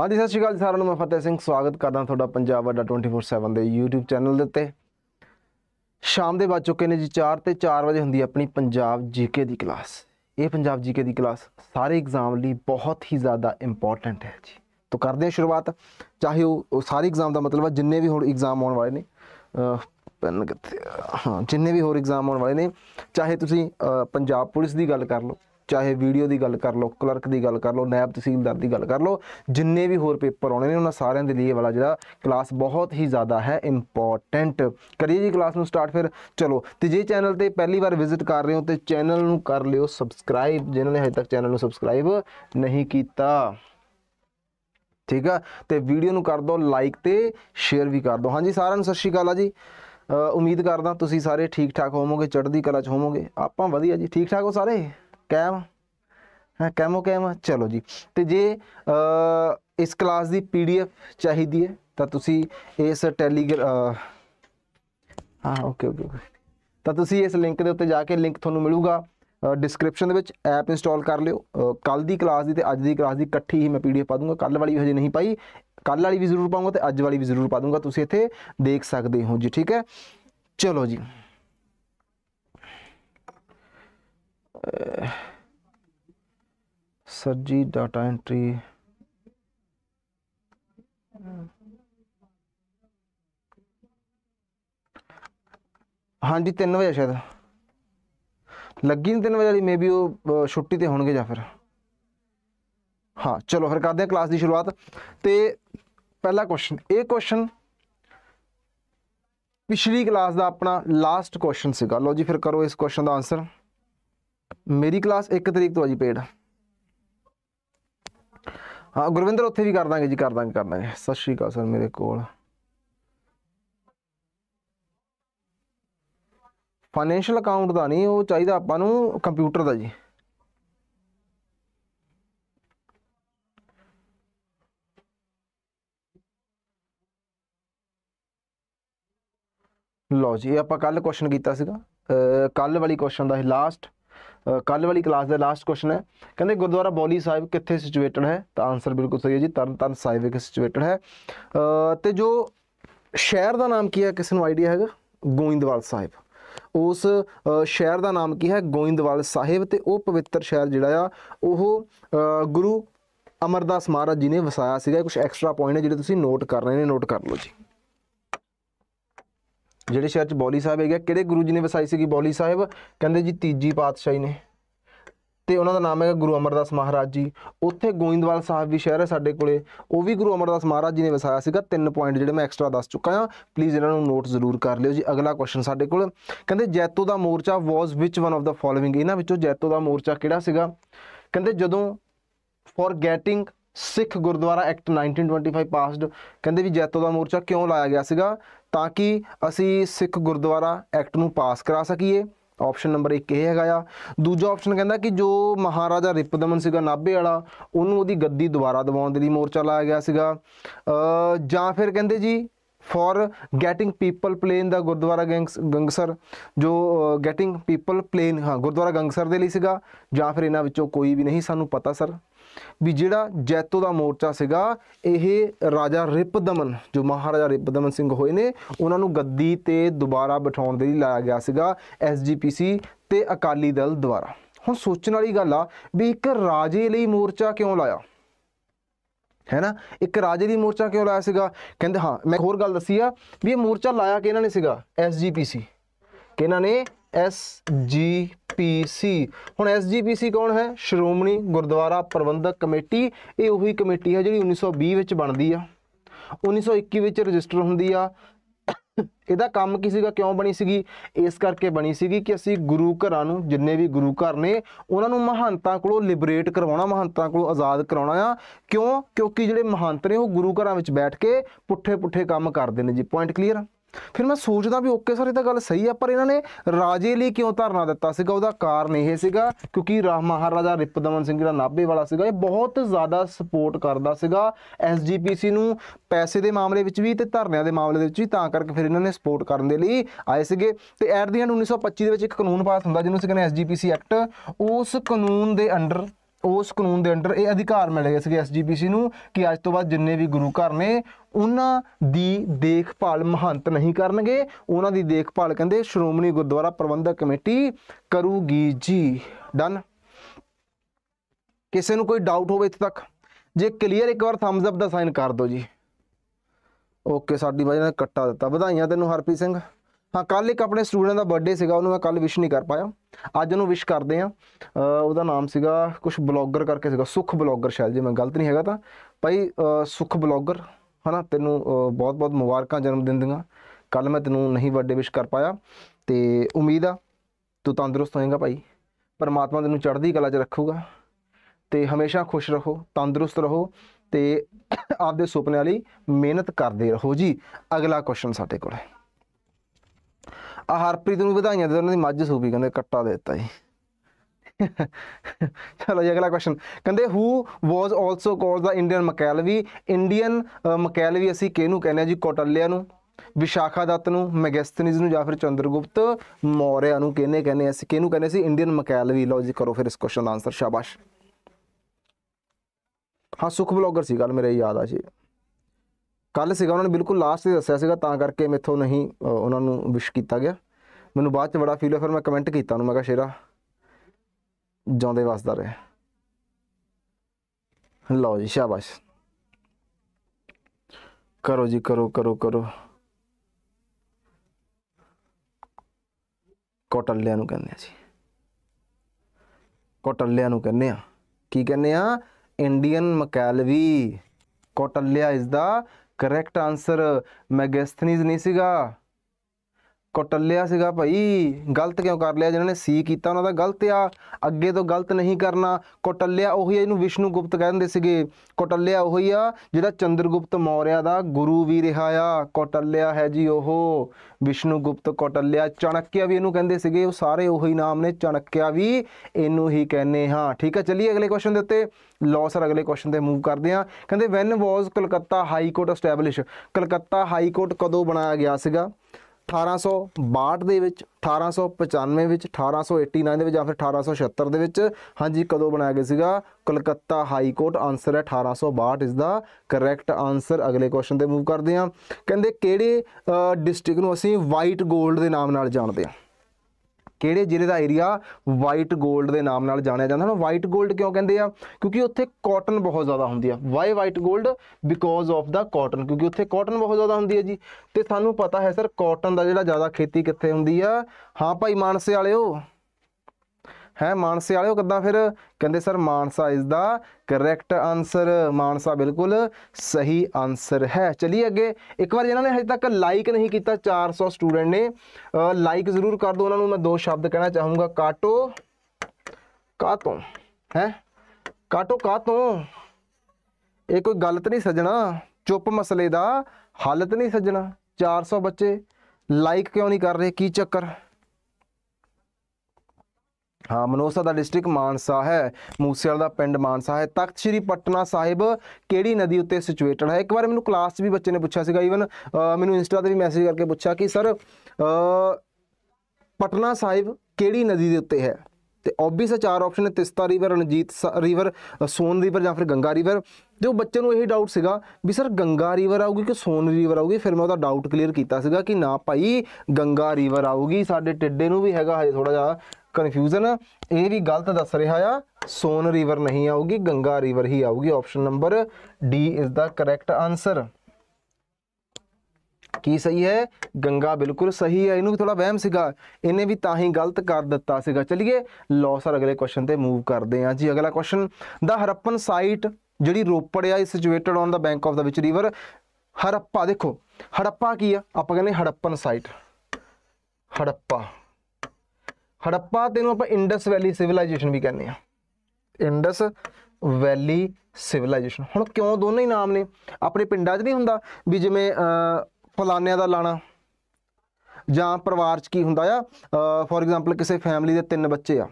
ਹਾਂਜੀ ਸਤਿ ਸ਼੍ਰੀ ਅਕਾਲ ਸਾਰਿਆਂ ਨੂੰ ਮੈਂ ਫਤਿਹ ਸਿੰਘ ਸਵਾਗਤ ਕਰਦਾ ਤੁਹਾਡਾ ਪੰਜਾਬ ਵੱਡਾ 24/7 ਦੇ YouTube ਚੈਨਲ ਦੇ ਉੱਤੇ ਸ਼ਾਮ ਦੇ ਵੱਜ ਚੁੱਕੇ ਨੇ ਜੀ 4 ਤੇ 4 ਵਜੇ ਹੁੰਦੀ ਆਪਣੀ ਪੰਜਾਬ ਜੀਕੇ ਦੀ ਕਲਾਸ ਇਹ ਪੰਜਾਬ ਜੀਕੇ ਦੀ ਕਲਾਸ ਸਾਰੇ ਐਗਜ਼ਾਮ ਲਈ ਬਹੁਤ ਹੀ ਜ਼ਿਆਦਾ ਇੰਪੋਰਟੈਂਟ ਹੈ ਜੀ ਤਾਂ ਕਰਦੇ ਹਾਂ ਸ਼ੁਰੂਆਤ ਚਾਹੇ ਉਹ ਸਾਰੇ ਐਗਜ਼ਾਮ ਦਾ ਮਤਲਬ ਹੈ ਜਿੰਨੇ ਵੀ ਹੁਣ ਐਗਜ਼ਾਮ ਆਉਣ ਵਾਲੇ ਨੇ ਪੈਨ ਕਿੱਥੇ ਹਾਂ ਜਿੰਨੇ ਵੀ ਹੋਰ ਐਗਜ਼ਾਮ ਆਉਣ ਵਾਲੇ ਨੇ ਚਾਹੇ ਤੁਸੀਂ ਪੰਜਾਬ ਪੁਲਿਸ ਦੀ ਗੱਲ ਕਰ ਲਓ ਚਾਹੇ ਵੀਡੀਓ ਦੀ ਗੱਲ ਕਰ ਲਓ ਕਲਰਕ ਦੀ ਗੱਲ ਕਰ ਲਓ ਨਾਇਬ ਤਹਿਸੀਲਦਾਰ ਦੀ ਗੱਲ ਕਰ ਲਓ ਜਿੰਨੇ ਵੀ ਹੋਰ ਪੇਪਰ ਆਉਣੇ ਨੇ ਉਹਨਾਂ ਸਾਰਿਆਂ ਦੇ ਲਈ ਇਹ ਵਾਲਾ ਜਿਹੜਾ ਕਲਾਸ ਬਹੁਤ ਹੀ ਜ਼ਿਆਦਾ ਹੈ ਇੰਪੋਰਟੈਂਟ ਕਰੀਏ ਜੀ ਕਲਾਸ ਨੂੰ ਸਟਾਰਟ ਫਿਰ ਚਲੋ ਤੇ ਜੇ ਚੈਨਲ ਤੇ ਪਹਿਲੀ ਵਾਰ ਵਿਜ਼ਿਟ ਕਰ ਰਹੇ ਹੋ ਤੇ ਚੈਨਲ ਨੂੰ ਕਰ ਲਿਓ ਸਬਸਕ੍ਰਾਈਬ ਜਿਨ੍ਹਾਂ ਨੇ ਹਜੇ ਤੱਕ ਚੈਨਲ ਨੂੰ ਸਬਸਕ੍ਰਾਈਬ ਨਹੀਂ ਕੀਤਾ ਠੀਕ ਆ ਤੇ ਵੀਡੀਓ ਨੂੰ ਕਰ ਦਿਓ ਲਾਈਕ ਤੇ ਸ਼ੇਅਰ ਵੀ ਕਰ ਦਿਓ ਹਾਂਜੀ ਸਾਰਿਆਂ ਨੂੰ ਸਤਿ ਸ਼੍ਰੀ ਅਕਾਲ ਆ ਜੀ ਉਮੀਦ ਕਰਦਾ ਤੁਸੀਂ ਸਾਰੇ ਠੀਕ ਠਾਕ ਹੋਵੋਗੇ ਚੜ੍ਹਦੀ ਕਲਾ ਚ ਹੋਵੋਗੇ ਆਪਾਂ ਵਧੀਆ ਜੀ ਠੀਕ ਠਾਕ ਹੋ ਸਾਰੇ ਕੈਮ ਹੈ ਕੈਮੋ ਕੈਮ ਚਲੋ ਜੀ ਤੇ ਜੇ ਇਸ ਕਲਾਸ ਦੀ ਪੀਡੀਐਫ ਚਾਹੀਦੀ ਹੈ ਤਾਂ ਤੁਸੀਂ ਇਸ ਟੈਲੀਗ੍ਰਾਮ ਹਾਂ ਓਕੇ ਓਕੇ ਤਾਂ ਤੁਸੀਂ ਇਸ ਲਿੰਕ ਦੇ ਉੱਤੇ ਜਾ ਕੇ ਲਿੰਕ ਤੁਹਾਨੂੰ ਮਿਲੂਗਾ ਡਿਸਕ੍ਰਿਪਸ਼ਨ ਦੇ ਵਿੱਚ ਐਪ ਇੰਸਟਾਲ ਕਰ ਲਿਓ ਕੱਲ ਦੀ ਕਲਾਸ ਦੀ ਤੇ ਅੱਜ ਦੀ ਕਲਾਸ ਦੀ ਇਕੱਠੀ ਹੀ ਮੈਂ ਪੀਡੀਐਫ ਪਾ ਦੂੰਗਾ ਕੱਲ ਵਾਲੀ ਹਜੇ ਨਹੀਂ ਪਾਈ ਕੱਲ ਵਾਲੀ ਵੀ ਜ਼ਰੂਰ ਪਾਉਂਗਾ ਤੇ ਅੱਜ ਵਾਲੀ ਵੀ ਜ਼ਰੂਰ ਪਾ ਦੂੰਗਾ ਤੁਸੀਂ ਇੱਥੇ ਦੇਖ ਸਕਦੇ ਹੋ ਜੀ ਠੀਕ ਹੈ ਚਲੋ ਜੀ ਸਰਜੀ ਡਾਟਾ ਐਂਟਰੀ ਹਾਂਜੀ 3 ਵਜੇ ਸ਼ਾਇਦ ਲੱਗੀ ਨਹੀਂ 3 ਵਜੇ ਵਾਲੀ ਮੇਬੀ ਉਹ ਛੁੱਟੀ ਤੇ ਹੋਣਗੇ ਜਾਂ ਫਿਰ ਹਾਂ ਚਲੋ ਫਿਰ ਕਰਦੇ ਹਾਂ ਕਲਾਸ ਦੀ ਸ਼ੁਰੂਆਤ ਤੇ ਪਹਿਲਾ ਕੁਐਸਚਨ ਇਹ ਕੁਐਸਚਨ ਪਿਛਲੀ ਕਲਾਸ ਦਾ ਆਪਣਾ ਲਾਸਟ ਕੁਐਸਚਨ ਸੀਗਾ ਲੋ ਜੀ ਫਿਰ ਕਰੋ ਇਸ ਕੁਐਸਚਨ ਦਾ ਆਨਸਰ ਮੇਰੀ ਕਲਾਸ 1 ਤਰੀਕ ਤੋਂ ਆ ਜੀ ਪੇਡ ਹਾਂ ਗੁਰਵਿੰਦਰ ਉੱਥੇ ਵੀ ਕਰ ਦਾਂਗੇ ਜੀ ਕਰ ਦਾਂਗੇ ਕਰ ਦਾਂਗੇ ਸਤਿ ਸ਼੍ਰੀ ਅਕਾਲ ਸਰ ਮੇਰੇ ਕੋਲ ਫਾਈਨੈਂਸ਼ੀਅਲ ਅਕਾਊਂਟ ਦਾ ਨਹੀਂ ਉਹ ਚਾਹੀਦਾ ਆਪਾਂ ਨੂੰ ਕੰਪਿਊਟਰ ਦਾ ਜੀ ਲੋ ਜੀ ਆਪਾਂ ਕੱਲ ਕੁਐਸਚਨ ਕੀਤਾ ਸੀਗਾ ਕੱਲ ਵਾਲੀ ਕੁਐਸਚਨ ਦਾ ਹੈ ਲਾਸਟ ਕੱਲ ਵਾਲੀ ਕਲਾਸ ਦਾ ਲਾਸਟ ਕੁਐਸਚਨ ਹੈ ਕਹਿੰਦੇ ਗੁਰਦੁਆਰਾ ਬੌਲੀ ਸਾਹਿਬ ਕਿੱਥੇ ਸਿਚੁਏਟਡ ਹੈ ਤਾਂ ਆਨਸਰ ਬਿਲਕੁਲ ਸਹੀ ਹੈ ਜੀ ਤਰਨਤਨ ਸਾਹਿਬ ਵਿੱਚ ਸਿਚੁਏਟਡ ਹੈ ਤੇ ਜੋ ਸ਼ਹਿਰ ਦਾ ਨਾਮ ਕੀ ਹੈ ਕਿਸ ਨੂੰ ਆਈਡੀਆ ਹੈਗਾ ਗੋਇੰਦਵਾਲ ਸਾਹਿਬ ਉਸ ਸ਼ਹਿਰ ਦਾ ਨਾਮ ਕੀ ਹੈ ਗੋਇੰਦਵਾਲ ਸਾਹਿਬ ਤੇ ਉਹ ਪਵਿੱਤਰ ਸ਼ਹਿਰ ਜਿਹੜਾ ਆ ਉਹ ਗੁਰੂ ਅਮਰਦਾਸ ਮਹਾਰਾਜ ਜੀ ਨੇ ਵਸਾਇਆ ਸੀਗਾ ਕੁਝ ਐਕਸਟਰਾ ਪੁਆਇੰਟ ਹੈ ਜਿਹੜੇ ਤੁਸੀਂ ਨੋਟ ਕਰ ਰਹੇ ਨੇ ਨੋਟ ਕਰ ਲਓ ਜੀ ਜਿਹੜੇ ਸ਼ਹਿਰ ਚ ਬੌਲੀ ਸਾਹਿਬ ਹੈਗਾ ਕਿਹੜੇ ਗੁਰੂ ਜੀ ਨੇ ਵਸਾਈ ਸੀਗੀ ਬੌਲੀ ਸਾਹਿਬ ਕਹਿੰਦੇ ਜੀ ਤੀਜੀ ਪਾਤਸ਼ਾਹੀ ਨੇ ਤੇ ਉਹਨਾਂ ਦਾ ਨਾਮ ਹੈਗਾ ਗੁਰੂ ਅਮਰਦਾਸ ਮਹਾਰਾਜ ਜੀ ਉੱਥੇ ਗੋਇੰਦਵਾਲ ਸਾਹਿਬ ਵੀ ਸ਼ਹਿਰ ਹੈ ਸਾਡੇ ਕੋਲੇ ਉਹ ਵੀ ਗੁਰੂ ਅਮਰਦਾਸ ਮਹਾਰਾਜ ਜੀ ਨੇ ਵਸਾਇਆ ਸੀਗਾ ਤਿੰਨ ਪੁਆਇੰਟ ਜਿਹੜੇ ਮੈਂ ਐਕਸਟਰਾ ਦੱਸ ਚੁੱਕਾ ਹਾਂ ਪਲੀਜ਼ ਇਹਨਾਂ ਨੂੰ ਨੋਟ ਜ਼ਰੂਰ ਕਰ ਲਿਓ ਜੀ ਅਗਲਾ ਕੁਐਸਚਨ ਸਾਡੇ ਕੋਲ ਕਹਿੰਦੇ ਜੈਤੋ ਦਾ ਮੋਰਚਾ was which one of the following ਇਹਨਾਂ ਵਿੱਚੋਂ ਜੈਤੋ ਦਾ ਮੋਰਚਾ ਕਿਹੜਾ ਸੀਗਾ ਕਹਿੰਦੇ ਜਦੋਂ for getting Sikh Gurdwara act 1925 passed ਕਹਿੰਦੇ ਵੀ ਜੈਤੋ ਦਾ ਮੋਰਚਾ ਕਿਉਂ ਲਾਇਆ ਗਿਆ ਸੀਗਾ ਤਾਂ ਕਿ ਅਸੀਂ ਸਿੱਖ ਗੁਰਦੁਆਰਾ ਐਕਟ ਨੂੰ ਪਾਸ ਕਰਾ ਸਕੀਏ ਆਪਸ਼ਨ ਨੰਬਰ 1 ਇਹ ਹੈਗਾ ਆ ਦੂਜਾ ਆਪਸ਼ਨ ਕਹਿੰਦਾ ਕਿ ਜੋ ਮਹਾਰਾਜਾ ਰਿਪਦਮਨ ਸੀਗਾ ਨਾਭੇ ਵਾਲਾ ਉਹਨੂੰ ਉਹਦੀ ਗੱਦੀ ਦੁਬਾਰਾ ਦਿਵਾਉਣ ਦੇ ਲਈ ਮੋਰਚਾ ਲਾਇਆ ਗਿਆ ਸੀਗਾ ਜਾਂ ਫਿਰ ਕਹਿੰਦੇ ਜੀ ਫॉर ਗੈਟਿੰਗ ਪੀਪਲ ਪਲੇਨ ਦਾ ਗੁਰਦੁਆਰਾ ਗੰਗਸਰ ਜੋ ਗੈਟਿੰਗ ਪੀਪਲ ਪਲੇਨ ਹਾਂ ਗੁਰਦੁਆਰਾ ਗੰਗਸਰ ਦੇ ਲਈ ਸੀਗਾ ਜਾਂ ਫਿਰ ਇਹਨਾਂ ਵਿੱਚੋਂ ਕੋਈ ਵੀ ਨਹੀਂ ਸਾਨੂੰ ਪਤਾ ਸਰ ਵੀ ਜਿਹੜਾ ਜੈਤੋ ਦਾ ਮੋਰਚਾ ਸੀਗਾ ਇਹ ਰਾਜਾ ਰਿਪਦਮਨ ਜੋ ਮਹਾਰਾਜਾ ਰਿਪਦਮਨ ਸਿੰਘ ਹੋਏ ਨੇ ਉਹਨਾਂ ਨੂੰ ਗੱਦੀ ਤੇ ਦੁਬਾਰਾ ਬਿਠਾਉਣ ਦੇ ਲਈ ਲਾਇਆ ਗਿਆ ਸੀਗਾ ਐਸਜੀਪੀਸੀ ਤੇ ਅਕਾਲੀ ਦਲ ਦੁਆਰਾ ਹੁਣ ਸੋਚਣ ਵਾਲੀ ਗੱਲ ਆ ਵੀ ਇੱਕ ਰਾਜੇ ਲਈ ਮੋਰਚਾ ਕਿਉਂ ਲਾਇਆ ਹੈ ਨਾ ਇੱਕ ਰਾਜੇ ਦੀ ਮੋਰਚਾ ਕਿਉਂ ਲਾਇਆ ਸੀਗਾ ਕਹਿੰਦੇ ਹਾਂ ਮੈਂ ਹੋਰ ਗੱਲ ਦੱਸੀ ਆ ਵੀ ਇਹ ਮੋਰਚਾ ਲਾਇਆ ਕਿ ਇਹਨਾਂ ਨੇ ਸੀਗਾ ਐਸਜੀਪੀਸੀ ਕਿ ਇਹਨਾਂ ਨੇ ਸੀ ਹੁਣ ਸੀ ਕੌਣ ਹੈ ਸ਼੍ਰੋਮਣੀ ਗੁਰਦੁਆਰਾ ਪ੍ਰਬੰਧਕ ਕਮੇਟੀ ਇਹ ਉਹੀ ਕਮੇਟੀ ਹੈ ਜਿਹੜੀ 1920 ਵਿੱਚ ਬਣਦੀ ਆ 1921 ਵਿੱਚ ਰਜਿਸਟਰ ਹੁੰਦੀ ਆ ਇਹਦਾ ਕੰਮ ਕੀ ਸੀਗਾ ਕਿਉਂ ਬਣੀ ਸੀਗੀ ਇਸ ਕਰਕੇ ਬਣੀ ਸੀਗੀ ਕਿ ਅਸੀਂ ਗੁਰੂ ਘਰਾਂ ਨੂੰ ਜਿੰਨੇ ਵੀ ਗੁਰੂ ਘਰ ਨੇ ਉਹਨਾਂ ਨੂੰ ਮਹੰਤਾਂ ਕੋਲੋਂ ਲਿਬਰੇਟ ਕਰਵਾਉਣਾ ਮਹੰਤਾਂ ਕੋਲੋਂ ਆਜ਼ਾਦ ਕਰਾਉਣਾ ਆ ਕਿਉਂ ਕਿਉਂਕਿ ਜਿਹੜੇ ਮਹੰਤ ਨੇ ਉਹ ਗੁਰੂ ਘਰਾਂ ਵਿੱਚ ਬੈਠ ਕੇ ਪੁੱਠੇ ਪੁੱਠੇ ਕੰਮ ਕਰਦੇ ਨੇ ਜੀ ਪੁਆਇੰਟ ਕਲੀਅਰ ਫਿਰ ਮੈਂ ਸੋਚਦਾ ਵੀ ਓਕੇ ਸਰ ਇਹ ਤਾਂ ਗੱਲ ਸਹੀ ਆ ਪਰ ਇਹਨਾਂ ਨੇ ਰਾਜੇ ਲਈ ਕਿਉਂ ਧਰਨਾ ਦਿੱਤਾ ਸੀਗਾ ਉਹਦਾ ਕਾਰਨ ਇਹ ਸੀਗਾ ਕਿਉਂਕਿ ਰਾਹ ਮਹਾਰਾਜਾ ਰਿਪਦਮਨ ਸਿੰਘ ਜਿਹੜਾ ਨਾਭੇ ਵਾਲਾ ਸੀਗਾ ਇਹ ਬਹੁਤ ਜ਼ਿਆਦਾ ਸਪੋਰਟ ਕਰਦਾ ਸੀਗਾ ਐਸਜੀਪੀਸੀ ਨੂੰ ਪੈਸੇ ਦੇ ਮਾਮਲੇ ਵਿੱਚ ਵੀ ਤੇ ਧਰਨਿਆਂ ਦੇ ਮਾਮਲੇ ਦੇ ਵਿੱਚ ਵੀ ਤਾਂ ਕਰਕੇ ਫਿਰ ਇਹਨਾਂ ਨੇ ਸਪੋਰਟ ਕਰਨ ਦੇ ਲਈ ਆਏ ਸੀਗੇ ਤੇ ਐਟ ਦੀ ਐਂਡ 1925 ਦੇ ਵਿੱਚ ਇੱਕ ਕਾਨੂੰਨ ਪਾਸ ਹੁੰਦਾ ਜਿਹਨੂੰ ਅਸੀਂ ਕਹਿੰਦੇ ਐਸਜੀਪੀਸੀ ਐਕਟ ਉਸ ਕਾਨੂੰਨ ਦੇ ਅੰਡਰ ਉਸ ਕਾਨੂੰਨ ਦੇ ਅੰਡਰ ਇਹ ਅਧਿਕਾਰ ਮਿਲ ਗਏ ਸੀਗੇ ਐਸਜੀਪੀਸੀ ਨੂੰ ਕਿ ਅੱਜ ਤੋਂ ਬਾਅਦ ਜਿੰਨੇ ਵੀ ਗੁਰੂ ਘਰ ਨੇ ਉਹਨਾਂ ਦੀ ਦੇਖਭਾਲ ਮਹੰਤ ਨਹੀਂ ਕਰਨਗੇ ਉਹਨਾਂ ਦੀ ਦੇਖਭਾਲ ਕਹਿੰਦੇ ਸ਼੍ਰੋਮਣੀ ਗੁਰਦੁਆਰਾ ਪ੍ਰਬੰਧਕ ਕਮੇਟੀ ਕਰੂਗੀ ਜੀ ਡਨ ਕਿਸੇ ਨੂੰ ਕੋਈ ਡਾਊਟ ਹੋਵੇ ਇੱਥੇ ਤੱਕ ਜੇ ਕਲੀਅਰ ਇੱਕ ਵਾਰ ਥੰਬਸ ਅਪ ਦਾ ਸਾਈਨ ਕਰ ਦਿਓ ਜੀ ਓਕੇ ਸਾਡੀ ਵਜ੍ਹਾ ਨਾਲ ਕੱਟਾ ਦਿੱਤਾ ਵਧਾਈਆਂ ਤੈਨੂੰ ਹਰਪ੍ਰੀਤ ਸਿੰਘ ਹਾਂ ਕੱਲ ਇੱਕ ਆਪਣੇ ਸਟੂਡੈਂਟ ਦਾ ਬਰਥਡੇ ਸੀਗਾ ਉਹਨੂੰ ਮੈਂ ਕੱਲ ਵਿਸ਼ ਨਹੀਂ ਕਰ ਪਾਇਆ ਅੱਜ ਉਹਨੂੰ ਵਿਸ਼ ਕਰਦੇ ਆ ਉਹਦਾ ਨਾਮ ਸੀਗਾ ਕੁਝ ਬਲੌਗਰ ਕਰਕੇ ਸੀਗਾ ਸੁਖ ਬਲੌਗਰ ਸ਼ਾਇਦ ਜੇ ਮੈਂ ਗਲਤ ਨਹੀਂ ਹੈਗਾ ਤਾਂ ਭਾਈ ਸੁਖ ਬਲੌਗਰ ਹਨਾ ਤੈਨੂੰ ਬਹੁਤ ਬਹੁਤ ਮੁਬਾਰਕਾਂ ਜਨਮ ਦਿਨ ਦੀਆਂ ਕੱਲ ਮੈਂ ਤੈਨੂੰ ਨਹੀਂ ਬਰਥਡੇ ਵਿਸ਼ ਕਰ ਪਾਇਆ ਤੇ ਉਮੀਦ ਆ ਤੂੰ ਤੰਦਰੁਸਤ ਹੋਏਗਾ ਭਾਈ ਪਰਮਾਤਮਾ ਤੈਨੂੰ ਚੜ੍ਹਦੀ ਕਲਾ 'ਚ ਰੱਖੂਗਾ ਤੇ ਹਮੇਸ਼ਾ ਖੁਸ਼ ਰਹੋ ਤੰਦਰੁਸਤ ਰਹੋ ਤੇ ਆਪਦੇ ਸੁਪਨੇ ਲਈ ਮਿਹਨਤ ਕਰਦੇ ਰਹੋ ਜੀ ਅਗਲਾ ਕੁਐਸਚਨ ਸਾਡੇ ਕੋਲ ਹੈ ਆ ਹਰਪ੍ਰੀਤ ਨੂੰ ਵਧਾਈਆਂ ਦੇ ਉਹਨਾਂ ਦੀ ਮੱਝ ਸੂਪੀ ਕਹਿੰਦੇ ਕੱਟਾ ਦੇ ਦਿੱਤਾ ਜੀ ਚਲੋ ਜੀ ਅਗਲਾ ਕੁਐਸਚਨ ਕਹਿੰਦੇ who was also called the Indian Machiavelli Indian Machiavelli ਅਸੀਂ ਕਿਹਨੂੰ ਕਹਿੰਦੇ ਆ ਜੀ ਕੋਟਲਿਆ ਨੂੰ ਵਿਸ਼ਾਖਾਦੱਤ ਨੂੰ ਮੈਗਸਥਨੀਜ਼ ਨੂੰ ਜਾਂ ਫਿਰ ਚੰਦਰਗੁਪਤ ਮੌਰਿਆ ਨੂੰ ਕਿਹਨੇ ਕਹਿੰਦੇ ਅਸੀਂ ਕਿਹਨੂੰ ਕਹਿੰਦੇ ਸੀ ਇੰਡੀਅਨ ਮਕੈਲਵੀ ਲਓ ਜੀ ਕਰੋ ਫਿਰ ਇਸ ਕੁਐਸਚਨ ਦਾ ਆਨਸਰ ਸ਼ਾਬਾਸ਼ ਹਾਂ ਸੁਖ ਬਲੌਗਰ ਸੀ ਗੱਲ ਮੇਰੇ ਯਾਦ ਆ ਜੀ ਕੱਲ ਸੀਗਾ ਉਹਨਾਂ ਨੇ ਬਿਲਕੁਲ ਲਾਸਟ ਹੀ ਦੱਸਿਆ ਸੀਗਾ ਤਾਂ ਕਰਕੇ ਮੇਥੋਂ ਨਹੀਂ ਉਹਨਾਂ ਨੂੰ ਵਿਸ਼ ਕੀਤਾ ਗਿਆ ਮੈਨੂੰ ਬਾਅਦ ਚ ਬੜਾ ਫੀਲ ਹੋਇਆ ਫਿਰ ਮੈਂ ਕਮੈਂਟ ਕੀਤਾ ਉਹਨੂੰ ਮੈਂ ਕਿਹਾ ਸ਼ੇਰਾ ਜਾਂਦੇ ਵਸਦਾ ਰਹੇ ਲਓ ਜੀ ਸ਼ਾਬਾਸ਼ ਕਰੋ ਜੀ ਕਰੋ ਕਰੋ ਕਰੋ ਕੋਟਲਿਆਂ ਨੂੰ ਕਹਿੰਦੇ ਆ ਜੀ ਕੋਟਲਿਆਂ ਨੂੰ ਕਹਿੰਦੇ ਆ ਕੀ ਕਹਿੰਦੇ ਆ ਇੰਡੀਅਨ ਮਕੈਲਵੀ ਕੋਟਲਿਆ ਇਸ ਦਾ ਕਰੈਕਟ ਆਨਸਰ ਮੈਗਸਥਨੀਜ਼ ਨਹੀਂ ਸੀਗਾ ਕਟਲਿਆ ਸੀਗਾ ਭਾਈ ਗਲਤ ਕਿਉਂ ਕਰ ਲਿਆ ਜਿਨ੍ਹਾਂ ਨੇ ਸੀ ਕੀਤਾ ਉਹਨਾਂ ਦਾ ਗਲਤ ਆ ਅੱਗੇ ਤੋਂ ਗਲਤ ਨਹੀਂ ਕਰਨਾ ਕਟਲਿਆ ਉਹੀ ਇਹਨੂੰ ਵਿਸ਼ਨੂੰ ਗੁਪਤ ਕਹਿੰਦੇ ਸੀਗੇ ਕਟਲਿਆ ਉਹੀ ਆ ਜਿਹੜਾ ਚੰਦਰਗੁਪਤ ਮੌਰਿਆ ਦਾ ਗੁਰੂ ਵੀ ਰਿਹਾ ਆ ਕਟਲਿਆ ਹੈ ਜੀ ਉਹ ਵਿਸ਼ਨੂੰ ਗੁਪਤ ਕਟਲਿਆ ਚਣਕਿਆ ਵੀ ਇਹਨੂੰ ਕਹਿੰਦੇ ਸੀਗੇ ਉਹ ਸਾਰੇ ਉਹੀ ਨਾਮ ਨੇ ਚਣਕਿਆ ਵੀ ਇਹਨੂੰ ਹੀ ਕਹਿੰਦੇ ਹਾਂ ਠੀਕ ਆ ਚਲਿਏ ਅਗਲੇ ਕੁਐਸਚਨ ਦੇ ਉੱਤੇ ਲਓ ਸਰ ਅਗਲੇ ਕੁਐਸਚਨ ਤੇ ਮੂਵ ਕਰਦੇ ਆ ਕਹਿੰਦੇ when was Calcutta high court establish Calcutta high court ਕਦੋਂ ਬਣਾਇਆ ਗਿਆ ਸੀਗਾ 1862 ਦੇ ਵਿੱਚ 1895 ਵਿੱਚ 1889 ਦੇ ਵਿੱਚ ਜਾਂ ਫਿਰ 1876 ਦੇ ਵਿੱਚ ਹਾਂਜੀ ਕਦੋਂ ਬਣਾਇਆ ਗਿਆ ਸੀਗਾ ਕਲਕੱਤਾ ਹਾਈ ਕੋਰਟ ਆਨਸਰ ਹੈ 1862 ਇਸ ਦਾ ਕਰੈਕਟ ਆਨਸਰ ਅਗਲੇ ਕੁਐਸਚਨ ਤੇ ਮੂਵ ਕਰਦੇ ਹਾਂ ਕਹਿੰਦੇ ਕਿਹੜੇ ਡਿਸਟ੍ਰਿਕਟ ਨੂੰ ਅਸੀਂ ਵਾਈਟ 골ਡ ਦੇ ਨਾਮ ਨਾਲ ਜਾਣਦੇ ਹਾਂ ਕਿਹੜੇ ਜ਼ਿਲ੍ਹੇ ਦਾ ਏਰੀਆ ਵਾਈਟ 골ਡ ਦੇ ਨਾਮ ਨਾਲ ਜਾਣਿਆ ਜਾਂਦਾ ਹੈ ਵਾਈਟ 골ਡ ਕਿਉਂ ਕਹਿੰਦੇ ਆ ਕਿਉਂਕਿ ਉੱਥੇ ਕਾਟਨ ਬਹੁਤ ਜ਼ਿਆਦਾ ਹੁੰਦੀ ਆ ਵਾਈ ਵਾਈਟ 골ਡ ਬਿਕੋਜ਼ ਆਫ ਦਾ ਕਾਟਨ ਕਿਉਂਕਿ ਉੱਥੇ ਕਾਟਨ ਬਹੁਤ ਜ਼ਿਆਦਾ ਹੁੰਦੀ ਹੈ ਜੀ ਤੇ ਸਾਨੂੰ ਪਤਾ ਹੈ ਸਰ ਕਾਟਨ ਦਾ ਜਿਹੜਾ ਜ਼ਿਆਦਾ ਖੇਤੀ ਕਿੱਥੇ ਹੁੰਦੀ ਆ ਹਾਂ ਭਾਈ ਮਾਨਸੇ ਵਾਲਿਓ ਹੈ ਮਾਨਸੇ ਵਾਲਿਓ ਕਿੱਦਾਂ ਫਿਰ ਕਹਿੰਦੇ ਸਰ ਮਾਨਸਾ ਇਸ ਦਾ ਕਰੈਕਟ ਆਨਸਰ ਮਾਨਸਾ ਬਿਲਕੁਲ ਸਹੀ ਆਨਸਰ ਹੈ ਚਲਿਏ ਅੱਗੇ ਇੱਕ ਵਾਰ ਜਿਨ੍ਹਾਂ ਨੇ ਹਜੇ ਤੱਕ ਲਾਈਕ ਨਹੀਂ ਕੀਤਾ 400 ਸਟੂਡੈਂਟ ਨੇ ਲਾਈਕ ਜ਼ਰੂਰ ਕਰ ਦਿਓ ਉਹਨਾਂ ਨੂੰ ਮੈਂ ਦੋ ਸ਼ਬਦ ਕਹਿਣਾ ਚਾਹੂੰਗਾ ਕਾਟੋ ਕਾਤੋਂ ਹੈ ਕਾਟੋ ਕਾਤੋਂ ਇਹ ਕੋਈ ਗਲਤ ਨਹੀਂ ਸਜਣਾ ਚੁੱਪ ਮਸਲੇ ਦਾ ਹੱਲ ਤੇ ਨਹੀਂ ਸਜਣਾ 400 ਬੱਚੇ ਲਾਈਕ ਕਿਉਂ ਨਹੀਂ ਕਰ ਰਹੇ ਕੀ ਚੱਕਰ ਹਾਂ ਮਨੋਸਾ ਦਾ ਡਿਸਟ੍ਰਿਕਟ ਮਾਨਸਾ ਹੈ ਮੂਸੇਵਾਲ ਦਾ ਪਿੰਡ ਮਾਨਸਾ ਹੈ ਤਖਤ ਸ੍ਰੀ ਪਟਨਾ ਸਾਹਿਬ ਕਿਹੜੀ ਨਦੀ ਉੱਤੇ ਸਿਚੁਏਟਡ ਹੈ ਇੱਕ ਵਾਰ ਮੈਨੂੰ ਕਲਾਸ ਵੀ ਬੱਚੇ ਨੇ ਪੁੱਛਿਆ ਸੀਗਾ ਈਵਨ ਮੈਨੂੰ ਇੰਸਟਾ ਤੇ ਵੀ ਮੈਸੇਜ ਕਰਕੇ ਪੁੱਛਿਆ ਕਿ ਸਰ ਪਟਨਾ ਸਾਹਿਬ ਕਿਹੜੀ ਨਦੀ ਦੇ ਉੱਤੇ ਹੈ ਤੇ ਆਬਵੀਅਸ ਚਾਰ ਆਪਸ਼ਨ ਨੇ Teesta river Ranjit river Son river ਜਾਂ ਫਿਰ ਗੰਗਾ ਰਿਵਰ ਤੇ ਉਹ ਬੱਚੇ ਨੂੰ ਇਹ ਡਾਊਟ ਸੀਗਾ ਵੀ ਸਰ ਗੰਗਾ ਰਿਵਰ ਆਊਗੀ ਕਿ ਸੋਨ ਰਿਵਰ ਆਊਗੀ ਫਿਰ ਮੈਂ ਉਹਦਾ ਡਾਊਟ ਕਲੀਅਰ ਕੀਤਾ ਸੀਗਾ ਕਿ ਨਾ ਭਾਈ ਗੰਗਾ ਰਿਵਰ ਆਊਗੀ ਸਾਡੇ ਟਿੱਡੇ ਨੂੰ ਵੀ ਹੈਗਾ ਹਜੇ ਥੋੜਾ ਜਿਹਾ ਕਨਫਿਊਜ਼ਨ ਇਹ ਵੀ ਗਲਤ ਦੱਸ ਰਿਹਾ ਆ ਸੋਨ ਰਿਵਰ ਨਹੀਂ ਆਊਗੀ ਗੰਗਾ ਰਿਵਰ ਹੀ ਆਊਗੀ option number D is the correct answer ਕੀ ਸਹੀ ਹੈ ਗੰਗਾ ਬਿਲਕੁਲ ਸਹੀ ਹੈ ਇਹਨੂੰ ਥੋੜਾ ਵਹਿਮ ਸੀਗਾ ਇਹਨੇ ਵੀ ਤਾਂ ਹੀ ਗਲਤ ਕਰ ਦਿੱਤਾ ਸੀਗਾ ਚਲਿਏ ਲਓ ਸਰ ਅਗਲੇ ਕੁਐਸਚਨ ਤੇ ਮੂਵ ਕਰਦੇ ਹਾਂ ਜੀ ਅਗਲਾ ਕੁਐਸਚਨ ਦਾ ਹਰਪਨ ਸਾਈਟ ਜਿਹੜੀ ਰੋਪੜ ਆ is situated on the bank of the which river Harappa ਦੇਖੋ ਹੜੱਪਾ ਕੀ ਆ ਆਪਾਂ ਕਹਿੰਦੇ ਹੜੱਪਨ ਸਾਈਟ ਹੜੱਪਾ ਹੜੱਪਾ ਤੇ ਨੂੰ ਆਪਾਂ ਇੰਡਸ ਵੈਲੀ ਸਿਵਲਾਈਜੇਸ਼ਨ ਵੀ ਕਹਿੰਦੇ ਆ ਇੰਡਸ ਵੈਲੀ ਸਿਵਲਾਈਜੇਸ਼ਨ ਹੁਣ ਕਿਉਂ ਦੋਨੇ ਹੀ ਨਾਮ ਨੇ ਆਪਣੇ ਪਿੰਡਾਂ 'ਚ ਨਹੀਂ ਹੁੰਦਾ ਵੀ ਜਿਵੇਂ ਫਲਾਨਿਆਂ ਦਾ ਲਾਣਾ ਜਾਂ ਪਰਿਵਾਰ 'ਚ ਕੀ ਹੁੰਦਾ ਆ ਫੋਰ ਐਗਜ਼ਾਮਪਲ ਕਿਸੇ ਫੈਮਿਲੀ ਦੇ ਤਿੰਨ ਬੱਚੇ ਆ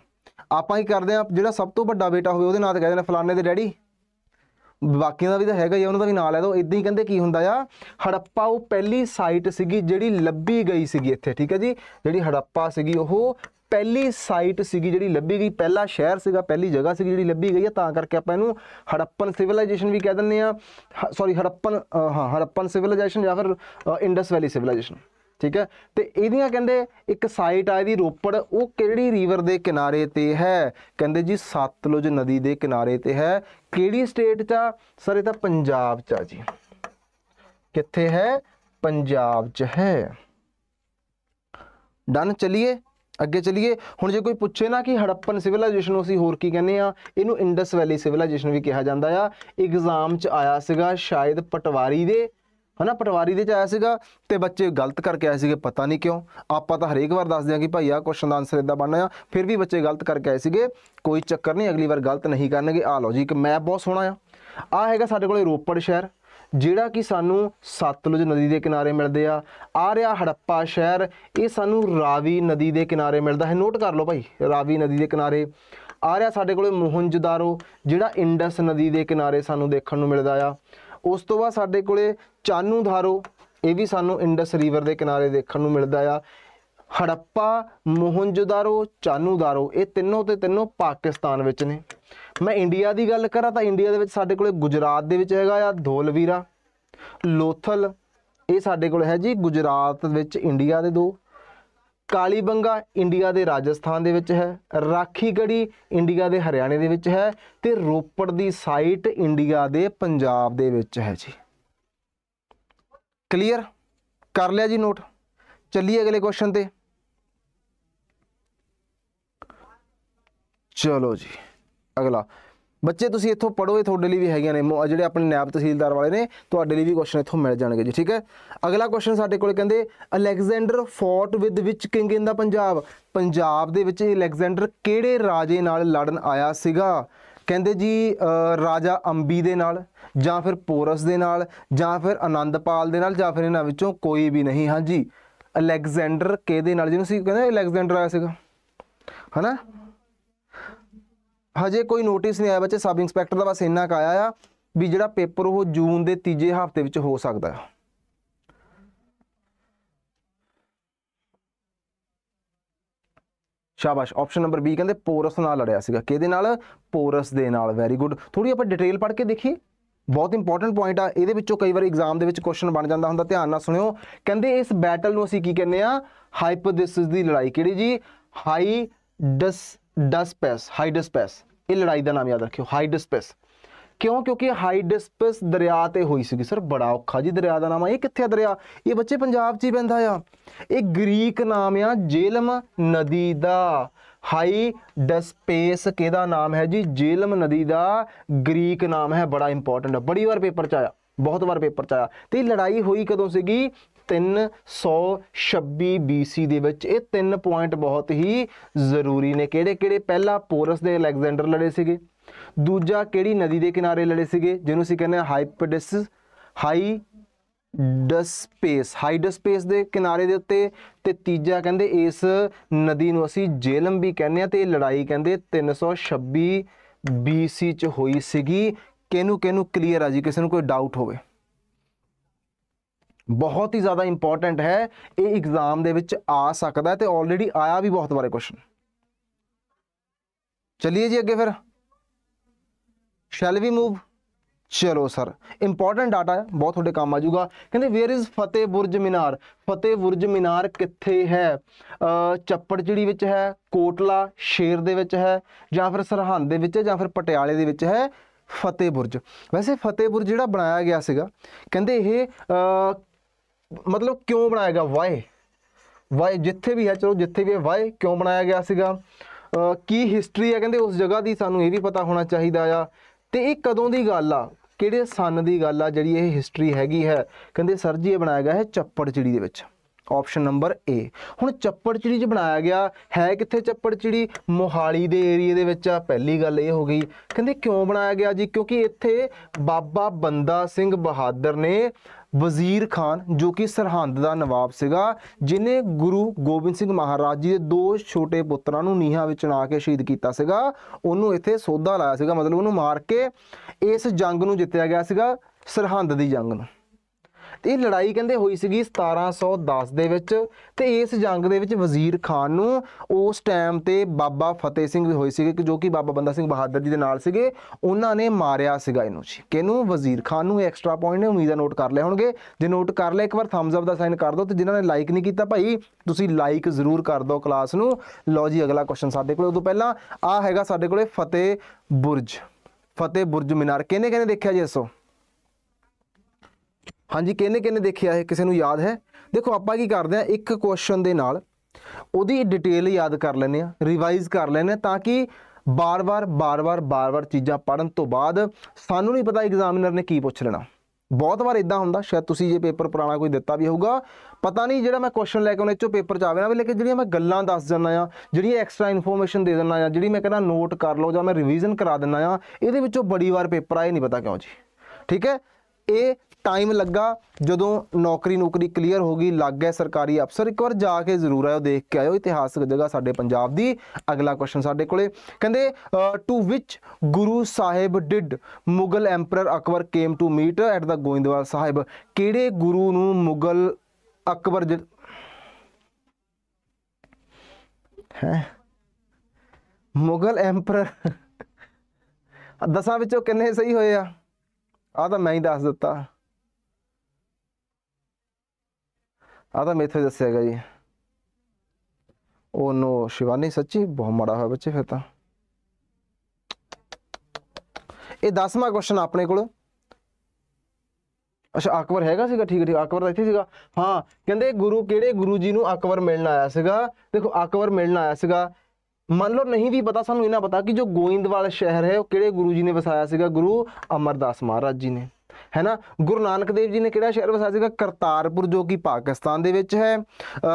ਆਪਾਂ ਹੀ ਕਰਦੇ ਆ ਜਿਹੜਾ ਸਭ ਤੋਂ ਵੱਡਾ ਬੇਟਾ ਹੋਵੇ ਉਹਦੇ ਨਾਂ ਤੇ ਕਹਿੰਦੇ ਨੇ ਫਲਾਨੇ ਦੇ ਡੈਡੀ ਬਾਕੀਆਂ ਦਾ ਵੀ ਤਾਂ ਹੈਗਾ ਹੀ ਉਹਨਾਂ ਦਾ ਵੀ ਨਾਂ ਲੈ ਦੋ ਇਦਾਂ ਹੀ ਕਹਿੰਦੇ ਕੀ ਹੁੰਦਾ ਆ ਹੜੱਪਾ ਉਹ ਪਹਿਲੀ ਸਾਈਟ ਸੀਗੀ ਜਿਹੜੀ ਲੱਭੀ ਗਈ ਸੀਗੀ ਇੱਥੇ ਠੀਕ ਹੈ ਜੀ ਜਿਹੜੀ ਹੜੱਪਾ ਸੀਗੀ ਉਹ ਪਹਿਲੀ ਸਾਈਟ ਸੀਗੀ ਜਿਹੜੀ ਲੱਭੀ ਗਈ ਪਹਿਲਾ ਸ਼ਹਿਰ ਸੀਗਾ ਪਹਿਲੀ ਜਗ੍ਹਾ ਸੀਗੀ ਜਿਹੜੀ ਲੱਭੀ ਗਈ ਹੈ ਤਾਂ ਕਰਕੇ ਆਪਾਂ ਇਹਨੂੰ ਹੜੱਪਨ ਸਿਵਲਾਈਜੇਸ਼ਨ ਵੀ ਕਹਿ ਦਿੰਦੇ ਆ ਸੌਰੀ ਹੜੱਪਨ ਹਾਂ ਹੜੱਪਨ ਸਿਵਲਾਈਜੇਸ਼ਨ ਜਾਂ ਫਿਰ ਇੰਡਸ ਵੈਲੀ ਸਿਵਲਾਈਜੇਸ਼ਨ ਠੀਕ ਹੈ ਤੇ ਇਹਦੀਆਂ ਕਹਿੰਦੇ ਇੱਕ ਸਾਈਟ ਆ ਇਹਦੀ ਰੋਪੜ ਉਹ ਕਿਹੜੀ ਰੀਵਰ ਦੇ ਕਿਨਾਰੇ ਤੇ ਹੈ ਕਹਿੰਦੇ ਜੀ ਸਤਲੁਜ ਨਦੀ ਦੇ ਕਿਨਾਰੇ ਤੇ ਹੈ ਕਿਹੜੀ ਸਟੇਟ ਚ ਸਰ ਇਹ ਤਾਂ ਪੰਜਾਬ ਚ ਆ ਜੀ ਕਿੱਥੇ ਹੈ ਪੰਜਾਬ ਚ ਹੈ ਡਨ ਚਲਿਏ ਅੱਗੇ ਚਲੀਏ ਹੁਣ ਜੇ ਕੋਈ ਪੁੱਛੇ ਨਾ ਕਿ ਹੜੱਪਨ ਸਿਵਲਾਈਜੇਸ਼ਨ ਨੂੰ ਅਸੀਂ ਹੋਰ ਕੀ ਕਹਿੰਦੇ ਆ ਇਹਨੂੰ ਇੰਡਸ ਵੈਲੀ ਸਿਵਲਾਈਜੇਸ਼ਨ ਵੀ ਕਿਹਾ ਜਾਂਦਾ ਆ ਐਗਜ਼ਾਮ 'ਚ ਆਇਆ ਸੀਗਾ ਸ਼ਾਇਦ ਪਟਵਾਰੀ ਦੇ ਹਨਾ ਪਟਵਾਰੀ ਦੇ ਚ ਆਇਆ ਸੀਗਾ ਤੇ ਬੱਚੇ ਗਲਤ ਕਰਕੇ ਆਏ ਸੀਗੇ ਪਤਾ ਨਹੀਂ ਕਿਉਂ ਆਪਾਂ ਤਾਂ ਹਰੇਕ ਵਾਰ ਦੱਸਦੇ ਆ ਕਿ ਭਾਈ ਆ ਕੁਐਸਚਨ ਦਾ ਆਨਸਰ ਇਦਾਂ ਬਣਨਾ ਆ ਫਿਰ ਵੀ ਬੱਚੇ ਗਲਤ ਕਰਕੇ ਆਏ ਸੀਗੇ ਕੋਈ ਚੱਕਰ ਨਹੀਂ ਅਗਲੀ ਵਾਰ ਗਲਤ ਨਹੀਂ ਕਰਨਗੇ ਆ ਲੋ ਜੀ ਇੱਕ ਮੈਪ ਬਹੁਤ ਸੋਹਣਾ ਆ ਆ ਹੈਗਾ ਸਾਡੇ ਕੋਲੇ ਰੋਪੜ ਸ਼ਹਿਰ ਜਿਹੜਾ ਕਿ ਸਾਨੂੰ ਸਤਲੁਜ ਨਦੀ ਦੇ ਕਿਨਾਰੇ ਮਿਲਦੇ ਆ ਆ ਰਿਹਾ ਹੜੱਪਾ ਸ਼ਹਿਰ ਇਹ ਸਾਨੂੰ ਰਾਵੀ ਨਦੀ ਦੇ ਕਿਨਾਰੇ ਮਿਲਦਾ ਹੈ ਨੋਟ ਕਰ ਲਓ ਭਾਈ ਰਾਵੀ ਨਦੀ ਦੇ ਕਿਨਾਰੇ ਆ ਰਿਹਾ ਸਾਡੇ ਕੋਲੇ ਮੋਹਨਜਦਾਰੋ ਜਿਹੜਾ ਇੰਡਸ ਨਦੀ ਦੇ ਕਿਨਾਰੇ ਸਾਨੂੰ ਦੇਖਣ ਨੂੰ ਮਿਲਦਾ ਆ ਉਸ ਤੋਂ ਬਾਅਦ ਸਾਡੇ ਕੋਲੇ ਚਾਨੂਧਾਰੋ ਇਹ ਵੀ ਸਾਨੂੰ ਇੰਡਸ ਰਿਵਰ ਦੇ ਕਿਨਾਰੇ ਦੇਖਣ ਨੂੰ ਮਿਲਦਾ ਆ ਹੜੱਪਾ ਮੋਹਨਜਦਾਰੋ ਚਾਨੂਦਾਰੋ ਇਹ ਤਿੰਨੋਂ ਤੇ ਤਿੰਨੋਂ ਪਾਕਿਸਤਾਨ ਵਿੱਚ ਨੇ ਮੈਂ ਇੰਡੀਆ ਦੀ ਗੱਲ ਕਰਾਂ ਤਾਂ ਇੰਡੀਆ ਦੇ ਵਿੱਚ ਸਾਡੇ ਕੋਲੇ ਗੁਜਰਾਤ ਦੇ ਵਿੱਚ ਹੈਗਾ ਆ ਧੋਲਵੀਰਾ ਲੋਥਲ ਇਹ ਸਾਡੇ ਕੋਲ ਹੈ ਜੀ ਗੁਜਰਾਤ ਵਿੱਚ ਇੰਡੀਆ ਦੇ ਦੋ ਕਾਲੀਬੰਗਾ ਇੰਡੀਆ ਦੇ ਰਾਜਸਥਾਨ ਦੇ ਵਿੱਚ ਹੈ ਰਾਖੀਗੜੀ ਇੰਡੀਆ ਦੇ ਹਰਿਆਣੇ ਦੇ ਵਿੱਚ ਹੈ ਤੇ ਰੋਪੜ ਦੀ ਸਾਈਟ ਇੰਡੀਆ ਦੇ ਪੰਜਾਬ ਦੇ ਵਿੱਚ ਹੈ ਜੀ ਕਲੀਅਰ ਕਰ ਲਿਆ ਜੀ ਨੋਟ ਚੱਲੀਏ ਅਗਲੇ ਕੁਐਸਚਨ ਤੇ ਚਲੋ ਜੀ ਅਗਲਾ ਬੱਚੇ ਤੁਸੀਂ ਇੱਥੋਂ ਪੜੋ ਇਹ ਤੁਹਾਡੇ ਲਈ ਵੀ ਹੈਗੀਆਂ ਨੇ ਜਿਹੜੇ ਆਪਣੇ ਨਾਇਬ ਤਹਿਸੀਲਦਾਰ ਵਾਲੇ ਨੇ ਤੁਹਾਡੇ ਲਈ ਵੀ ਕੁਐਸਚਨ ਇੱਥੋਂ ਮਿਲ ਜਾਣਗੇ ਜੀ ਠੀਕ ਹੈ ਅਗਲਾ ਕੁਐਸਚਨ ਸਾਡੇ ਕੋਲ ਕਹਿੰਦੇ Alexander fought with which king in the Punjab Punjab ਦੇ ਵਿੱਚ ਅਲੈਗਜ਼ੈਂਡਰ ਕਿਹੜੇ ਰਾਜੇ ਨਾਲ ਲੜਨ ਆਇਆ ਸੀਗਾ ਕਹਿੰਦੇ ਜੀ ਰਾਜਾ ਅੰਬੀ ਦੇ ਨਾਲ ਜਾਂ ਫਿਰ ਪੋਰਸ ਦੇ ਨਾਲ ਜਾਂ ਫਿਰ ਆਨੰਦਪਾਲ ਦੇ ਨਾਲ ਜਾਂ ਫਿਰ ਇਹਨਾਂ ਵਿੱਚੋਂ ਕੋਈ ਵੀ ਨਹੀਂ ਹਾਂਜੀ ਅਲੈਗਜ਼ੈਂਡਰ ਕਿਹਦੇ ਨਾਲ ਜਿਹਨੂੰ ਸੀ ਕਹਿੰਦੇ ਅਲੈਗਜ਼ੈਂਡਰ ਆਇਆ ਸੀਗਾ ਹਨਾ ਹਜੇ ਕੋਈ ਨੋਟਿਸ ਨਹੀਂ ਆਇਆ ਬੱਚੇ ਸਬ ਇੰਸਪੈਕਟਰ ਦਾ ਬਸ ਇੰਨਾ ਕ ਆਇਆ ਆ ਵੀ ਜਿਹੜਾ ਪੇਪਰ ਉਹ ਜੂਨ ਦੇ ਤੀਜੇ ਹਫਤੇ ਵਿੱਚ ਹੋ ਸਕਦਾ ਹੈ ਸ਼ਾਬਾਸ਼ ਆਪਸ਼ਨ ਨੰਬਰ B ਕਹਿੰਦੇ ਪੋਰਸ ਨਾਲ ਲੜਿਆ ਸੀਗਾ ਕਿਹਦੇ ਨਾਲ ਪੋਰਸ ਦੇ ਨਾਲ ਵੈਰੀ ਗੁੱਡ ਥੋੜੀ ਆਪਾਂ ਡਿਟੇਲ ਪੜ੍ਹ ਕੇ ਦੇਖੀਏ ਬਹੁਤ ਇੰਪੋਰਟੈਂਟ ਪੁਆਇੰਟ ਆ ਇਹਦੇ ਵਿੱਚੋਂ ਕਈ ਵਾਰ ਐਗਜ਼ਾਮ ਦੇ ਵਿੱਚ ਕੁਐਸਚਨ ਬਣ ਜਾਂਦਾ ਹੁੰਦਾ ਧਿਆਨ ਨਾਲ ਸੁਣਿਓ ਕਹਿੰਦੇ ਇਸ ਬੈਟਲ ਨੂੰ ਅਸੀਂ ਕੀ ਕਹਿੰਦੇ ਆ ਹਾਈਪੋਥੈਸਿਸ ਦੀ ਲੜਾਈ ਕਿਹੜੀ ਜੀ ਹਾਈ ਡਸ ਡਸਪੈਸ ਹਾਈਡਸਪੈਸ ਇਹ ਲੜਾਈ ਦਾ ਨਾਮ ਯਾਦ ਰੱਖਿਓ ਹਾਈਡਸਪੈਸ ਕਿਉਂ ਕਿਉਂਕਿ ਹਾਈਡਸਪੈਸ ਦਰਿਆ ਤੇ ਹੋਈ ਸੀਗੀ ਸਰ ਬੜਾ ਔਖਾ ਜੀ ਦਰਿਆ ਦਾ ਨਾਮ ਇਹ ਕਿੱਥੇ ਆ ਦਰਿਆ ਇਹ ਬੱਚੇ ਪੰਜਾਬ 'ਚ ਹੀ ਪੈਂਦਾ ਆ ਇਹ ਗ੍ਰੀਕ ਨਾਮ ਆ ਜੇਲਮ ਨਦੀ ਦਾ ਹਾਈ ਡਸਪੇਸ ਕਿਹਦਾ ਨਾਮ ਹੈ ਜੀ ਜੇਲਮ ਨਦੀ ਦਾ ਗ੍ਰੀਕ ਨਾਮ ਹੈ ਬੜਾ ਇੰਪੋਰਟੈਂਟ ਬੜੀ ਵਾਰ ਪੇਪਰ 'ਚ ਆਇਆ ਬਹੁਤ ਵਾਰ ਪੇਪਰ 'ਚ ਆਇਆ ਤੇ ਲੜਾਈ ਹੋਈ ਕਦੋਂ ਸੀਗੀ 326 BC ਦੇ ਵਿੱਚ ਇਹ ਤਿੰਨ ਪੁਆਇੰਟ ਬਹੁਤ ਹੀ ਜ਼ਰੂਰੀ ਨੇ ਕਿਹੜੇ ਕਿਹੜੇ ਪਹਿਲਾ ਪੋਰਸ ਦੇ ਅਲੈਗਜ਼ੈਂਡਰ ਲੜੇ ਸੀਗੇ ਦੂਜਾ ਕਿਹੜੀ ਨਦੀ ਦੇ ਕਿਨਾਰੇ ਲੜੇ ਸੀਗੇ ਜਿਹਨੂੰ ਅਸੀਂ ਕਹਿੰਦੇ ਹਾਈਪੋਡਿਸ ਹਾਈ ਡਸ ਡਸਪੇਸ ਸਪੇਸ ਦੇ ਕਿਨਾਰੇ ਦੇ ਉੱਤੇ ਤੇ ਤੀਜਾ ਕਹਿੰਦੇ ਇਸ ਨਦੀ ਨੂੰ ਅਸੀਂ ਜੇਲਮ ਵੀ ਕਹਿੰਦੇ ਆ ਤੇ ਇਹ ਲੜਾਈ ਕਹਿੰਦੇ 326 BC ਚ ਹੋਈ ਸੀਗੀ ਕਿਹਨੂੰ ਕਿਹਨੂੰ ਕਲੀਅਰ ਆ ਜੀ ਕਿਸੇ ਨੂੰ ਕੋਈ ਡਾਊਟ ਹੋਵੇ ਬਹੁਤ ਹੀ ਜ਼ਿਆਦਾ ਇੰਪੋਰਟੈਂਟ ਹੈ ਇਹ ਐਗਜ਼ਾਮ ਦੇ ਵਿੱਚ ਆ ਸਕਦਾ ਤੇ ਆਲਰੇਡੀ ਆਇਆ ਵੀ ਬਹੁਤ ਵਾਰੇ ਕੁਐਸਚਨ ਚਲਿਏ ਜੀ ਅੱਗੇ ਫਿਰ ਸ਼ੈਲ ਵੀ ਮੂਵ ਚਲੋ ਸਰ ਇੰਪੋਰਟੈਂਟ ਡਾਟਾ ਹੈ ਬਹੁਤ ਤੁਹਾਡੇ ਕੰਮ ਆ ਜਾਊਗਾ ਕਹਿੰਦੇ ਵੇਅਰ ਇਜ਼ ਫਤਿਹ ਬੁਰਜ ਮਿਨਾਰ ਫਤਿਹ ਬੁਰਜ ਮਿਨਾਰ ਕਿੱਥੇ ਹੈ ਚੱਪੜਚਿੜੀ ਵਿੱਚ ਹੈ ਕੋਟਲਾ ਸ਼ੇਰ ਦੇ ਵਿੱਚ ਹੈ ਜਾਂ ਫਿਰ ਸਰਹੰਦ ਦੇ ਵਿੱਚ ਹੈ ਜਾਂ ਫਿਰ ਪਟਿਆਲੇ ਦੇ ਵਿੱਚ ਹੈ ਫਤਿਹ ਬੁਰਜ ਵੈਸੇ ਫਤਿਹ ਬੁਰਜ ਜਿਹੜਾ ਬਣਾਇਆ ਗਿਆ ਸੀਗਾ ਕਹਿੰਦੇ ਇਹ ਮਤਲਬ ਕਿਉਂ ਬਣਾਇਆ ਗਿਆ ਵਾਈ ਵਾਈ ਜਿੱਥੇ ਵੀ ਹੈ ਚਲੋ ਜਿੱਥੇ ਵੀ ਹੈ ਵਾਈ ਕਿਉਂ ਬਣਾਇਆ ਗਿਆ ਸੀਗਾ ਕੀ ਹਿਸਟਰੀ ਹੈ ਕਹਿੰਦੇ ਉਸ ਜਗ੍ਹਾ ਦੀ ਸਾਨੂੰ ਇਹ ਵੀ ਪਤਾ ਹੋਣਾ ਚਾਹੀਦਾ ਆ ਤੇ ਇਹ ਕਦੋਂ ਦੀ ਗੱਲ ਆ ਕਿਹੜੇ ਸਨ ਦੀ ਗੱਲ ਆ ਜਿਹੜੀ ਇਹ ਹਿਸਟਰੀ ਹੈਗੀ ਹੈ ਕਹਿੰਦੇ ਸਰ ਜੀ ਇਹ ਬਣਾਇਆ ਗਿਆ ਹੈ ਚੱਪੜਚਿੜੀ ਦੇ ਵਿੱਚ ਆਪਸ਼ਨ ਨੰਬਰ A ਹੁਣ ਚੱਪੜਚਿੜੀ ਚ ਬਣਾਇਆ ਗਿਆ ਹੈ ਕਿੱਥੇ ਚੱਪੜਚਿੜੀ ਮੋਹਾਲੀ ਦੇ ਏਰੀਆ ਦੇ ਵਿੱਚ ਆ ਪਹਿਲੀ ਗੱਲ ਇਹ ਹੋ ਗਈ ਕਹਿੰਦੇ ਕਿਉਂ ਬਣਾਇਆ ਗਿਆ ਜੀ ਕਿਉਂਕਿ ਇੱਥੇ ਬਾਬਾ ਬੰਦਾ ਸਿੰਘ ਬਹਾਦਰ ਨੇ ਵਜ਼ੀਰ ਖਾਨ ਜੋ ਕਿ ਸਰਹੰਦ ਦਾ ਨਵਾਬ ਸੀਗਾ ਜਿਨੇ ਗੁਰੂ ਗੋਬਿੰਦ ਸਿੰਘ ਮਹਾਰਾਜ ਜੀ ਦੇ ਦੋ ਛੋਟੇ ਪੁੱਤਰਾਂ ਨੂੰ ਨੀਹਾਂ ਵਿੱਚ ਨਾ ਕੇ ਸ਼ਹੀਦ ਕੀਤਾ ਸੀਗਾ ਉਹਨੂੰ ਇੱਥੇ ਸੋਧਾ ਲਾਇਆ ਸੀਗਾ ਮਤਲਬ ਉਹਨੂੰ ਮਾਰ ਕੇ ਇਸ ਜੰਗ ਨੂੰ ਜਿੱਤਿਆ ਗਿਆ ਸੀਗਾ ਸਰਹੰਦ ਦੀ ਜੰਗ ਨੂੰ ਤੇ ਇਹ ਲੜਾਈ ਕਹਿੰਦੇ ਹੋਈ ਸੀਗੀ 1710 ਦੇ ਵਿੱਚ ਤੇ ਇਸ ਜੰਗ ਦੇ ਵਿੱਚ ਵਜ਼ੀਰ ਖਾਨ ਨੂੰ ਉਸ ਟਾਈਮ ਤੇ ਬਾਬਾ ਫਤਿਹ ਸਿੰਘ ਵੀ ਹੋਏ ਸੀਗੇ ਕਿ ਜੋ ਕਿ ਬਾਬਾ ਬੰਦਾ ਸਿੰਘ ਬਹਾਦਰ ਜੀ ਦੇ ਨਾਲ ਸੀਗੇ ਉਹਨਾਂ ਨੇ ਮਾਰਿਆ ਸੀਗਾ ਇਹਨੂੰ ਜੀ ਕਿਹਨੂੰ ਵਜ਼ੀਰ ਖਾਨ ਨੂੰ ਐਕਸਟਰਾ ਪੁਆਇੰਟ ਨੇ ਉਮੀਦਾਂ ਨੋਟ ਕਰ ਲਏ ਹੋਣਗੇ ਜੇ ਨੋਟ ਕਰ ਲਿਆ ਇੱਕ ਵਾਰ ਥੰਬਸ ਅਪ ਦਾ ਸਾਈਨ ਕਰ ਦਿਓ ਤੇ ਜਿਨ੍ਹਾਂ ਨੇ ਲਾਈਕ ਨਹੀਂ ਕੀਤਾ ਭਾਈ ਤੁਸੀਂ ਲਾਈਕ ਜ਼ਰੂਰ ਕਰ ਦਿਓ ਕਲਾਸ ਨੂੰ ਲਓ ਜੀ ਅਗਲਾ ਕੁਐਸਚਨ ਸਾਡੇ ਕੋਲ ਉਦੋਂ ਪਹਿਲਾਂ ਆ ਹੈਗਾ ਸਾਡੇ ਕੋਲੇ ਫਤਿਹ ਬੁਰਜ ਫਤਿਹ ਬੁਰਜ ਮਿਨਾਰ ਕਿਹਨੇ ਕਿਹਨੇ ਦੇਖਿਆ ਜੀ ਇਸੋ ਹਾਂਜੀ ਕਿਹਨੇ ਕਿਹਨੇ ਦੇਖਿਆ ਇਹ ਕਿਸੇ ਨੂੰ ਯਾਦ ਹੈ ਦੇਖੋ ਆਪਾਂ ਕੀ ਕਰਦੇ ਆ ਇੱਕ ਕੁਐਸਚਨ ਦੇ ਨਾਲ ਉਹਦੀ ਡਿਟੇਲ ਯਾਦ ਕਰ ਲੈਨੇ ਆ ਰਿਵਾਈਜ਼ ਕਰ ਲੈਨੇ ਤਾਂ ਕਿ ਬਾਰ-ਬਾਰ ਬਾਰ-ਬਾਰ ਬਾਰ-ਬਾਰ ਚੀਜ਼ਾਂ ਪੜਨ ਤੋਂ ਬਾਅਦ ਸਾਨੂੰ ਨਹੀਂ ਪਤਾ ਐਗਜ਼ਾਮੀਨਰ ਨੇ ਕੀ ਪੁੱਛ ਲੈਣਾ ਬਹੁਤ ਵਾਰ ਇਦਾਂ ਹੁੰਦਾ ਸ਼ਾਇਦ ਤੁਸੀਂ ਜੇ ਪੇਪਰ ਪੁਰਾਣਾ ਕੋਈ ਦਿੱਤਾ ਵੀ ਹੋਊਗਾ ਪਤਾ ਨਹੀਂ ਜਿਹੜਾ ਮੈਂ ਕੁਐਸਚਨ ਲੈ ਕੇ ਉਹਨੇ ਚੋਂ ਪੇਪਰ ਚ ਆਵੇ ਨਾ ਵੀ ਲੇਕਿਨ ਜਿਹੜੀਆਂ ਮੈਂ ਗੱਲਾਂ ਦੱਸ ਜੰਨਾ ਆ ਜਿਹੜੀਆਂ ਐਕਸਟਰਾ ਇਨਫੋਰਮੇਸ਼ਨ ਦੇ ਦਿੰਨਾ ਆ ਜਿਹੜੀ ਮੈਂ ਕਹਿੰਦਾ ਨੋਟ ਕਰ ਲਓ ਜਾਂ ਮੈਂ ਰਿਵੀਜ਼ਨ ਕਰਾ ਦਿੰਨਾ ਆ ਇਹਦੇ ਵਿੱਚੋਂ ਬੜੀ ਵਾਰ ਪੇਪਰ ਆਏ ਨਹੀਂ ਪਤਾ ਕਿਉਂ ਜੀ ਠੀਕ ਹੈ ਇਹ ਟਾਈਮ ਲੱਗਾ ਜਦੋਂ ਨੌਕਰੀ ਨੌਕਰੀ ਕਲੀਅਰ ਹੋ ਗਈ ਲੱਗ ਗਿਆ ਸਰਕਾਰੀ ਅਫਸਰ ਇੱਕ ਵਾਰ ਜਾ ਕੇ ਜ਼ਰੂਰ ਆਇਓ ਦੇਖ ਕੇ ਆਇਓ ਇਤਿਹਾਸਕ ਜਗ੍ਹਾ ਸਾਡੇ ਪੰਜਾਬ ਦੀ ਅਗਲਾ ਕੁਐਸਚਨ ਸਾਡੇ ਕੋਲੇ ਕਹਿੰਦੇ to which Guru Sahib did Mughal emperor Akbar came to meet at the Goindwal Sahib ਕਿਹੜੇ ਗੁਰੂ ਨੂੰ ਮੁਗਲ ਅਕਬਰ ਹੈ ਮੁਗਲ ਐਮਪਰਰ ਦਸਾਂ ਵਿੱਚੋਂ ਕਿੰਨੇ ਸਹੀ ਹੋਏ ਆ ਆ ਤਾਂ ਮੈਂ ਹੀ ਦੱਸ ਦਿੱਤਾ ਆ ਤਾਂ ਮੈਥੋਂ ਦੱਸਿਆ ਗਿਆ ਜੀ ਉਹ ਨੋ ਸ਼ਿਵਾਨੀ ਸੱਚੀ ਬਹੁਤ ਮਾੜਾ ਹੋਇਆ ਬੱਚੇ ਫਿਰ ਤਾਂ ਇਹ 10ਵਾਂ ਕੁਐਸਚਨ ਆਪਣੇ ਕੋਲ ਅੱਛਾ ਅਕਬਰ ਹੈਗਾ ਸੀਗਾ ਠੀਕ ਠੀਕ ਅਕਬਰ ਤਾਂ ਇੱਥੇ ਸੀਗਾ ਹਾਂ ਕਹਿੰਦੇ ਗੁਰੂ ਕਿਹੜੇ ਗੁਰੂ ਜੀ ਨੂੰ ਅਕਬਰ ਮਿਲਣ ਆਇਆ ਸੀਗਾ ਦੇਖੋ ਅਕਬਰ ਮਿਲਣ ਆਇਆ ਸੀਗਾ ਮੰਨ ਲਓ ਨਹੀਂ ਵੀ ਪਤਾ ਸਾਨੂੰ ਇਹਨਾਂ ਪਤਾ ਕਿ ਜੋ ਗੋਇੰਦਵਾਲ ਸ਼ਹਿਰ ਹੈ ਉਹ ਕਿਹੜੇ ਗੁਰੂ ਜੀ ਨੇ ਵਸਾਇਆ ਸੀਗਾ ਗੁਰੂ ਅਮਰਦਾਸ ਮਹਾਰਾਜ ਜੀ ਨੇ ਹੈ ਨਾ ਗੁਰੂ ਨਾਨਕ ਦੇਵ ਜੀ ਨੇ ਕਿਹੜਾ ਸ਼ਹਿਰ ਵਸਾਇਆ ਸੀਗਾ ਕਰਤਾਰਪੁਰ ਜੋ ਕਿ ਪਾਕਿਸਤਾਨ ਦੇ ਵਿੱਚ ਹੈ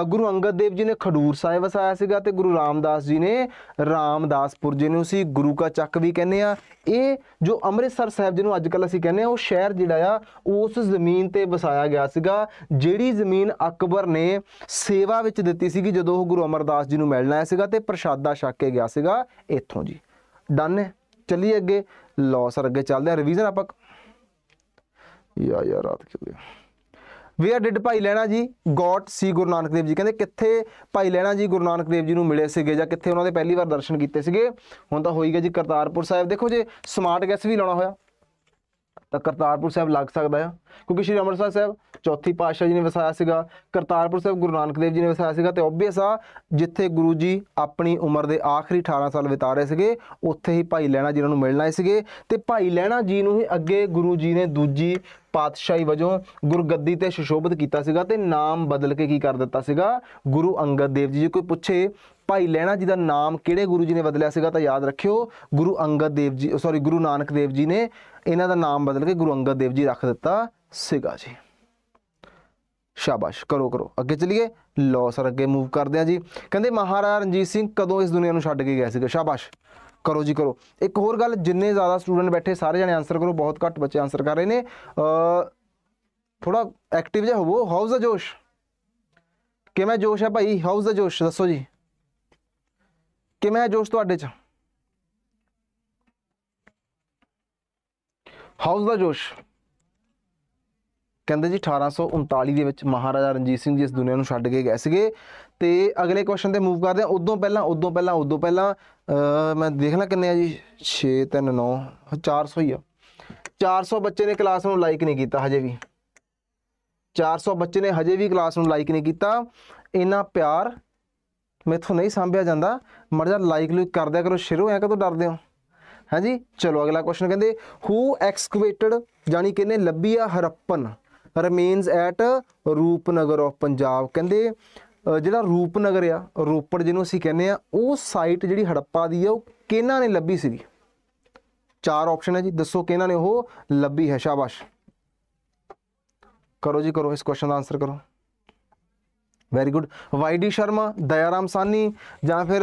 ਗੁਰੂ ਅੰਗਦ ਦੇਵ ਜੀ ਨੇ ਖਡੂਰ ਸਾਹਿਬ ਵਸਾਇਆ ਸੀਗਾ ਤੇ ਗੁਰੂ ਰਾਮਦਾਸ ਜੀ ਨੇ ਰਾਮਦਾਸਪੁਰ ਨੂੰ ਸੀ ਗੁਰੂ ਕਾ ਚੱਕ ਵੀ ਕਹਿੰਦੇ ਆ ਇਹ ਜੋ ਅੰਮ੍ਰਿਤਸਰ ਸਾਹਿਬ ਜਿਹਨੂੰ ਅੱਜ ਕੱਲ ਅਸੀਂ ਕਹਿੰਦੇ ਆ ਉਹ ਸ਼ਹਿਰ ਜਿਹੜਾ ਆ ਉਸ ਜ਼ਮੀਨ ਤੇ ਵਸਾਇਆ ਗਿਆ ਸੀਗਾ ਜਿਹੜੀ ਜ਼ਮੀਨ ਅਕਬਰ ਨੇ ਸੇਵਾ ਵਿੱਚ ਦਿੱਤੀ ਸੀਗੀ ਜਦੋਂ ਉਹ ਗੁਰੂ ਅਮਰਦਾਸ ਜੀ ਨੂੰ ਮਿਲਣ ਆਇਆ ਸੀਗਾ ਤੇ ਪ੍ਰਸ਼ਾਦਾ ਛਕ ਕੇ ਗਿਆ ਸੀਗਾ ਇੱਥੋਂ ਜੀ ਡਨ ਹੈ ਚੱਲੀਏ ਅੱਗੇ ਲਾਸਰ ਅੱਗੇ ਚੱਲਦੇ ਆ ਰਿਵੀਜ਼ਨ ਆਪਾਂ ਯਾ ਯਾ ਰਾਤ ਕਿਉਂ ਵੇਅਰ ਡਿਡ ਭਾਈ ਲੈਣਾ ਜੀ ਗੋਟ ਸੀ ਗੁਰੂ ਨਾਨਕ ਦੇਵ ਜੀ ਕਹਿੰਦੇ ਕਿੱਥੇ ਭਾਈ ਲੈਣਾ ਜੀ ਗੁਰੂ ਨਾਨਕ ਦੇਵ ਜੀ ਨੂੰ ਮਿਲੇ ਸੀਗੇ ਜਾਂ ਕਿੱਥੇ ਉਹਨਾਂ ਦੇ ਪਹਿਲੀ ਵਾਰ ਦਰਸ਼ਨ ਕੀਤੇ ਸੀਗੇ ਹੁਣ ਤਾਂ ਹੋਈਗਾ ਜੀ ਕਰਤਾਰਪੁਰ ਸਾਹਿਬ ਦੇਖੋ ਜੇ ਸਮਾਰਟ ਗੈਸ ਵੀ ਲਾਉਣਾ ਹੋਇਆ ਤਾਂ ਕਰਤਾਰਪੁਰ ਸਾਹਿਬ ਲੱਗ ਸਕਦਾ ਆ ਕਿਉਂਕਿ ਸ਼੍ਰੀ ਅੰਮ੍ਰਿਤਸਰ ਸਾਹਿਬ ਚੌਥੀ ਪਾਤਸ਼ਾਹ ਜੀ ਨੇ ਵਸਾਇਆ ਸੀਗਾ ਕਰਤਾਰਪੁਰ ਸਾਹਿਬ ਗੁਰੂ ਨਾਨਕ ਦੇਵ ਜੀ ਨੇ ਵਸਾਇਆ ਸੀਗਾ ਤੇ ਓਬਵੀਅਸ ਆ ਜਿੱਥੇ ਗੁਰੂ ਜੀ ਆਪਣੀ ਉਮਰ ਦੇ ਆਖਰੀ 18 ਸਾਲ ਬਿਤਾ ਰਹੇ ਸੀਗੇ ਉੱਥੇ ਹੀ ਭਾਈ ਲੈਣਾ ਜੀ ਨੂੰ ਮਿਲਣ ਆਏ ਸੀਗੇ ਤੇ ਭਾਈ ਲੈਣਾ ਜੀ ਨੂੰ ਹੀ ਅੱਗੇ ਗੁਰੂ ਜੀ ਨੇ ਦੂਜੀ ਪਾਤਸ਼ਾਹੀ ਵਜੋਂ ਗੁਰਗੱਦੀ ਤੇ ਸ਼ਿਸ਼ੋਭਤ ਕੀਤਾ ਸੀਗਾ ਤੇ ਨਾਮ ਬਦਲ ਕੇ ਕੀ ਕਰ ਦਿੱਤਾ ਸੀਗਾ ਗੁਰੂ ਅੰਗਦ ਦੇਵ ਜੀ ਜੇ ਕੋਈ ਪੁੱਛੇ ਭਾਈ ਲੈਣਾ ਜੀ ਦਾ ਨਾਮ ਕਿਹੜੇ ਗੁਰੂ ਜੀ ਨੇ ਬਦਲਿਆ ਸੀਗਾ ਤਾਂ ਯਾਦ ਰੱਖਿਓ ਗੁਰੂ ਅੰਗਦ ਦੇਵ ਜੀ ਸੌਰੀ ਗੁਰੂ ਨਾਨਕ ਦੇਵ ਜੀ ਨੇ ਇਹਨਾਂ ਦਾ ਨਾਮ ਬਦਲ ਕੇ ਗੁਰੂ ਅੰਗਦ ਦੇਵ ਜੀ ਰੱਖ ਦਿੱਤਾ ਸੀਗਾ ਜੀ ਸ਼ਾਬਾਸ਼ ਕਰੋ ਕਰੋ ਅੱਗੇ ਚਲੀਏ ਲੋ ਸਰ ਅੱਗੇ ਮੂਵ ਕਰਦੇ ਆ ਜੀ ਕਹਿੰਦੇ ਮਹਾਰਾਜਾ ਰਣਜੀਤ ਸਿੰਘ ਕਦੋਂ ਇਸ ਦੁਨੀਆ ਨੂੰ ਛੱਡ ਕੇ ਗਿਆ ਸੀਗਾ ਸ਼ਾਬਾਸ਼ ਕਰੋ ਜੀ ਕਰੋ ਇੱਕ ਹੋਰ ਗੱਲ ਜਿੰਨੇ ਜ਼ਿਆਦਾ ਸਟੂਡੈਂਟ ਬੈਠੇ ਸਾਰੇ ਜਣੇ ਆਨਸਰ ਕਰੋ ਬਹੁਤ ਘੱਟ ਬੱਚੇ ਆਨਸਰ ਕਰ ਰਹੇ ਨੇ ਥੋੜਾ ਐਕਟਿਵ ਜਿਹਾ ਹੋਵੋ ਹਾਊਸ ਦਾ ਜੋਸ਼ ਕਿਵੇਂ ਜੋਸ਼ ਹੈ ਭਾਈ ਹਾਊਸ ਦਾ ਜੋਸ਼ ਦੱਸੋ ਜੀ ਕਿਵੇਂ ਹੈ ਜੋਸ਼ ਤੁਹਾਡੇ 'ਚ ਹਾਊਸ ਦਾ ਜੋਸ਼ ਕਹਿੰਦੇ ਜੀ 1839 ਦੇ ਵਿੱਚ ਮਹਾਰਾਜਾ ਰਣਜੀਤ ਸਿੰਘ ਜੀ ਇਸ ਦੁਨੀਆ ਨੂੰ ਛੱਡ ਕੇ ਗਏ ਸੀਗੇ ਤੇ ਅਗਲੇ ਕੁਐਸਚਨ ਤੇ ਮੂਵ ਕਰਦੇ ਆ ਉਦੋਂ ਪਹਿਲਾਂ ਉਦੋਂ ਪਹਿਲਾਂ ਉਦੋਂ ਪਹਿਲਾਂ ਮੈਂ ਦੇਖ ਲਾਂ ਕਿੰਨੇ ਆ ਜੀ 6 3 9 400 ਹੀ ਆ 400 ਬੱਚੇ ਨੇ ਕਲਾਸ ਨੂੰ ਲਾਈਕ ਨਹੀਂ ਕੀਤਾ ਹਜੇ ਵੀ 400 ਬੱਚੇ ਨੇ ਹਜੇ ਵੀ ਕਲਾਸ ਨੂੰ ਲਾਈਕ ਨਹੀਂ ਕੀਤਾ ਇਨਾ ਪਿਆਰ ਮੈਥੋਂ ਨਹੀਂ ਸੰਭਿਆ ਜਾਂਦਾ ਮਰਜਾ ਲਾਈਕ ਲੂਕ ਕਰ ਦਿਆ ਕਰੋ ਸ਼ੁਰੂ ਐ ਕਦੋਂ ਡਰਦੇ ਹੋ ਹਾਂਜੀ ਚਲੋ ਅਗਲਾ ਕੁਐਸਚਨ ਕਹਿੰਦੇ ਹੂ ਐਕਸਕੇਵੇਟਡ ਜਾਨੀ ਕਿਨੇ ਲੱਭੀ ਆ Harappan remains at Rupnagar of Punjab ਕਹਿੰਦੇ ਜਿਹੜਾ ਰੂਪਨਗਰ ਆ ਰੋਪੜ ਜਿਹਨੂੰ ਅਸੀਂ ਕਹਿੰਦੇ ਆ ਉਹ ਸਾਈਟ ਜਿਹੜੀ ਹੜੱਪਾ ਦੀ ਆ ਉਹ ਕਿਹਨਾਂ ਨੇ ਲੱਭੀ ਸੀ ਚਾਰ ਆਪਸ਼ਨ ਹੈ ਜੀ ਦੱਸੋ ਕਿਹਨਾਂ ਨੇ ਉਹ ਲੱਭੀ ਹੈ ਸ਼ਾਬਾਸ਼ ਕਰੋ ਜੀ ਕਰੋ ਇਸ ਕੁਐਸਚਨ ਦਾ ਆਨਸਰ ਕਰੋ very good Y D Sharma Dayaram Sahni ਜਾਂ ਫਿਰ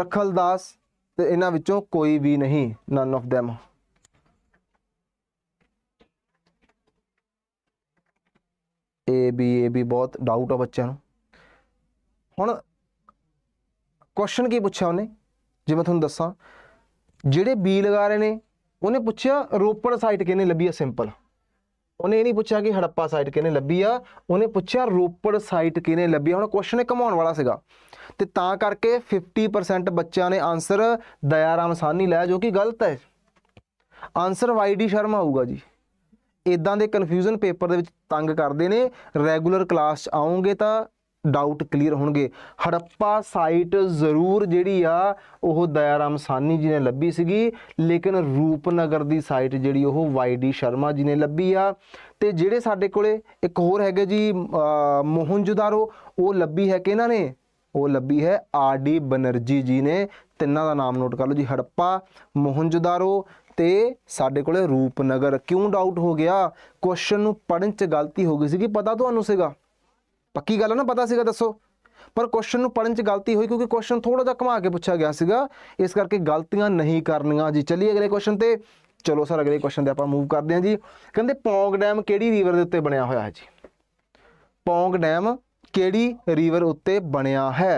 ਰਖਲ ਦਾਸ ਤੇ ਇਹਨਾਂ ਵਿੱਚੋਂ ਕੋਈ ਵੀ ਨਹੀਂ none of them A B A B ਬਹੁਤ ਡਾਊਟ ਆ ਬੱਚਿਆਂ ਨੂੰ ਹੁਣ ਕੁਐਸਚਨ ਕੀ ਪੁੱਛਿਆ ਉਹਨੇ ਜੇ ਮੈਂ ਤੁਹਾਨੂੰ ਦੱਸਾਂ ਜਿਹੜੇ ਬੀ ਲਗਾ ਰਹੇ ਨੇ ਉਹਨੇ ਪੁੱਛਿਆ ਰੋਪੜ ਸਾਈਟ ਕਿਹਨੇ ਲੱਭੀ ਆ ਸਿੰਪਲ ਉਹਨੇ ਇਹ ਨਹੀਂ ਪੁੱਛਿਆ ਕਿ ਹੜੱਪਾ ਸਾਈਟ ਕਿਹਨੇ ਲੱਭੀ ਆ ਉਹਨੇ ਪੁੱਛਿਆ ਰੋਪੜ ਸਾਈਟ ਕਿਹਨੇ ਲੱਭੀ ਹੁਣ ਕੁਐਸਚਨ ਇਹ ਕਮਾਉਣ ਵਾਲਾ ਸੀਗਾ ਤੇ ਤਾਂ ਕਰਕੇ 50% ਬੱਚਿਆਂ ਨੇ ਆਨਸਰ ਦਇਆਰਾਮ ਸਾਨੀ ਲਾਇਆ ਜੋ ਕਿ ਗਲਤ ਹੈ ਆਨਸਰ ਵਾਈਡੀ ਸ਼ਰਮਾ ਆਊਗਾ ਜੀ ਇਦਾਂ ਦੇ ਕਨਫਿਊਜ਼ਨ ਪੇਪਰ ਦੇ ਵਿੱਚ ਤੰਗ ਕਰਦੇ ਨੇ ਰੈਗੂਲਰ ਕਲਾਸ 'ਚ ਆਉਂਗੇ ਤਾਂ ਡਾਊਟ ਕਲੀਅਰ ਹੋਣਗੇ ਹੜੱਪਾ ਸਾਈਟ ਜ਼ਰੂਰ ਜਿਹੜੀ ਆ ਉਹ ਦਇਆਰਾਮ ਸਾਨੀ ਜੀ ਨੇ ਲੱਭੀ ਸੀਗੀ ਲੇਕਿਨ ਰੂਪਨਗਰ ਦੀ ਸਾਈਟ ਜਿਹੜੀ ਉਹ ਵਾਈਡੀ ਸ਼ਰਮਾ ਜੀ ਨੇ ਲੱਭੀ ਆ ਤੇ ਜਿਹੜੇ ਸਾਡੇ ਕੋਲੇ ਇੱਕ ਹੋਰ ਹੈਗੇ ਜੀ ਮੋਹਨਜੋਦਾਰੋ ਉਹ ਲੱਭੀ ਹੈ ਕਿ ਇਹਨਾਂ ਨੇ ਉਹ ਲੱਭੀ ਹੈ ਆਰ ਡੀ ਬਨਰਜੀ ਜੀ ਨੇ ਤਿੰਨਾਂ ਦਾ ਨਾਮ ਨੋਟ ਕਰ ਲਓ ਜੀ ਹੜੱਪਾ ਮੋਹਨਜੋਦਾਰੋ ਤੇ ਸਾਡੇ ਕੋਲੇ ਰੂਪਨਗਰ ਕਿਉਂ ਡਾਊਟ ਹੋ ਗਿਆ ਕੁਐਸਚਨ ਨੂੰ ਪੜਨ 'ਚ ਗਲਤੀ ਹੋ ਗਈ ਸੀ ਕਿ ਪਤਾ ਤੁਹਾਨੂੰ ਸੀਗਾ ਪੱਕੀ ਗੱਲ ਹੈ ਨਾ ਪਤਾ ਸੀਗਾ ਦੱਸੋ ਪਰ ਕੁਐਸਚਨ ਨੂੰ ਪੜਨ ਚ ਗਲਤੀ ਹੋਈ ਕਿਉਂਕਿ ਕੁਐਸਚਨ ਥੋੜਾ ਜਿਹਾ ਘੁਮਾ ਕੇ ਪੁੱਛਿਆ ਗਿਆ ਸੀਗਾ ਇਸ ਕਰਕੇ ਗਲਤੀਆਂ ਨਹੀਂ ਕਰਨੀਆਂ ਜੀ ਚਲਿਏ ਅਗਲੇ ਕੁਐਸਚਨ ਤੇ ਚਲੋ ਸਰ ਅਗਲੇ ਕੁਐਸਚਨ ਤੇ ਆਪਾਂ ਮੂਵ ਕਰਦੇ ਹਾਂ ਜੀ ਕਹਿੰਦੇ ਪੌਂਗ ਡੈਮ ਕਿਹੜੀ ਰੀਵਰ ਦੇ ਉੱਤੇ ਬਣਿਆ ਹੋਇਆ ਹੈ ਜੀ ਪੌਂਗ ਡੈਮ ਕਿਹੜੀ ਰੀਵਰ ਉੱਤੇ ਬਣਿਆ ਹੈ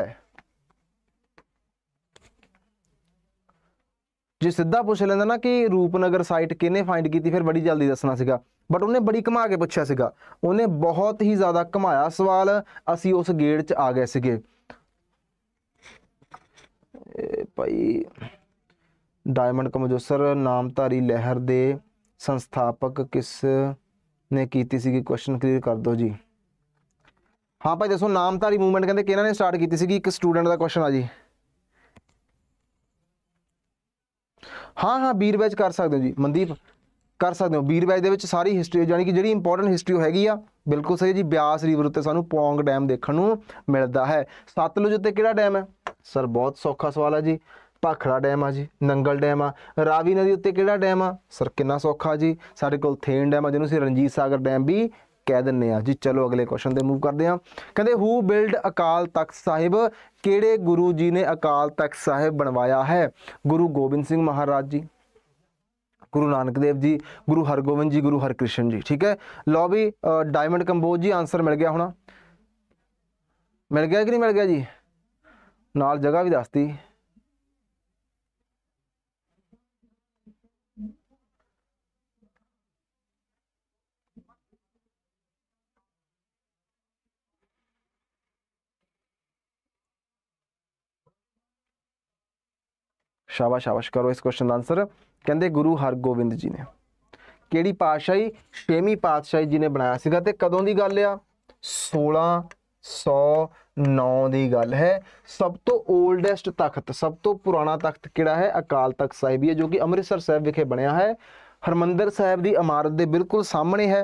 ਜੇ ਸਿੱਧਾ ਪੁੱਛ ਲੈਂਦਾ ਨਾ ਕਿ ਰੂਪਨਗਰ ਸਾਈਟ ਕਿਹਨੇ ਫਾਈਂਡ ਕੀਤੀ ਫਿਰ ਬੜੀ ਜਲਦੀ ਦੱਸਣਾ ਸੀਗਾ ਬਟ ਉਹਨੇ ਬੜੀ ਕਮਾ ਕੇ ਪੁੱਛਿਆ ਸੀਗਾ ਉਹਨੇ ਬਹੁਤ ਹੀ ਜ਼ਿਆਦਾ ਕਮਾਇਆ ਸਵਾਲ ਅਸੀਂ ਉਸ ਗੇੜ 'ਚ ਆ ਗਏ ਸੀਗੇ ਭਾਈ ਡਾਇਮੰਡ ਕਮਜੋਸਰ ਨਾਮਧਾਰੀ ਲਹਿਰ ਦੇ ਸੰਸਥਾਪਕ ਕਿਸ ਨੇ ਕੀਤੀ ਸੀਗੀ ਕੁਐਸਚਨ ਕਲੀਅਰ ਕਰ ਦਿਓ ਜੀ ਹਾਂ ਭਾਈ ਦੱਸੋ ਨਾਮਧਾਰੀ ਮੂਵਮੈਂਟ ਕਹਿੰਦੇ ਕਿਹਨਾਂ ਨੇ ਸਟਾਰਟ ਕੀਤੀ ਸੀਗੀ ਇੱਕ ਸਟੂਡੈਂਟ ਦਾ ਕੁਐਸਚਨ ਆ ਜੀ ਹਾਂ ਹਾਂ ਵੀਰ ਵਿੱਚ ਕਰ ਸਕਦੇ ਹੋ ਜੀ ਮਨਦੀਪ ਕਰ ਸਕਦੇ ਹੋ ਵੀਰ ਬੈਚ ਦੇ ਵਿੱਚ ਸਾਰੀ ਹਿਸਟਰੀ ਜਾਨੀ ਕਿ ਜਿਹੜੀ ਇੰਪੋਰਟੈਂਟ ਹਿਸਟਰੀ ਹੈਗੀ ਆ ਬਿਲਕੁਲ ਸਹੀ ਜੀ ਬਿਆਸ ਰਿਵਰ ਉੱਤੇ ਸਾਨੂੰ ਪੌਂਗ ਡੈਮ ਦੇਖਣ ਨੂੰ ਮਿਲਦਾ ਹੈ ਸਤਲੁਜ ਉੱਤੇ ਕਿਹੜਾ ਡੈਮ ਹੈ ਸਰ ਬਹੁਤ ਸੌਖਾ ਸਵਾਲ ਹੈ ਜੀ ਪਖੜਾ ਡੈਮ ਆ ਜੀ ਨੰਗਲ ਡੈਮ ਆ ਰਾਵੀ ਨਦੀ ਉੱਤੇ ਕਿਹੜਾ ਡੈਮ ਆ ਸਰ ਕਿੰਨਾ ਸੌਖਾ ਜੀ ਸਾਡੇ ਕੋਲ ਥੇਨ ਡੈਮ ਆ ਜਿਹਨੂੰ ਅਸੀਂ ਰਣਜੀਤ ਸਾਗਰ ਡੈਮ ਵੀ ਕਹਿ ਦਿੰਨੇ ਆ ਜੀ ਚਲੋ ਅਗਲੇ ਕੁਐਸਚਨ ਤੇ ਮੂਵ ਕਰਦੇ ਆ ਕਹਿੰਦੇ ਹੂ ਬਿਲਡ ਅਕਾਲ ਤਖਤ ਸਾਹਿਬ ਕਿਹੜੇ ਗੁਰੂ ਜੀ ਨੇ ਅਕਾਲ ਤਖਤ ਸਾਹਿਬ ਬਣਵਾਇਆ ਹੈ ਗੁਰੂ ਗੋਬਿੰਦ ਸਿੰਘ ਮਹਾਰਾਜ ਜੀ गुरु नानक देव जी गुरु हरगोबिंद जी गुरु हरकृष्ण जी ठीक है लो भी डायमंड कंबोज जी आंसर मिल गया होना मिल गया कि नहीं मिल गया जी नाल जगह भी दसती शाबाश शाबाश करो इस क्वेश्चन का आंसर ਕਹਿੰਦੇ ਗੁਰੂ ਹਰਗੋਬਿੰਦ ਜੀ ਨੇ ਕਿਹੜੀ ਪਾਤਸ਼ਾਹੀ ਛੇਵੀਂ ਪਾਤਸ਼ਾਹੀ ਜੀ ਨੇ ਬਣਾਇਆ ਸੀਗਾ ਤੇ ਕਦੋਂ ਦੀ ਗੱਲ ਆ 1609 ਦੀ ਗੱਲ ਹੈ ਸਭ ਤੋਂ 올ਡੈਸਟ ਤਖਤ ਸਭ ਤੋਂ ਪੁਰਾਣਾ ਤਖਤ ਕਿਹੜਾ ਹੈ ਅਕਾਲ ਤਖਤ ਸਾਹਿਬ ਹੀ ਹੈ ਜੋ ਕਿ ਅੰਮ੍ਰਿਤਸਰ ਸਾਹਿਬ ਵਿਖੇ ਬਣਿਆ ਹੈ ਹਰਮੰਦਰ ਸਾਹਿਬ ਦੀ ਇਮਾਰਤ ਦੇ ਬਿਲਕੁਲ ਸਾਹਮਣੇ ਹੈ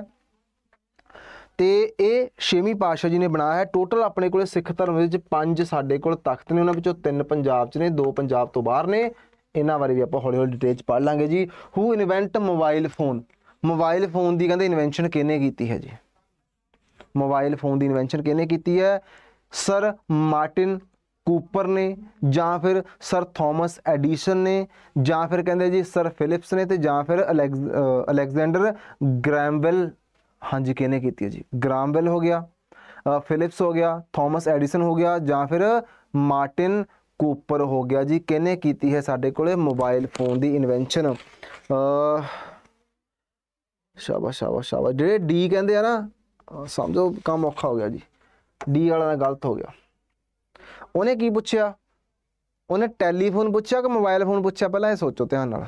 ਤੇ ਇਹ ਛੇਵੀਂ ਪਾਸ਼ਾ ਜੀ ਨੇ ਬਣਾਇਆ ਹੈ ਟੋਟਲ ਆਪਣੇ ਕੋਲੇ ਸਿੱਖ ਧਰਮ ਵਿੱਚ ਪੰਜ ਸਾਡੇ ਕੋਲ ਤਖਤ ਨੇ ਉਹਨਾਂ ਵਿੱਚੋਂ ਤਿੰਨ ਪੰਜਾਬ 'ਚ ਨੇ ਦੋ ਪੰਜਾਬ ਤੋਂ ਬਾਹਰ ਨੇ ਇਹਨਾਂ ਬਾਰੇ ਵੀ ਆਪਾਂ ਹੌਲੀ ਹੌਲੀ ਡਿਟੇਲ ਚ ਪੜ ਲਾਂਗੇ ਜੀ who invent mobile phone mobile phone ਦੀ ਕਹਿੰਦੇ ਇਨਵੈਂਸ਼ਨ ਕਿਹਨੇ ਕੀਤੀ ਹੈ ਜੀ ਮੋਬਾਈਲ ਫੋਨ ਦੀ ਇਨਵੈਂਸ਼ਨ ਕਿਹਨੇ ਕੀਤੀ ਹੈ ਸਰ ਮਾਰਟਿਨ ਕੂਪਰ ਨੇ ਜਾਂ ਫਿਰ ਸਰ ਥਾਮਸ ਐਡੀਸ਼ਨ ਨੇ ਜਾਂ ਫਿਰ ਕਹਿੰਦੇ ਜੀ ਸਰ ਫਿਲਿਪਸ ਨੇ ਤੇ ਜਾਂ ਫਿਰ ਅਲੈਗਜ਼ੈਂਡਰ ਗ੍ਰੈਮਵੈਲ ਹਾਂਜੀ ਕਿਹਨੇ ਕੀਤੀ ਹੈ ਜੀ ਗ੍ਰੈਮਵੈਲ ਹੋ ਗਿਆ ਫਿਲਿਪਸ ਹੋ ਗਿਆ ਥਾਮਸ ਐਡੀਸਨ ਹੋ ਗਿਆ ਜਾਂ ਫਿਰ ਮਾਰਟਿਨ ਕੂਪਰ ਹੋ ਗਿਆ ਜੀ ਕਿਹਨੇ ਕੀਤੀ ਹੈ ਸਾਡੇ ਕੋਲੇ ਮੋਬਾਈਲ ਫੋਨ ਦੀ ਇਨਵੈਂਸ਼ਨ ਸ਼ਾਬਾਸ਼ ਸ਼ਾਬਾਸ਼ ਸ਼ਾਬਾਸ਼ ਜਿਹੜੇ ਡੀ ਕਹਿੰਦੇ ਆ ਨਾ ਸਮਝੋ ਕੰਮ ਔਖਾ ਹੋ ਗਿਆ ਜੀ ਡੀ ਵਾਲਾ ਨਾ ਗਲਤ ਹੋ ਗਿਆ ਉਹਨੇ ਕੀ ਪੁੱਛਿਆ ਉਹਨੇ ਟੈਲੀਫੋਨ ਪੁੱਛਿਆ ਕਿ ਮੋਬਾਈਲ ਫੋਨ ਪੁੱਛਿਆ ਪਹਿਲਾਂ ਇਹ ਸੋਚੋ ਧਿਆਨ ਨਾਲ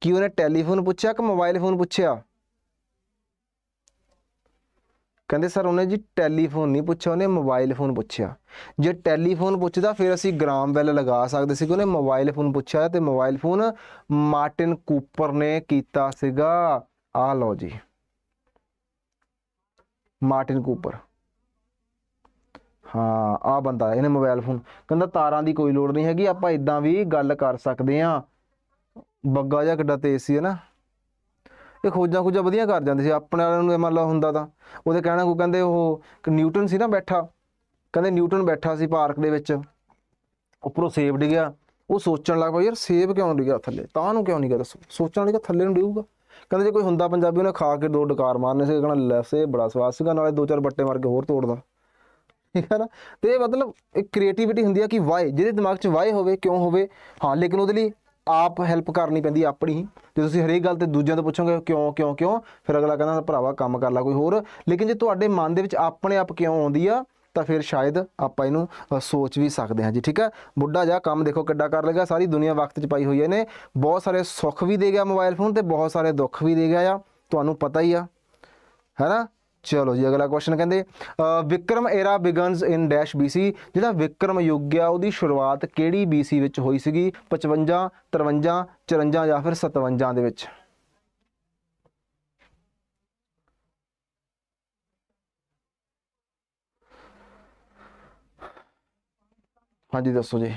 ਕੀ ਉਹਨੇ ਟੈਲੀਫੋਨ ਪੁੱਛਿਆ ਕਿ ਮੋਬਾਈਲ ਫੋਨ ਪੁੱਛਿਆ ਕਹਿੰਦੇ ਸਰ ਉਹਨੇ ਜੀ ਟੈਲੀਫੋਨ ਨਹੀਂ ਪੁੱਛਿਆ ਉਹਨੇ ਮੋਬਾਈਲ ਫੋਨ ਪੁੱਛਿਆ ਜੇ ਟੈਲੀਫੋਨ ਪੁੱਛਦਾ ਫਿਰ ਅਸੀਂ ਗ੍ਰਾਮ ਬੈਲ ਲਗਾ ਸਕਦੇ ਸੀ ਕਿ ਉਹਨੇ ਮੋਬਾਈਲ ਫੋਨ ਪੁੱਛਿਆ ਤੇ ਮੋਬਾਈਲ ਫੋਨ ਮਾਰਟਿਨ ਕੂਪਰ ਨੇ ਕੀਤਾ ਸੀਗਾ ਆ ਲਓ ਜੀ ਮਾਰਟਿਨ ਕੂਪਰ ਹਾਂ ਆ ਬੰਦਾ ਇਹਨੇ ਮੋਬਾਈਲ ਫੋਨ ਕਹਿੰਦਾ ਤਾਰਾਂ ਦੀ ਕੋਈ ਲੋੜ ਨਹੀਂ ਹੈਗੀ ਆਪਾਂ ਇਦਾਂ ਵੀ ਗੱਲ ਕਰ ਸਕਦੇ ਆ ਬੱਗਾ ਜਿਹਾ ਕਿੱਡਾ ਤੇਜ਼ ਸੀ ਹੈ ਨਾ ਕਿ ਖੋਜਾਂ ਖੋਜਾਂ ਵਧੀਆ ਕਰ ਜਾਂਦੇ ਸੀ ਆਪਣੇ ਵਾਲਿਆਂ ਨੂੰ ਮੰਨ ਲਓ ਹੁੰਦਾ ਤਾਂ ਉਹਦੇ ਕਹਿਣਾ ਕੋ ਕਹਿੰਦੇ ਉਹ ਨਿਊਟਨ ਸੀ ਨਾ ਬੈਠਾ ਕਹਿੰਦੇ ਨਿਊਟਨ ਬੈਠਾ ਸੀ ਪਾਰਕ ਦੇ ਵਿੱਚ ਉੱਪਰੋਂ ਸੇਬ ਡਿੱਗਿਆ ਉਹ ਸੋਚਣ ਲੱਗ ਪਿਆ ਯਾਰ ਸੇਬ ਕਿਉਂ ਡਿੱਗਿਆ ਥੱਲੇ ਤਾਂ ਨੂੰ ਕਿਉਂ ਨਹੀਂ ਗਿਆ ਦੱਸੋ ਸੋਚਣ ਲੱਗਾ ਥੱਲੇ ਨੂੰ ਡਿਊਗਾ ਕਹਿੰਦੇ ਜੇ ਕੋਈ ਹੁੰਦਾ ਪੰਜਾਬੀ ਉਹਨੇ ਖਾ ਕੇ ਦੋ ਡਕਾਰ ਮਾਰਨੇ ਸੀ ਕਹਿੰਦਾ ਲੈ ਸੇ ਬੜਾ ਸਵਾਦ ਸੀਗਾ ਨਾਲੇ ਦੋ ਚਾਰ ਬੱਟੇ ਮਾਰ ਕੇ ਹੋਰ ਤੋੜਦਾ ਠੀਕ ਹੈ ਨਾ ਤੇ ਮਤਲਬ ਇੱਕ ਕ੍ਰੀਏਟੀਵਿਟੀ ਹੁੰਦੀ ਆ ਕਿ ਵਾਈ ਜਿਹਦੇ ਦਿਮਾਗ 'ਚ ਵਾਈ ਹੋਵੇ ਕਿਉਂ ਹੋਵੇ ਹਾਂ ਲੇਕਿਨ ਉਹਦੇ ਲਈ ਆਪ ਹੈਲਪ ਕਰਨੀ ਪੈਂਦੀ ਆਪਣੀ ਹੀ ਜੇ ਤੁਸੀਂ ਹਰੇਕ ਗੱਲ ਤੇ ਦੂਜਿਆਂ ਤੋਂ ਪੁੱਛੋਗੇ ਕਿਉਂ ਕਿਉਂ ਕਿਉਂ ਫਿਰ ਅਗਲਾ ਕਹਿੰਦਾ ਭਰਾਵਾ ਕੰਮ ਕਰ ਲੈ ਕੋਈ ਹੋਰ ਲੇਕਿਨ ਜੇ ਤੁਹਾਡੇ ਮਨ ਦੇ ਵਿੱਚ ਆਪਣੇ ਆਪ ਕਿਉਂ ਆਉਂਦੀ ਆ ਤਾਂ ਫਿਰ ਸ਼ਾਇਦ ਆਪਾਂ ਇਹਨੂੰ ਸੋਚ ਵੀ ਸਕਦੇ ਹਾਂ ਜੀ ਠੀਕ ਹੈ ਬੁੱਢਾ ਜਾ ਕੰਮ ਦੇਖੋ ਕਿੱਡਾ ਕਰ ਲੇਗਾ ਸਾਰੀ ਦੁਨੀਆ ਵਕਤ 'ਚ ਪਾਈ ਹੋਈ ਐ ਨੇ ਬਹੁਤ ਸਾਰੇ ਸੁੱਖ ਵੀ ਦੇ ਗਿਆ ਮੋਬਾਈਲ ਫੋਨ ਤੇ ਬਹੁਤ ਸਾਰੇ ਦੁੱਖ ਵੀ ਦੇ ਗਿਆ ਆ ਤੁਹਾਨੂੰ ਪਤਾ ਹੀ ਆ ਹੈਨਾ ਚਲੋ ਜੀ ਅਗਲਾ ਕੁਐਸਚਨ ਕਹਿੰਦੇ Vikram era begins in dash BC ਜਿਹੜਾ ਵਿਕਰਮ ਯੁੱਗ ਆ ਉਹਦੀ ਸ਼ੁਰੂਆਤ ਕਿਹੜੀ BC ਵਿੱਚ ਹੋਈ ਸੀਗੀ 55 53 54 ਜਾਂ ਫਿਰ 57 ਦੇ ਵਿੱਚ ਹਾਂਜੀ ਦੱਸੋ ਜੀ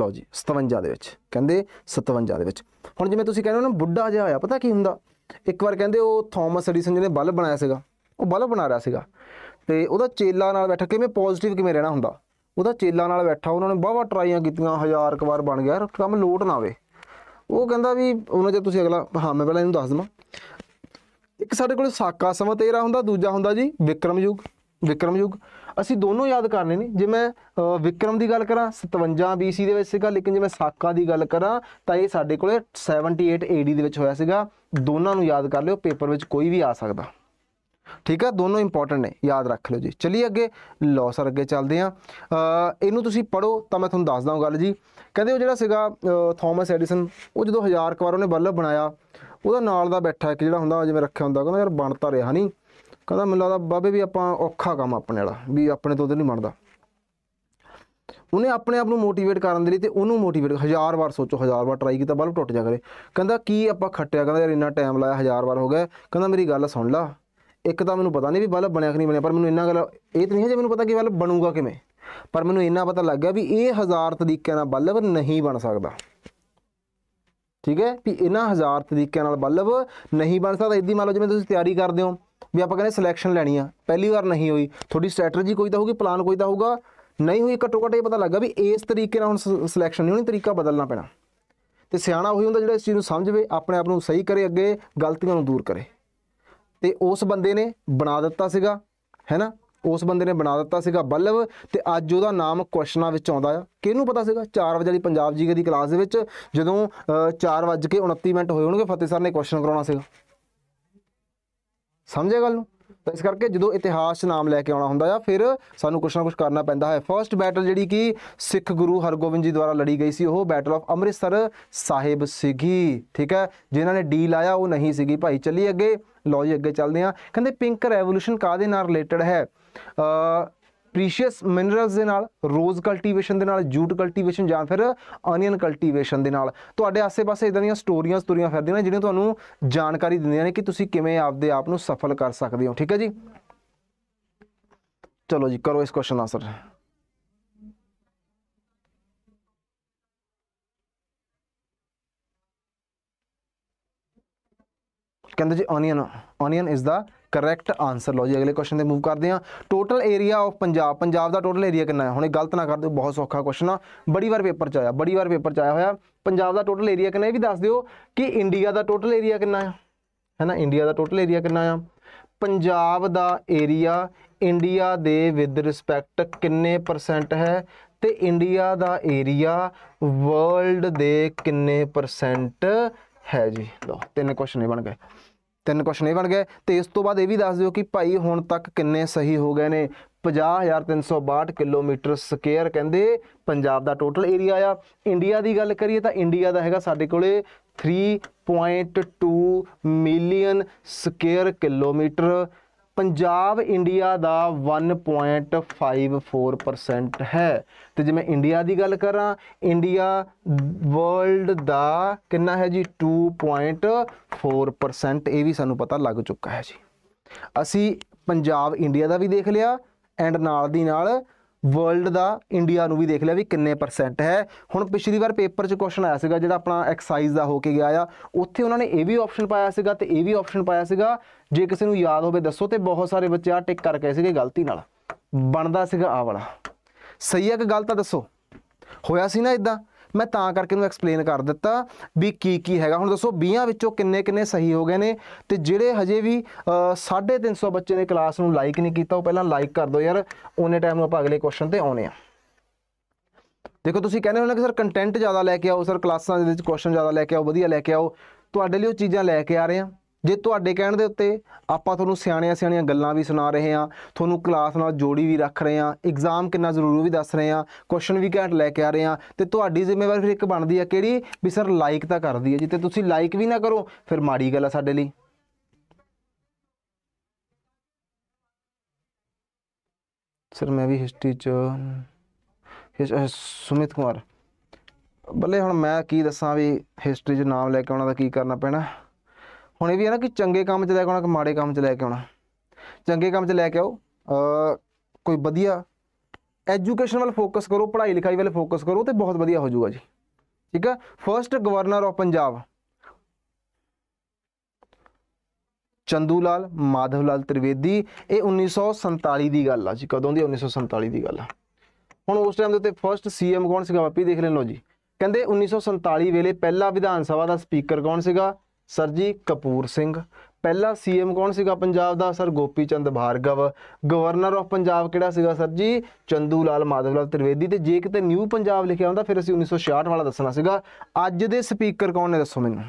ਲਓ ਜੀ 57 ਦੇ ਵਿੱਚ ਕਹਿੰਦੇ 57 ਦੇ ਵਿੱਚ ਹੁਣ ਜਿਵੇਂ ਤੁਸੀਂ ਕਹਿੰਦੇ ਹੋ ਨਾ ਬੁੱਢਾ ਜਿਹਾ ਹੋਇਆ ਪਤਾ ਕੀ ਹੁੰਦਾ ਇੱਕ ਵਾਰ ਕਹਿੰਦੇ ਉਹ ਥਾਮਸ ਐਡੀਸਨ ਜਿਹਨੇ ਬੱਲ ਬਣਾਇਆ ਸੀਗਾ ਉਹ ਬੱਲ ਬਣਾ ਰਿਹਾ ਸੀਗਾ ਤੇ ਉਹਦਾ ਚੇਲਾ ਨਾਲ ਬੈਠਾ ਕਿਵੇਂ ਪੋਜ਼ਿਟਿਵ ਕਿਵੇਂ ਰਹਿਣਾ ਹੁੰਦਾ ਉਹਦਾ ਚੇਲਾ ਨਾਲ ਬੈਠਾ ਉਹਨਾਂ ਨੇ ਬਹੁਤ ਟਰਾਈਆਂ ਕੀਤੀਆਂ ਹਜ਼ਾਰ ਕਵਾਰ ਵਾਰ ਬਣ ਗਿਆ ਕੰਮ ਲੋਟ ਨਾ ਆਵੇ ਉਹ ਕਹਿੰਦਾ ਵੀ ਉਹਨਾਂ ਜੇ ਤੁਸੀਂ ਅਗਲਾ ਹਾਂ ਮੈਂ ਪਹਿਲਾਂ ਇਹਨੂੰ ਦੱਸ ਦਵਾਂ ਇੱਕ ਸਾਡੇ ਕੋਲ ਸਾਕਾ ਸਮਾ 13 ਹੁੰਦਾ ਦੂਜਾ ਹੁੰਦਾ ਜੀ ਵਿਕਰਮ ਯੁਗ ਵਿਕਰਮ ਯੁਗ ਅਸੀਂ ਦੋਨੋਂ ਯਾਦ ਕਰਨੇ ਨੇ ਜੇ ਮੈਂ ਵਿਕਰਮ ਦੀ ਗੱਲ ਕਰਾਂ 57 BC ਦੇ ਵਿੱਚ ਸੀਗਾ ਲੇਕਿਨ ਜੇ ਮੈਂ ਸਾਕਾ ਦੀ ਗੱਲ ਕਰਾਂ ਤਾਂ ਇਹ ਸਾਡੇ ਕੋਲੇ 78 AD ਦੇ ਵਿੱਚ ਹੋਇਆ ਸੀਗਾ ਦੋਨਾਂ ਨੂੰ ਯਾਦ ਕਰ ਲਿਓ ਪੇਪਰ ਵਿੱਚ ਕੋਈ ਵੀ ਆ ਸਕਦਾ ਠੀਕ ਹੈ ਦੋਨੋਂ ਇੰਪੋਰਟੈਂਟ ਨੇ ਯਾਦ ਰੱਖ ਲਓ ਜੀ ਚਲਿਏ ਅੱਗੇ ਲਓ ਸਰ ਅੱਗੇ ਚੱਲਦੇ ਆ ਇਹਨੂੰ ਤੁਸੀਂ ਪੜੋ ਤਾਂ ਮੈਂ ਤੁਹਾਨੂੰ ਦੱਸਦਾ ਹਾਂ ਗੱਲ ਜੀ ਕਹਿੰਦੇ ਉਹ ਜਿਹੜਾ ਸੀਗਾ ਥਾਮਸ ਐਡੀਸਨ ਉਹ ਜਦੋਂ ਹਜ਼ਾਰ ਕਵਾਰ ਉਹਨੇ ਬੱਲਬ ਬਣਾਇਆ ਉਹਦਾ ਨਾਲ ਦਾ ਬੈਠਾ ਇੱਕ ਜਿਹੜਾ ਹੁੰਦਾ ਜਿਵੇਂ ਰੱਖਿਆ ਹੁੰਦਾ ਕਹਿੰਦਾ ਯਾਰ ਬਣਤਾ ਰਿਹਾ ਨਹੀਂ ਕਹਿੰਦਾ ਮੈਨੂੰ ਲੱਗਦਾ ਬਾਬੇ ਵੀ ਆਪਾਂ ਔਖਾ ਕੰਮ ਆਪਣੇ ਵਾਲਾ ਵੀ ਆਪਣੇ ਤੋਂ ਉਹਦੇ ਨਹੀਂ ਬਣਦਾ ਉਹਨੇ ਆਪਣੇ ਆਪ ਨੂੰ ਮੋਟੀਵੇਟ ਕਰਨ ਦੇ ਲਈ ਤੇ ਉਹਨੂੰ ਮੋਟੀਵੇਟ ਹਜ਼ਾਰ ਵਾਰ ਸੋਚੋ ਹਜ਼ਾਰ ਵਾਰ ਟਰਾਈ ਕੀਤਾ ਬਲਬ ਟੁੱਟ ਜਾ ਕਰੇ ਕਹਿੰਦਾ ਕੀ ਆਪਾਂ ਖੱਟਿਆ ਕਹਿੰਦਾ ਯਾਰ ਇੰਨਾ ਟਾਈਮ ਲਾਇਆ ਹਜ਼ਾਰ ਵਾਰ ਹੋ ਗਿਆ ਕਹਿੰਦਾ ਮੇਰੀ ਗੱਲ ਸੁਣ ਲਾ ਇੱਕ ਤਾਂ ਮੈਨੂੰ ਪਤਾ ਨਹੀਂ ਵੀ ਬਲਬ ਬਣਿਆ ਕਿ ਨਹੀਂ ਬਣਿਆ ਪਰ ਮੈਨੂੰ ਇੰਨਾ ਗੱਲ ਇਹ ਤਾਂ ਨਹੀਂ ਹੈ ਜੇ ਮੈਨੂੰ ਪਤਾ ਕਿ ਬਲਬ ਬਣੂਗਾ ਕਿਵੇਂ ਪਰ ਮੈਨੂੰ ਇੰਨਾ ਪਤਾ ਲੱਗ ਗਿਆ ਵੀ ਇਹ ਹਜ਼ਾਰ ਤਰੀਕਿਆਂ ਨਾਲ ਬਲਬ ਨਹੀਂ ਬਣ ਸਕਦਾ ਠੀਕ ਹੈ ਵੀ ਇਹਨਾਂ ਹਜ਼ਾਰ ਤਰੀਕਿਆਂ ਨਾਲ ਬਲਬ ਨਹੀਂ ਬਣ ਸਕਦਾ ਇਦਾਂ ਮੰਨ ਲਓ ਜਿਵੇਂ ਤੁਸੀਂ ਤਿਆਰੀ ਕਰਦੇ ਹੋ ਵੀ ਆਪਾਂ ਕਹਿੰਦੇ ਸਿਲੈਕਸ਼ਨ ਲੈਣੀ ਆ ਪਹਿਲੀ ਵਾਰ ਨਹੀਂ ਹੋਈ ਤੁਹਾਡੀ ਸਟ੍ਰੈਟਜੀ ਕੋਈ ਤਾਂ ਹੋਊਗੀ ਪਲਾਨ ਕੋਈ ਤਾਂ ਹੋਊਗਾ ਨਹੀਂ ਹੋਈ ਘੱਟੋ ਘੱਟ ਇਹ ਪਤਾ ਲੱਗਾ ਵੀ ਇਸ ਤਰੀਕੇ ਨਾਲ ਹੁਣ ਸਿਲੈਕਸ਼ਨ ਨਹੀਂ ਹੋਣੀ ਤਰੀਕਾ ਬਦਲਣਾ ਪੈਣਾ ਤੇ ਸਿਆਣਾ ਉਹੀ ਹੁੰਦਾ ਜਿਹੜਾ ਇਸ ਚੀਜ਼ ਨੂੰ ਸਮਝਵੇ ਆਪਣੇ ਆਪ ਨੂੰ ਸਹੀ ਕਰੇ ਅੱਗੇ ਗਲਤੀਆਂ ਨੂੰ ਦੂਰ ਕਰੇ ਤੇ ਉਸ ਬੰਦੇ ਨੇ ਬਣਾ ਦਿੱਤਾ ਸੀਗਾ ਹੈਨਾ ਉਸ ਬੰਦੇ ਨੇ ਬਣਾ ਦਿੱਤਾ ਸੀਗਾ ਬੱਲਵ ਤੇ ਅੱਜ ਉਹਦਾ ਨਾਮ ਕੁਐਸਚਨਾਂ ਵਿੱਚ ਆਉਂਦਾ ਆ ਕਿਹਨੂੰ ਪਤਾ ਸੀਗਾ 4 ਵਜੇ ਵਾਲੀ ਪੰਜਾਬ ਜੀਕੇ ਦੀ ਕਲਾਸ ਦੇ ਵਿੱਚ ਜਦੋਂ 4 ਵਜੇ ਕੇ 29 ਮਿੰਟ ਹੋਏ ਹੋਣਗੇ ਫਤਿਹ ਸਰ ਨੇ ਕੁਐਸਚਨ ਕਰਾਉਣਾ ਸੀਗਾ ਸਮਝਿਆ ਗੱਲ ਨੂੰ ਤਾਂ ਇਸ ਕਰਕੇ ਜਦੋਂ ਇਤਿਹਾਸ 'ਚ ਨਾਮ ਲੈ ਕੇ ਆਉਣਾ ਹੁੰਦਾ ਆ ਫਿਰ ਸਾਨੂੰ ਕੁਛ ਨਾ ਕੁਛ ਕਰਨਾ ਪੈਂਦਾ ਹੈ ਫਰਸਟ ਬੈਟਲ ਜਿਹੜੀ ਕਿ ਸਿੱਖ ਗੁਰੂ ਹਰਗੋਬਿੰਦ ਜੀ ਦੁਆਰਾ ਲੜੀ ਗਈ ਸੀ ਉਹ ਬੈਟਲ ਆਫ ਅੰਮ੍ਰਿਤਸਰ ਸਾਹਿਬ ਸੀਗੀ ਠੀਕ ਹੈ ਜਿਨ੍ਹਾਂ ਨੇ ਡੀਲ ਆਇਆ ਉਹ ਨਹੀਂ ਸੀਗੀ ਭਾਈ ਚੱਲੀ ਅੱਗੇ ਲੋ ਜੀ ਅੱਗੇ ਚੱਲਦੇ ਆ ਕਹਿੰਦੇ ਪਿੰਕ ਰੈਵੋਲੂਸ਼ਨ ਕਾਦੇ ਨਾਲ ਰਿਲੇਟਡ ਹੈ ਪ੍ਰੀਸ਼ੀਅਸ ਮਿਨਰਲਸ ਦੇ ਨਾਲ ਰੋਜ਼ ਕਲਟੀਵੇਸ਼ਨ ਦੇ ਨਾਲ ਜੂਟ ਕਲਟੀਵੇਸ਼ਨ ਜਾਂ ਫਿਰ ਆਨੀਅਨ ਕਲਟੀਵੇਸ਼ਨ ਦੇ ਨਾਲ ਤੁਹਾਡੇ ਆਸ-ਪਾਸੇ ਇਦਾਂ ਦੀਆਂ ਸਟੋਰੀਆਂ ਤੁਰੀਆਂ ਫਿਰਦੀਆਂ ਨੇ ਜਿਹੜੀਆਂ ਤੁਹਾਨੂੰ ਜਾਣਕਾਰੀ ਦਿੰਦੀਆਂ ਨੇ ਕਿ ਤੁਸੀਂ ਕਿਵੇਂ ਆਪਦੇ ਆਪ ਨੂੰ ਸਫਲ ਕਰ ਸਕਦੇ ਹੋ ਠੀਕ ਹੈ ਜੀ ਚਲੋ ਜੀ ਕਰੋ ਇਸ ਕੁਐਸਚਨ ਆਨਸਰ ਕਹਿੰਦੇ ਜੀ onion onion is the correct answer ਲਓ ਜੀ ਅਗਲੇ ਕੁਐਸਚਨ ਤੇ ਮੂਵ ਕਰਦੇ ਹਾਂ total area of Punjab Punjab ਦਾ ਟੋਟਲ ਏਰੀਆ ਕਿੰਨਾ ਹੈ ਹੁਣ ਇਹ ਗਲਤ ਨਾ ਕਰ ਦਿਓ ਬਹੁਤ ਸੌਖਾ ਕੁਐਸਚਨ ਆ ਬੜੀ ਵਾਰ ਪੇਪਰ ਚ ਆਇਆ ਬੜੀ ਵਾਰ ਪੇਪਰ ਚ ਆਇਆ ਹੋਇਆ ਪੰਜਾਬ ਦਾ ਟੋਟਲ ਏਰੀਆ ਕਿੰਨਾ ਇਹ ਵੀ ਦੱਸ ਦਿਓ ਕਿ ਇੰਡੀਆ ਦਾ ਟੋਟਲ ਏਰੀਆ ਕਿੰਨਾ ਆ ਹੈਨਾ ਇੰਡੀਆ ਦਾ ਟੋਟਲ ਏਰੀਆ ਕਿੰਨਾ ਆ ਪੰਜਾਬ ਦਾ ਏਰੀਆ ਇੰਡੀਆ ਦੇ ਵਿਦ ਰਿਸਪੈਕਟ ਕਿੰਨੇ ਪਰਸੈਂਟ ਹੈ ਤੇ ਇੰਡੀਆ ਦਾ ਏਰੀਆ ਵਰਲਡ ਦੇ ਕਿੰਨੇ ਪਰਸੈਂਟ ਹੈ ਜੀ ਲੋ ਤਿੰਨ ਕੁਐਸਚਨ ਬਣ ਗਏ ਤਿੰਨ ਕੁਐਸਚਨ ਇਹ ਬਣ ਗਏ ਤੇ ਇਸ ਤੋਂ ਬਾਅਦ ਇਹ ਵੀ ਦੱਸ ਦਿਓ ਕਿ ਭਾਈ ਹੁਣ ਤੱਕ ਕਿੰਨੇ ਸਹੀ ਹੋ ਗਏ ਨੇ 50362 ਕਿਲੋਮੀਟਰ ਸਕੁਅਰ ਕਹਿੰਦੇ ਪੰਜਾਬ ਦਾ ਟੋਟਲ ਏਰੀਆ ਆ ਇੰਡੀਆ ਦੀ ਗੱਲ ਕਰੀਏ ਤਾਂ ਇੰਡੀਆ ਦਾ ਹੈਗਾ ਸਾਡੇ ਕੋਲੇ 3.2 million square kilometre Punjab India ਦਾ 1.54% ਹੈ ਤੇ ਜੇ ਮੈਂ ਇੰਡੀਆ ਦੀ ਗੱਲ ਕਰਾਂ ਇੰਡੀਆ ਵਰਲਡ ਦਾ ਕਿੰਨਾ ਹੈ ਜੀ 2.4% ਇਹ ਵੀ ਸਾਨੂੰ ਪਤਾ ਲੱਗ ਚੁੱਕਾ ਹੈ ਜੀ ਅਸੀਂ ਪੰਜਾਬ ਇੰਡੀਆ ਦਾ ਵੀ ਦੇਖ ਲਿਆ ਐਂਡ ਨਾਲ ਦੀ ਨਾਲ ਵਰਲਡ ਦਾ ਇੰਡੀਆ ਨੂੰ ਵੀ ਦੇਖ ਲਿਆ ਵੀ ਕਿੰਨੇ ਪਰਸੈਂਟ ਹੈ ਹੁਣ ਪਿਛਲੀ ਵਾਰ ਪੇਪਰ 'ਚ ਕੁਐਸਚਨ ਆਇਆ ਸੀਗਾ ਜਿਹੜਾ ਆਪਣਾ ਐਕਸਰਸਾਈਜ਼ ਦਾ ਹੋ ਕੇ ਗਿਆ ਆ ਉੱਥੇ ਉਹਨਾਂ ਨੇ ਇਹ ਵੀ ਆਪਸ਼ਨ ਪਾਇਆ ਸੀਗਾ ਤੇ ਇਹ ਵੀ ਆਪਸ਼ਨ ਪਾਇਆ ਸੀਗਾ ਜੇ ਕਿਸੇ ਨੂੰ ਯਾਦ ਹੋਵੇ ਦੱਸੋ ਤੇ ਬਹੁਤ ਸਾਰੇ ਬੱਚੇ ਆ ਟਿਕ ਕਰਕੇ ਸੀਗੇ ਗਲਤੀ ਨਾਲ ਬਣਦਾ ਸੀਗਾ ਆ ਵਾਲਾ ਸਹੀ ਹੈ ਕਿ ਗਲਤ ਆ ਦੱਸੋ ਹੋਇਆ ਸੀ ਨਾ ਇਦਾਂ ਮੈਂ ਤਾਂ ਕਰਕੇ ਨੂੰ ਐਕਸਪਲੇਨ ਕਰ ਦਿੱਤਾ ਵੀ ਕੀ ਕੀ ਹੈਗਾ ਹੁਣ ਦੱਸੋ 20ਾਂ ਵਿੱਚੋਂ ਕਿੰਨੇ ਕਿੰਨੇ ਸਹੀ ਹੋ ਗਏ ਨੇ ਤੇ ਜਿਹੜੇ ਹਜੇ ਵੀ 350 ਬੱਚੇ ਨੇ ਕਲਾਸ ਨੂੰ ਲਾਈਕ ਨਹੀਂ ਕੀਤਾ ਉਹ ਪਹਿਲਾਂ ਲਾਈਕ ਕਰ ਦਿਓ ਯਾਰ ਉਹਨੇ ਟਾਈਮ ਨੂੰ ਆਪਾਂ ਅਗਲੇ ਕੁਐਸਚਨ ਤੇ ਆਉਨੇ ਆ ਦੇਖੋ ਤੁਸੀਂ ਕਹਿੰਦੇ ਹੋ ਨਾ ਕਿ ਸਰ ਕੰਟੈਂਟ ਜ਼ਿਆਦਾ ਲੈ ਕੇ ਆਓ ਸਰ ਕਲਾਸਾਂ ਦੇ ਵਿੱਚ ਕੁਐਸਚਨ ਜ਼ਿਆਦਾ ਲੈ ਕੇ ਆਓ ਵਧੀਆ ਲੈ ਕੇ ਆਓ ਤੁਹਾਡੇ ਲਈ ਉਹ ਚੀਜ਼ਾਂ ਲੈ ਕੇ ਆ ਰਹੇ ਆ ਜੇ ਤੁਹਾਡੇ ਕਹਿਣ ਦੇ ਉੱਤੇ ਆਪਾਂ ਤੁਹਾਨੂੰ ਸਿਆਣਿਆਂ ਸਿਆਣਿਆਂ ਗੱਲਾਂ ਵੀ ਸੁਣਾ ਰਹੇ ਹਾਂ ਤੁਹਾਨੂੰ ਕਲਾਸ ਨਾਲ ਜੋੜੀ ਵੀ ਰੱਖ ਰਹੇ ਹਾਂ ਐਗਜ਼ਾਮ ਕਿੰਨਾ ਜ਼ਰੂਰੀ ਵੀ ਦੱਸ ਰਹੇ ਹਾਂ ਕੁਐਸਚਨ ਵੀ ਘੈਂਟ ਲੈ ਕੇ ਆ ਰਹੇ ਹਾਂ ਤੇ ਤੁਹਾਡੀ ਜ਼ਿੰਮੇਵਾਰੀ ਫਿਰ ਇੱਕ ਬਣਦੀ ਆ ਕਿਹੜੀ ਵੀ ਸਰ ਲਾਈਕ ਤਾਂ ਕਰਦੀ ਆ ਜੇ ਤੇ ਤੁਸੀਂ ਲਾਈਕ ਵੀ ਨਾ ਕਰੋ ਫਿਰ ਮਾੜੀ ਗੱਲ ਆ ਸਾਡੇ ਲਈ ਸਰ ਮੈਂ ਵੀ ਹਿਸਟਰੀ ਚ ਸੁਮਿਤ ਕੁਮਾਰ ਬੱਲੇ ਹੁਣ ਮੈਂ ਕੀ ਦੱਸਾਂ ਵੀ ਹਿਸਟਰੀ 'ਚ ਨਾਮ ਲੈ ਕੇ ਆਉਣਾ ਦਾ ਕੀ ਕਰਨਾ ਪੈਣਾ ਹੁਣ ਇਹ ਵੀ ਹੈ ਨਾ ਕਿ ਚੰਗੇ ਕੰਮ 'ਚ ਲੈ ਕੇ ਆਉਣਾ ਕਿ ਮਾੜੇ ਕੰਮ 'ਚ ਲੈ ਕੇ ਆਉਣਾ ਚੰਗੇ ਕੰਮ 'ਚ ਲੈ ਕੇ ਆਓ ਕੋਈ ਵਧੀਆ ਐਜੂਕੇਸ਼ਨ ਵੱਲ ਫੋਕਸ ਕਰੋ ਪੜ੍ਹਾਈ ਲਿਖਾਈ ਵੱਲ ਫੋਕਸ ਕਰੋ ਤੇ ਬਹੁਤ ਵਧੀਆ ਹੋ ਜਾਊਗਾ ਜੀ ਠੀਕ ਹੈ first governor of Punjab Chandu Lal Madhav Lal Trivedi ਇਹ 1947 ਦੀ ਗੱਲ ਆ ਜੀ ਕਦੋਂ ਦੀ 1947 ਦੀ ਗੱਲ ਆ ਹੁਣ ਉਸ ਟਾਈਮ ਦੇ ਉੱਤੇ ਫਰਸਟ ਸੀਐਮ ਕੌਣ ਸੀਗਾ ਵਾਪੀ ਦੇਖ ਲੈਣ ਲੋ ਜੀ ਕਹਿੰਦੇ 1947 ਵੇਲੇ ਪਹਿਲਾ ਵਿਧਾਨ ਸਭਾ ਦਾ ਸਪੀਕਰ ਕੌਣ ਸੀਗਾ ਸਰ ਜੀ ਕਪੂਰ ਸਿੰਘ ਪਹਿਲਾ ਸੀਐਮ ਕੌਣ ਸੀਗਾ ਪੰਜਾਬ ਦਾ sir Gopi Chand Bhargava governor of Punjab ਕਿਹੜਾ ਸੀਗਾ ਸਰ ਜੀ ਚੰਦੂ ਲਾਲ ਲਾਲ ਤ੍ਰਿਵੇਦੀ ਤੇ ਜੇ ਕਿਤੇ ਨਿਊ ਪੰਜਾਬ ਲਿਖਿਆ ਹੁੰਦਾ ਫਿਰ ਅਸੀਂ 1966 ਵਾਲਾ ਦੱਸਣਾ ਸੀਗਾ ਅੱਜ ਦੇ ਸਪੀਕਰ ਕੌਣ ਨੇ ਦੱਸੋ ਮੈਨੂੰ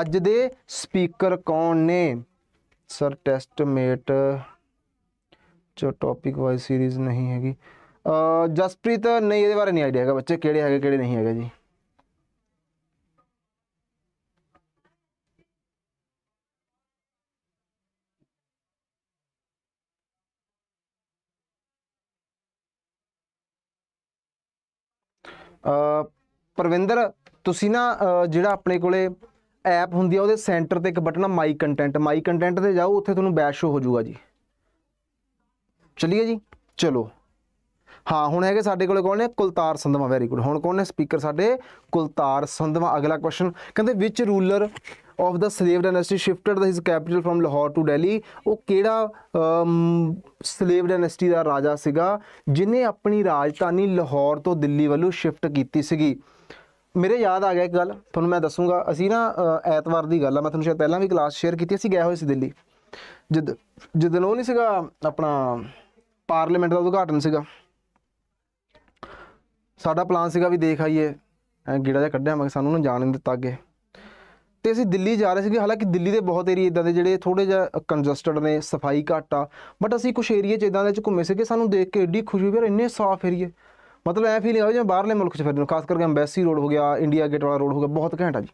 ਅੱਜ ਦੇ ਸਪੀਕਰ ਕੌਣ ਨੇ ਸਰ ਟੈਸਟ ਮੇਟ ਜੋ ਟੌਪਿਕ ਵਾਈਜ਼ ਸੀਰੀਜ਼ ਨਹੀਂ ਹੈਗੀ ਜਸਪ੍ਰੀਤ ਨਹੀਂ ਇਹਦੇ ਬਾਰੇ ਨਹੀਂ ਆਈਡੀਆ ਹੈਗਾ ਬੱਚੇ ਕਿਹੜੇ ਹੈਗੇ ਕਿਹੜੇ ਨਹੀਂ ਹੈਗੇ ਜੀ ਪਰਵਿੰਦਰ ਤੁਸੀਂ ਨਾ ਜਿਹੜਾ ਆਪਣੇ ਕੋਲੇ ਐਪ ਹੁੰਦੀ ਆ ਉਹਦੇ ਸੈਂਟਰ ਤੇ ਇੱਕ ਬਟਨ ਆ ਮਾਈ ਕੰਟੈਂਟ ਮਾਈ ਕੰਟੈਂਟ ਤੇ ਜਾਓ ਉੱਥੇ ਤੁਹਾਨੂੰ ਬੈਸ਼ ਹੋ ਜਾਊਗਾ ਜੀ ਚਲਿਏ ਜੀ ਚਲੋ ਹਾਂ ਹੁਣ ਹੈਗੇ ਸਾਡੇ ਕੋਲੇ ਕੌਣ ਨੇ ਕੁਲਤਾਰ ਸੰਧਵਾ ਵੈਰੀ ਗੁੱਡ ਹੁਣ ਕੌਣ ਨੇ ਸਪੀਕਰ ਸਾਡੇ ਕੁਲਤਾਰ ਸੰਧਵਾ ਅਗਲਾ ਕੁਐਸਚਨ ਕਹਿੰਦੇ which ruler of the slave dynasty shifted his capital from Lahore to Delhi ਉਹ ਕਿਹੜਾ ਸਲੇਵ ਡਾਇਨੈਸਟੀ ਦਾ ਰਾਜਾ ਸੀਗਾ ਜਿਨੇ ਆਪਣੀ ਰਾਜਧਾਨੀ ਲਾਹੌਰ ਤੋਂ ਦਿੱਲੀ ਵੱਲੋਂ ਸ਼ਿਫਟ ਕੀਤੀ ਸੀਗੀ ਮੇਰੇ ਯਾਦ ਆ ਗਿਆ ਇੱਕ ਗੱਲ ਤੁਹਾਨੂੰ ਮੈਂ ਦੱਸੂਗਾ ਅਸੀਂ ਨਾ ਐਤਵਾਰ ਦੀ ਗੱਲ ਆ ਮੈਂ ਤੁਹਾਨੂੰ ਸ਼ਾਇਦ ਪਹਿਲਾਂ ਵੀ ਕਲਾਸ ਸ਼ੇਅਰ ਕੀਤੀ ਅਸੀਂ ਗਏ ਹੋਏ ਸੀ ਦਿੱਲੀ ਜਦ ਜਦੋਂ ਉਹ ਨਹੀਂ ਸੀਗਾ ਆਪਣਾ ਪਾਰਲੀਮੈਂਟ ਦਾ ਉਦਘਾਟਨ ਸੀਗਾ ਸਾਡਾ ਪਲਾਨ ਸੀਗਾ ਵੀ ਦੇਖ ਆਈਏ ਐ ਗੇੜਾ ਜਿਹਾ ਕੱਢਿਆ ਮੈਂ ਸਾਨੂੰ ਨਾ ਜਾਣ ਨਹੀਂ ਦਿੱਤਾ ਅੱਗੇ ਤੇ ਅਸੀਂ ਦਿੱਲੀ ਜਾ ਰਹੇ ਸੀਗੇ ਹਾਲਾਂਕਿ ਦਿੱਲੀ ਦੇ ਬਹੁਤ ਏਰੀਆ ਇਦਾਂ ਦੇ ਜਿਹੜੇ ਥੋੜੇ ਜਿਹਾ ਕੰਜਸਟਡ ਨੇ ਸਫਾਈ ਘੱਟ ਆ ਬਟ ਅਸੀਂ ਕੁਝ ਏਰੀਆ ਚ ਇਦਾਂ ਦੇ ਚ ਘੁੰਮੇ ਸੀਗੇ ਸਾਨੂੰ ਦੇਖ ਕੇ ਏਡੀ ਖੁਸ਼ੀ ਹੋਈ ਯਾਰ ਇੰਨੇ ਸਾਫ਼ ਏਰੀਆ ਮਤਲਬ ਐ ਫੀਲਿੰਗ ਆਉਂਦੀ ਜਿਵੇਂ ਬਾਹਰਲੇ ਮੁਲਕ ਚ ਫਿਰਦੇ ਨੂੰ ਖਾਸ ਕਰਕੇ ਐਮਬੈਸੀ ਰੋਡ ਹੋ ਗਿਆ ਇੰਡੀਆ ਗੇਟ ਵਾਲਾ ਰੋਡ ਹੋ ਗਿਆ ਬਹੁਤ ਘੈਂਟ ਆ ਜੀ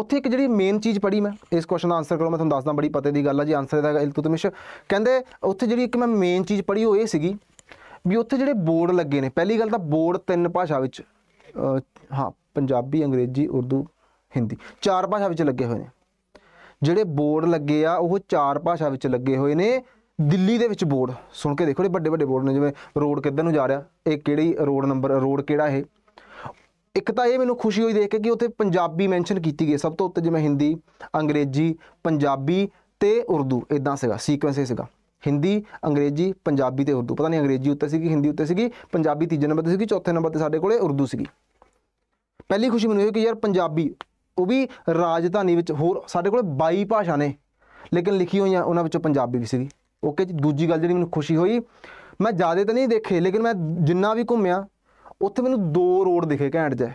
ਉੱਥੇ ਇੱਕ ਜਿਹੜੀ ਮੇਨ ਚੀਜ਼ ਪੜੀ ਮੈਂ ਇਸ ਕੁਐਸਚਨ ਦਾ ਆਨਸਰ ਕਰੋ ਮੈਂ ਤੁਹਾਨੂੰ ਦੱਸਦਾ ਬੜੀ ਪਤੇ ਦੀ ਗੱਲ ਆ ਜੀ ਆਨਸਰ ਇਹਦਾ ਇਲਤੁਤਮਿਸ਼ ਕਹਿੰਦੇ ਉੱਥੇ ਜਿਹੜੀ ਇੱਕ ਮੈਂ ਮੇਨ ਚੀਜ਼ ਪੜੀ ਉਹ ਇਹ ਸੀਗੀ ਵੀ ਉੱਥੇ ਜਿਹੜੇ ਬੋਰਡ ਲੱਗੇ ਨੇ ਪਹਿਲੀ ਗੱਲ ਤਾਂ ਬੋਰਡ ਤਿੰਨ ਭਾਸ਼ਾ ਵਿੱਚ ਹਾਂ ਪੰਜਾਬੀ ਅੰਗਰੇਜ਼ੀ ਉਰਦੂ ਹਿੰਦੀ ਚਾਰ ਭਾਸ਼ਾ ਵਿੱਚ ਲੱਗੇ ਹੋਏ ਨੇ ਜਿਹੜੇ ਬੋਰਡ ਲੱਗੇ ਆ ਉਹ ਚਾਰ ਭਾਸ਼ਾ ਵਿੱਚ ਲੱਗੇ ਹੋਏ ਨੇ ਦਿੱਲੀ ਦੇ ਵਿੱਚ ਬੋਰਡ ਸੁਣ ਕੇ ਦੇਖੋ ਇਹ ਵੱਡੇ ਵੱਡੇ ਬੋਰਡ ਨੇ ਜਿਵੇਂ ਰੋਡ ਕਿੱਧਰ ਨੂੰ ਜਾ ਰਿਹਾ ਇਹ ਕਿਹੜੀ ਰੋਡ ਨੰਬਰ ਰੋਡ ਕਿਹੜਾ ਹੈ ਇੱਕ ਤਾਂ ਇਹ ਮੈਨੂੰ ਖੁਸ਼ੀ ਹੋਈ ਦੇਖ ਕੇ ਕਿ ਉੱਥੇ ਪੰਜਾਬੀ ਮੈਂਸ਼ਨ ਕੀਤੀ ਗਈ ਸਭ ਤੋਂ ਉੱਤੇ ਜਿਵੇਂ ਹਿੰਦੀ ਅੰਗਰੇਜ਼ੀ ਪੰਜਾਬੀ ਤੇ ਉਰਦੂ ਇਦਾਂ ਸੀਗਾ ਸੀਕੁਐਂਸ ਸੀਗਾ ਹਿੰਦੀ ਅੰਗਰੇਜ਼ੀ ਪੰਜਾਬੀ ਤੇ ਉਰਦੂ ਪਤਾ ਨਹੀਂ ਅੰਗਰੇਜ਼ੀ ਉੱਤੇ ਸੀ ਕਿ ਹਿੰਦੀ ਉੱਤੇ ਸੀਗੀ ਪੰਜਾਬੀ ਤੀਜੇ ਨੰਬਰ ਤੇ ਸੀਗੀ ਚੌਥੇ ਨੰਬਰ ਤੇ ਸਾਡੇ ਕੋਲੇ ਉਰਦੂ ਸੀਗੀ ਪਹਿਲੀ ਖੁਸ਼ੀ ਮੈਨੂੰ ਇਹ ਕਿ ਯਾਰ ਪੰਜਾਬੀ ਉਹ ਵੀ ਰਾਜਧਾਨੀ ਵਿੱਚ ਹੋਰ ਸਾਡੇ ਕੋਲੇ 22 ਭਾਸ਼ਾ ਨੇ ਲੇਕਿਨ ਲਿਖੀ ਹੋਈਆਂ ਉਹਨਾਂ ਵਿੱਚੋਂ ਪੰਜਾਬੀ ਵੀ ਸੀਗੀ ਓਕੇ ਜੀ ਦੂਜੀ ਗੱਲ ਜਿਹੜੀ ਮੈਨੂੰ ਖੁਸ਼ੀ ਹੋਈ ਮੈਂ ਜ਼ਿਆਦਾ ਤਾਂ ਨਹੀਂ ਦੇਖੇ ਲੇਕਿਨ ਮੈਂ ਜਿੰਨਾ ਵੀ ਘੁੰਮਿਆ ਉੱਥੇ ਮੈਨੂੰ ਦੋ ਰੋਡ ਦਿਖੇ ਘੈਂਟ ਜੇ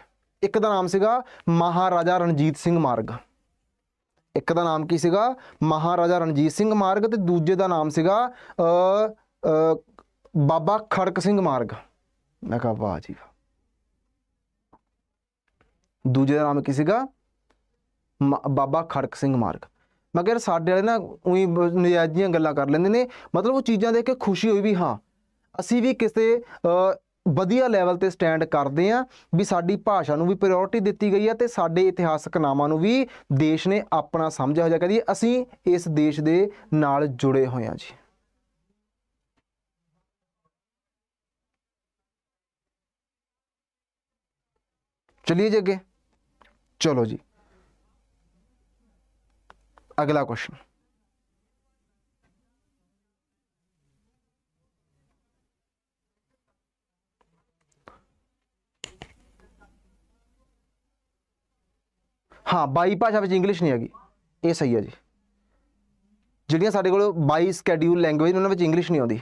ਇੱਕ ਦਾ ਨਾਮ ਸੀਗਾ ਮਹਾਰਾਜਾ ਰਣਜੀਤ ਸਿੰਘ ਮਾਰਗ ਇੱਕ ਦਾ ਨਾਮ ਕੀ ਸੀਗਾ ਮਹਾਰਾਜਾ ਰਣਜੀਤ ਸਿੰਘ ਮਾਰਗ ਤੇ ਦੂਜੇ ਦਾ ਨਾਮ ਸੀਗਾ ਅ ਬਾਬਾ ਖੜਕ ਸਿੰਘ ਮਾਰਗ ਮੈਂ ਕਹਾ ਵਾਹ ਜੀ ਦੂਜੇ ਦਾ ਨਾਮ ਕੀ ਸੀਗਾ ਬਾਬਾ ਖੜਕ ਸਿੰਘ ਮਾਰਗ ਮਗਰ ਸਾਡੇ ਵਾਲੇ ਨਾ ਉਹੀ ਨਿਆਜ਼ੀਆਂ ਗੱਲਾਂ ਕਰ ਲੈਂਦੇ ਨੇ ਮਤਲਬ ਉਹ ਚੀਜ਼ਾਂ ਦੇਖ ਕੇ ਖੁਸ਼ੀ ਹੋਈ ਵੀ ਹਾਂ ਅਸੀਂ ਵੀ ਕਿਸੇ ਵਧੀਆ ਲੈਵਲ ਤੇ ਸਟੈਂਡ ਕਰਦੇ ਆ ਵੀ ਸਾਡੀ ਭਾਸ਼ਾ ਨੂੰ ਵੀ ਪ੍ਰਾਇੋਰਟੀ ਦਿੱਤੀ ਗਈ ਹੈ ਤੇ ਸਾਡੇ ਇਤਿਹਾਸਕ ਨਾਮਾਂ ਨੂੰ ਵੀ ਦੇਸ਼ ਨੇ ਆਪਣਾ ਸਮਝਿਆ ਹੋਇਆ ਕਹਿੰਦੀ ਅਸੀਂ ਇਸ ਦੇਸ਼ ਦੇ ਨਾਲ ਜੁੜੇ ਹੋਏ ਆ ਜੀ ਚਲਿਏ ਜੀ ਅੱਗੇ ਚਲੋ ਜੀ ਅਗਲਾ ਕੁਐਸਚਨ ਹਾਂ 22 ਭਾਸ਼ਾ ਵਿੱਚ ਇੰਗਲਿਸ਼ ਨਹੀਂ ਹੈਗੀ ਇਹ ਸਹੀ ਹੈ ਜੀ ਜਿਹੜੀਆਂ ਸਾਡੇ ਕੋਲ 22 ਸਕੇਡਿਊਲ ਲੈਂਗੁਏਜ ਉਹਨਾਂ ਵਿੱਚ ਇੰਗਲਿਸ਼ ਨਹੀਂ ਆਉਂਦੀ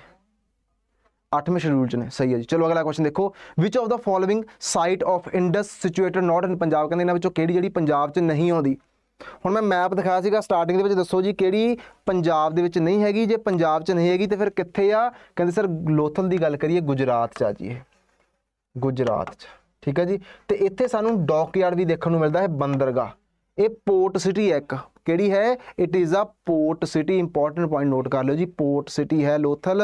8ਵੇਂ ਸ਼ਡਿਊਲ ਚ ਨੇ ਸਹੀ ਹੈ ਜੀ ਚਲੋ ਅਗਲਾ ਕੁਐਸਚਨ ਦੇਖੋ which of the following site of Indus situated not in Punjab ਕਹਿੰਦੇ ਇਹਨਾਂ ਵਿੱਚੋਂ ਕਿਹੜੀ ਜਿਹੜੀ ਪੰਜਾਬ ਚ ਨਹੀਂ ਆਉਂਦੀ ਹੁਣ ਮੈਂ ਮੈਪ ਦਿਖਾਇਆ ਸੀਗਾ ਸਟਾਰਟਿੰਗ ਦੇ ਵਿੱਚ ਦੱਸੋ ਜੀ ਕਿਹੜੀ ਪੰਜਾਬ ਦੇ ਵਿੱਚ ਨਹੀਂ ਹੈਗੀ ਜੇ ਪੰਜਾਬ 'ਚ ਨਹੀਂ ਹੈਗੀ ਤੇ ਫਿਰ ਕਿੱਥੇ ਆ ਕਹਿੰਦੇ ਸਰ ਲੋਥਲ ਦੀ ਗੱਲ ਕਰੀਏ ਗੁਜਰਾਤ 'ਚ ਆ ਜੀ ਇਹ ਗੁਜਰਾਤ 'ਚ ਠੀਕ ਹੈ ਜੀ ਤੇ ਇੱਥੇ ਸਾਨੂੰ ਡੌਕਯਾਰਡ ਵੀ ਦੇਖਣ ਨੂੰ ਮਿਲਦਾ ਹੈ ਬੰਦਰਗਾਹ ਇਹ ਪੋਰਟ ਸਿਟੀ ਹੈ ਇੱਕ ਕਿਹੜੀ ਹੈ it is a port city important point note ਕਰ ਲਿਓ ਜੀ ਪੋਰਟ ਸਿਟੀ ਹੈ ਲੋਥਲ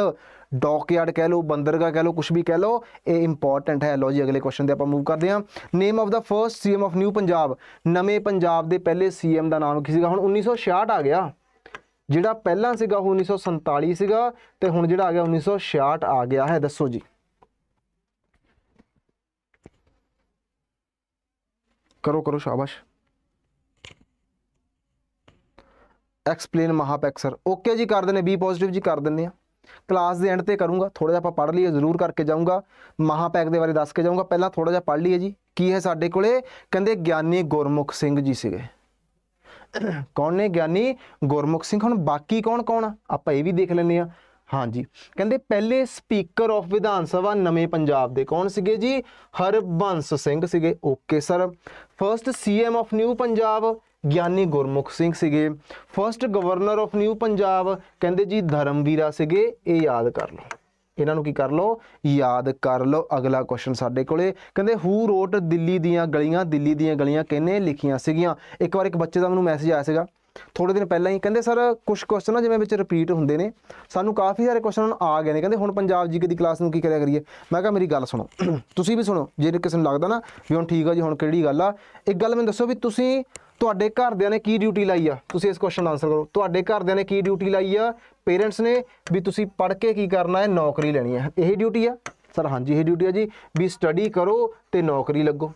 ਡੌਕਯਾਰਡ ਕਹਿ ਲਓ ਬੰਦਰਗਾਹ ਕਹਿ ਲਓ ਕੁਝ ਵੀ ਕਹਿ ਲਓ ਇਹ ਇੰਪੋਰਟੈਂਟ ਹੈ ਲੋ ਜੀ ਅਗਲੇ ਕੁਐਸਚਨ ਤੇ ਆਪਾਂ ਮੂਵ ਕਰਦੇ ਹਾਂ name of the first CM of new Punjab ਨਵੇਂ ਪੰਜਾਬ ਦੇ ਪਹਿਲੇ ਸੀਐਮ ਦਾ ਨਾਮ ਕੀ ਸੀਗਾ ਹੁਣ 1966 ਆ ਗਿਆ ਜਿਹੜਾ ਪਹਿਲਾਂ ਸੀਗਾ ਉਹ 1947 ਸੀਗਾ ਤੇ ਹੁਣ ਜਿਹੜਾ ਆ ਗਿਆ 1966 ਆ ਗਿਆ ਹੈ ਦੱਸੋ ਜੀ ਕਰੋ ਕਰੋ ਸ਼ਾਬਾਸ਼ ਐਕਸਪਲੇਨ ਮਹਾਪੈਕਸਰ ਓਕੇ ਜੀ ਕਰ ਦਿੰਨੇ ਬੀ ਪੋਜ਼ਿਟਿਵ ਜੀ ਕਰ ਦਿੰਨੇ ਆ ਕਲਾਸ ਦੇ ਐਂਡ ਤੇ ਕਰੂੰਗਾ ਥੋੜਾ ਜਿਹਾ ਆਪਾਂ ਪੜ੍ਹ ਲਈਏ ਜ਼ਰੂਰ ਕਰਕੇ ਜਾਊਂਗਾ ਮਹਾਪੈਕ ਦੇ ਬਾਰੇ ਦੱਸ ਕੇ ਜਾਊਂਗਾ ਪਹਿਲਾਂ ਥੋੜਾ ਜਿਹਾ ਪੜ੍ਹ ਲਈਏ ਜੀ ਕੀ ਹੈ ਸਾਡੇ ਕੋਲੇ ਕਹਿੰਦੇ ਗਿਆਨੀ ਗੁਰਮੁਖ ਸਿੰਘ ਜੀ ਸੀਗੇ ਕੌਣ ਨੇ ਗਿਆਨੀ ਗੁਰਮੁਖ ਸਿੰਘ ਹੁਣ ਬਾਕੀ ਕੌਣ ਕੌਣ ਆ ਆਪਾਂ ਇਹ ਵੀ ਦੇਖ ਲੈਨੇ ਆ ਹਾਂਜੀ ਕਹਿੰਦੇ ਪਹਿਲੇ ਸਪੀਕਰ ਆਫ ਵਿਧਾਨ ਸਭਾ ਨਵੇਂ ਪੰਜਾਬ ਦੇ ਕੌਣ ਸੀਗੇ ਜੀ ਹਰਬੰਸ ਸਿੰਘ ਸੀਗੇ okay sir first CM of new Punjab Giani Gurmukh Singh ਸੀਗੇ first governor of new Punjab ਕਹਿੰਦੇ ਜੀ ਧਰਮਵੀਰਾ ਸੀਗੇ ਇਹ ਯਾਦ ਕਰ ਲਓ ਇਹਨਾਂ ਨੂੰ ਕੀ ਕਰ ਲਓ ਯਾਦ ਕਰ ਲਓ ਅਗਲਾ ਕੁਐਸਚਨ ਸਾਡੇ ਕੋਲੇ ਕਹਿੰਦੇ ਹੂ ਰੋਟ ਦਿੱਲੀ ਦੀਆਂ ਗਲੀਆਂ ਦਿੱਲੀ ਦੀਆਂ ਗਲੀਆਂ ਕਿਹਨੇ ਲਿਖੀਆਂ ਸੀਗੀਆਂ ਇੱਕ ਵਾਰ ਇੱਕ ਬੱਚੇ ਦਾ ਮੈਨੂੰ ਮੈਸੇਜ ਆਇਆ ਸੀਗਾ ਥੋੜੇ ਦਿਨ ਪਹਿਲਾਂ ਹੀ ਕਹਿੰਦੇ ਸਰ ਕੁਝ ਕੁਐਸਚਨ ਨਾ ਜਿਵੇਂ ਵਿੱਚ ਰਿਪੀਟ ਹੁੰਦੇ ਨੇ ਸਾਨੂੰ ਕਾਫੀ ਸਾਰੇ ਕੁਐਸਚਨ ਆ ਗਏ ਨੇ ਕਹਿੰਦੇ ਹੁਣ ਪੰਜਾਬ ਜੀਕੇ ਦੀ ਕਲਾਸ ਨੂੰ ਕੀ ਕਰਿਆ ਕਰੀਏ ਮੈਂ ਕਿਹਾ ਮੇਰੀ ਗੱਲ ਸੁਣੋ ਤੁਸੀਂ ਵੀ ਸੁਣੋ ਜੇ ਕਿਸੇ ਨੂੰ ਲੱਗਦਾ ਨਾ ਵੀ ਹੁਣ ਠੀਕ ਆ ਜੀ ਹੁਣ ਕਿਹੜੀ ਗੱਲ ਆ ਇੱਕ ਗੱਲ ਮੈਨੂੰ ਦੱਸੋ ਵੀ ਤੁਸੀਂ ਤੁਹਾਡੇ ਘਰਦਿਆਂ ਨੇ ਕੀ ਡਿਊਟੀ ਲਾਈ ਆ ਤੁਸੀਂ ਇਸ ਕੁਐਸਚਨ ਦਾ ਆਨਸਰ ਕਰੋ ਤੁਹਾਡੇ ਘਰਦਿਆਂ ਨੇ ਕੀ ਡਿਊਟੀ ਲਾਈ ਆ ਪੇਰੈਂਟਸ ਨੇ ਵੀ ਤੁਸੀਂ ਪੜ੍ਹ ਕੇ ਕੀ ਕਰਨਾ ਹੈ ਨੌਕਰੀ ਲੈਣੀ ਹੈ ਇਹ ਡਿਊਟੀ ਆ ਸਰ ਹਾਂਜੀ ਇਹ ਡਿਊਟੀ ਆ ਜੀ ਵੀ ਸਟੱਡੀ ਕਰੋ ਤੇ ਨੌਕਰੀ ਲੱਗੋ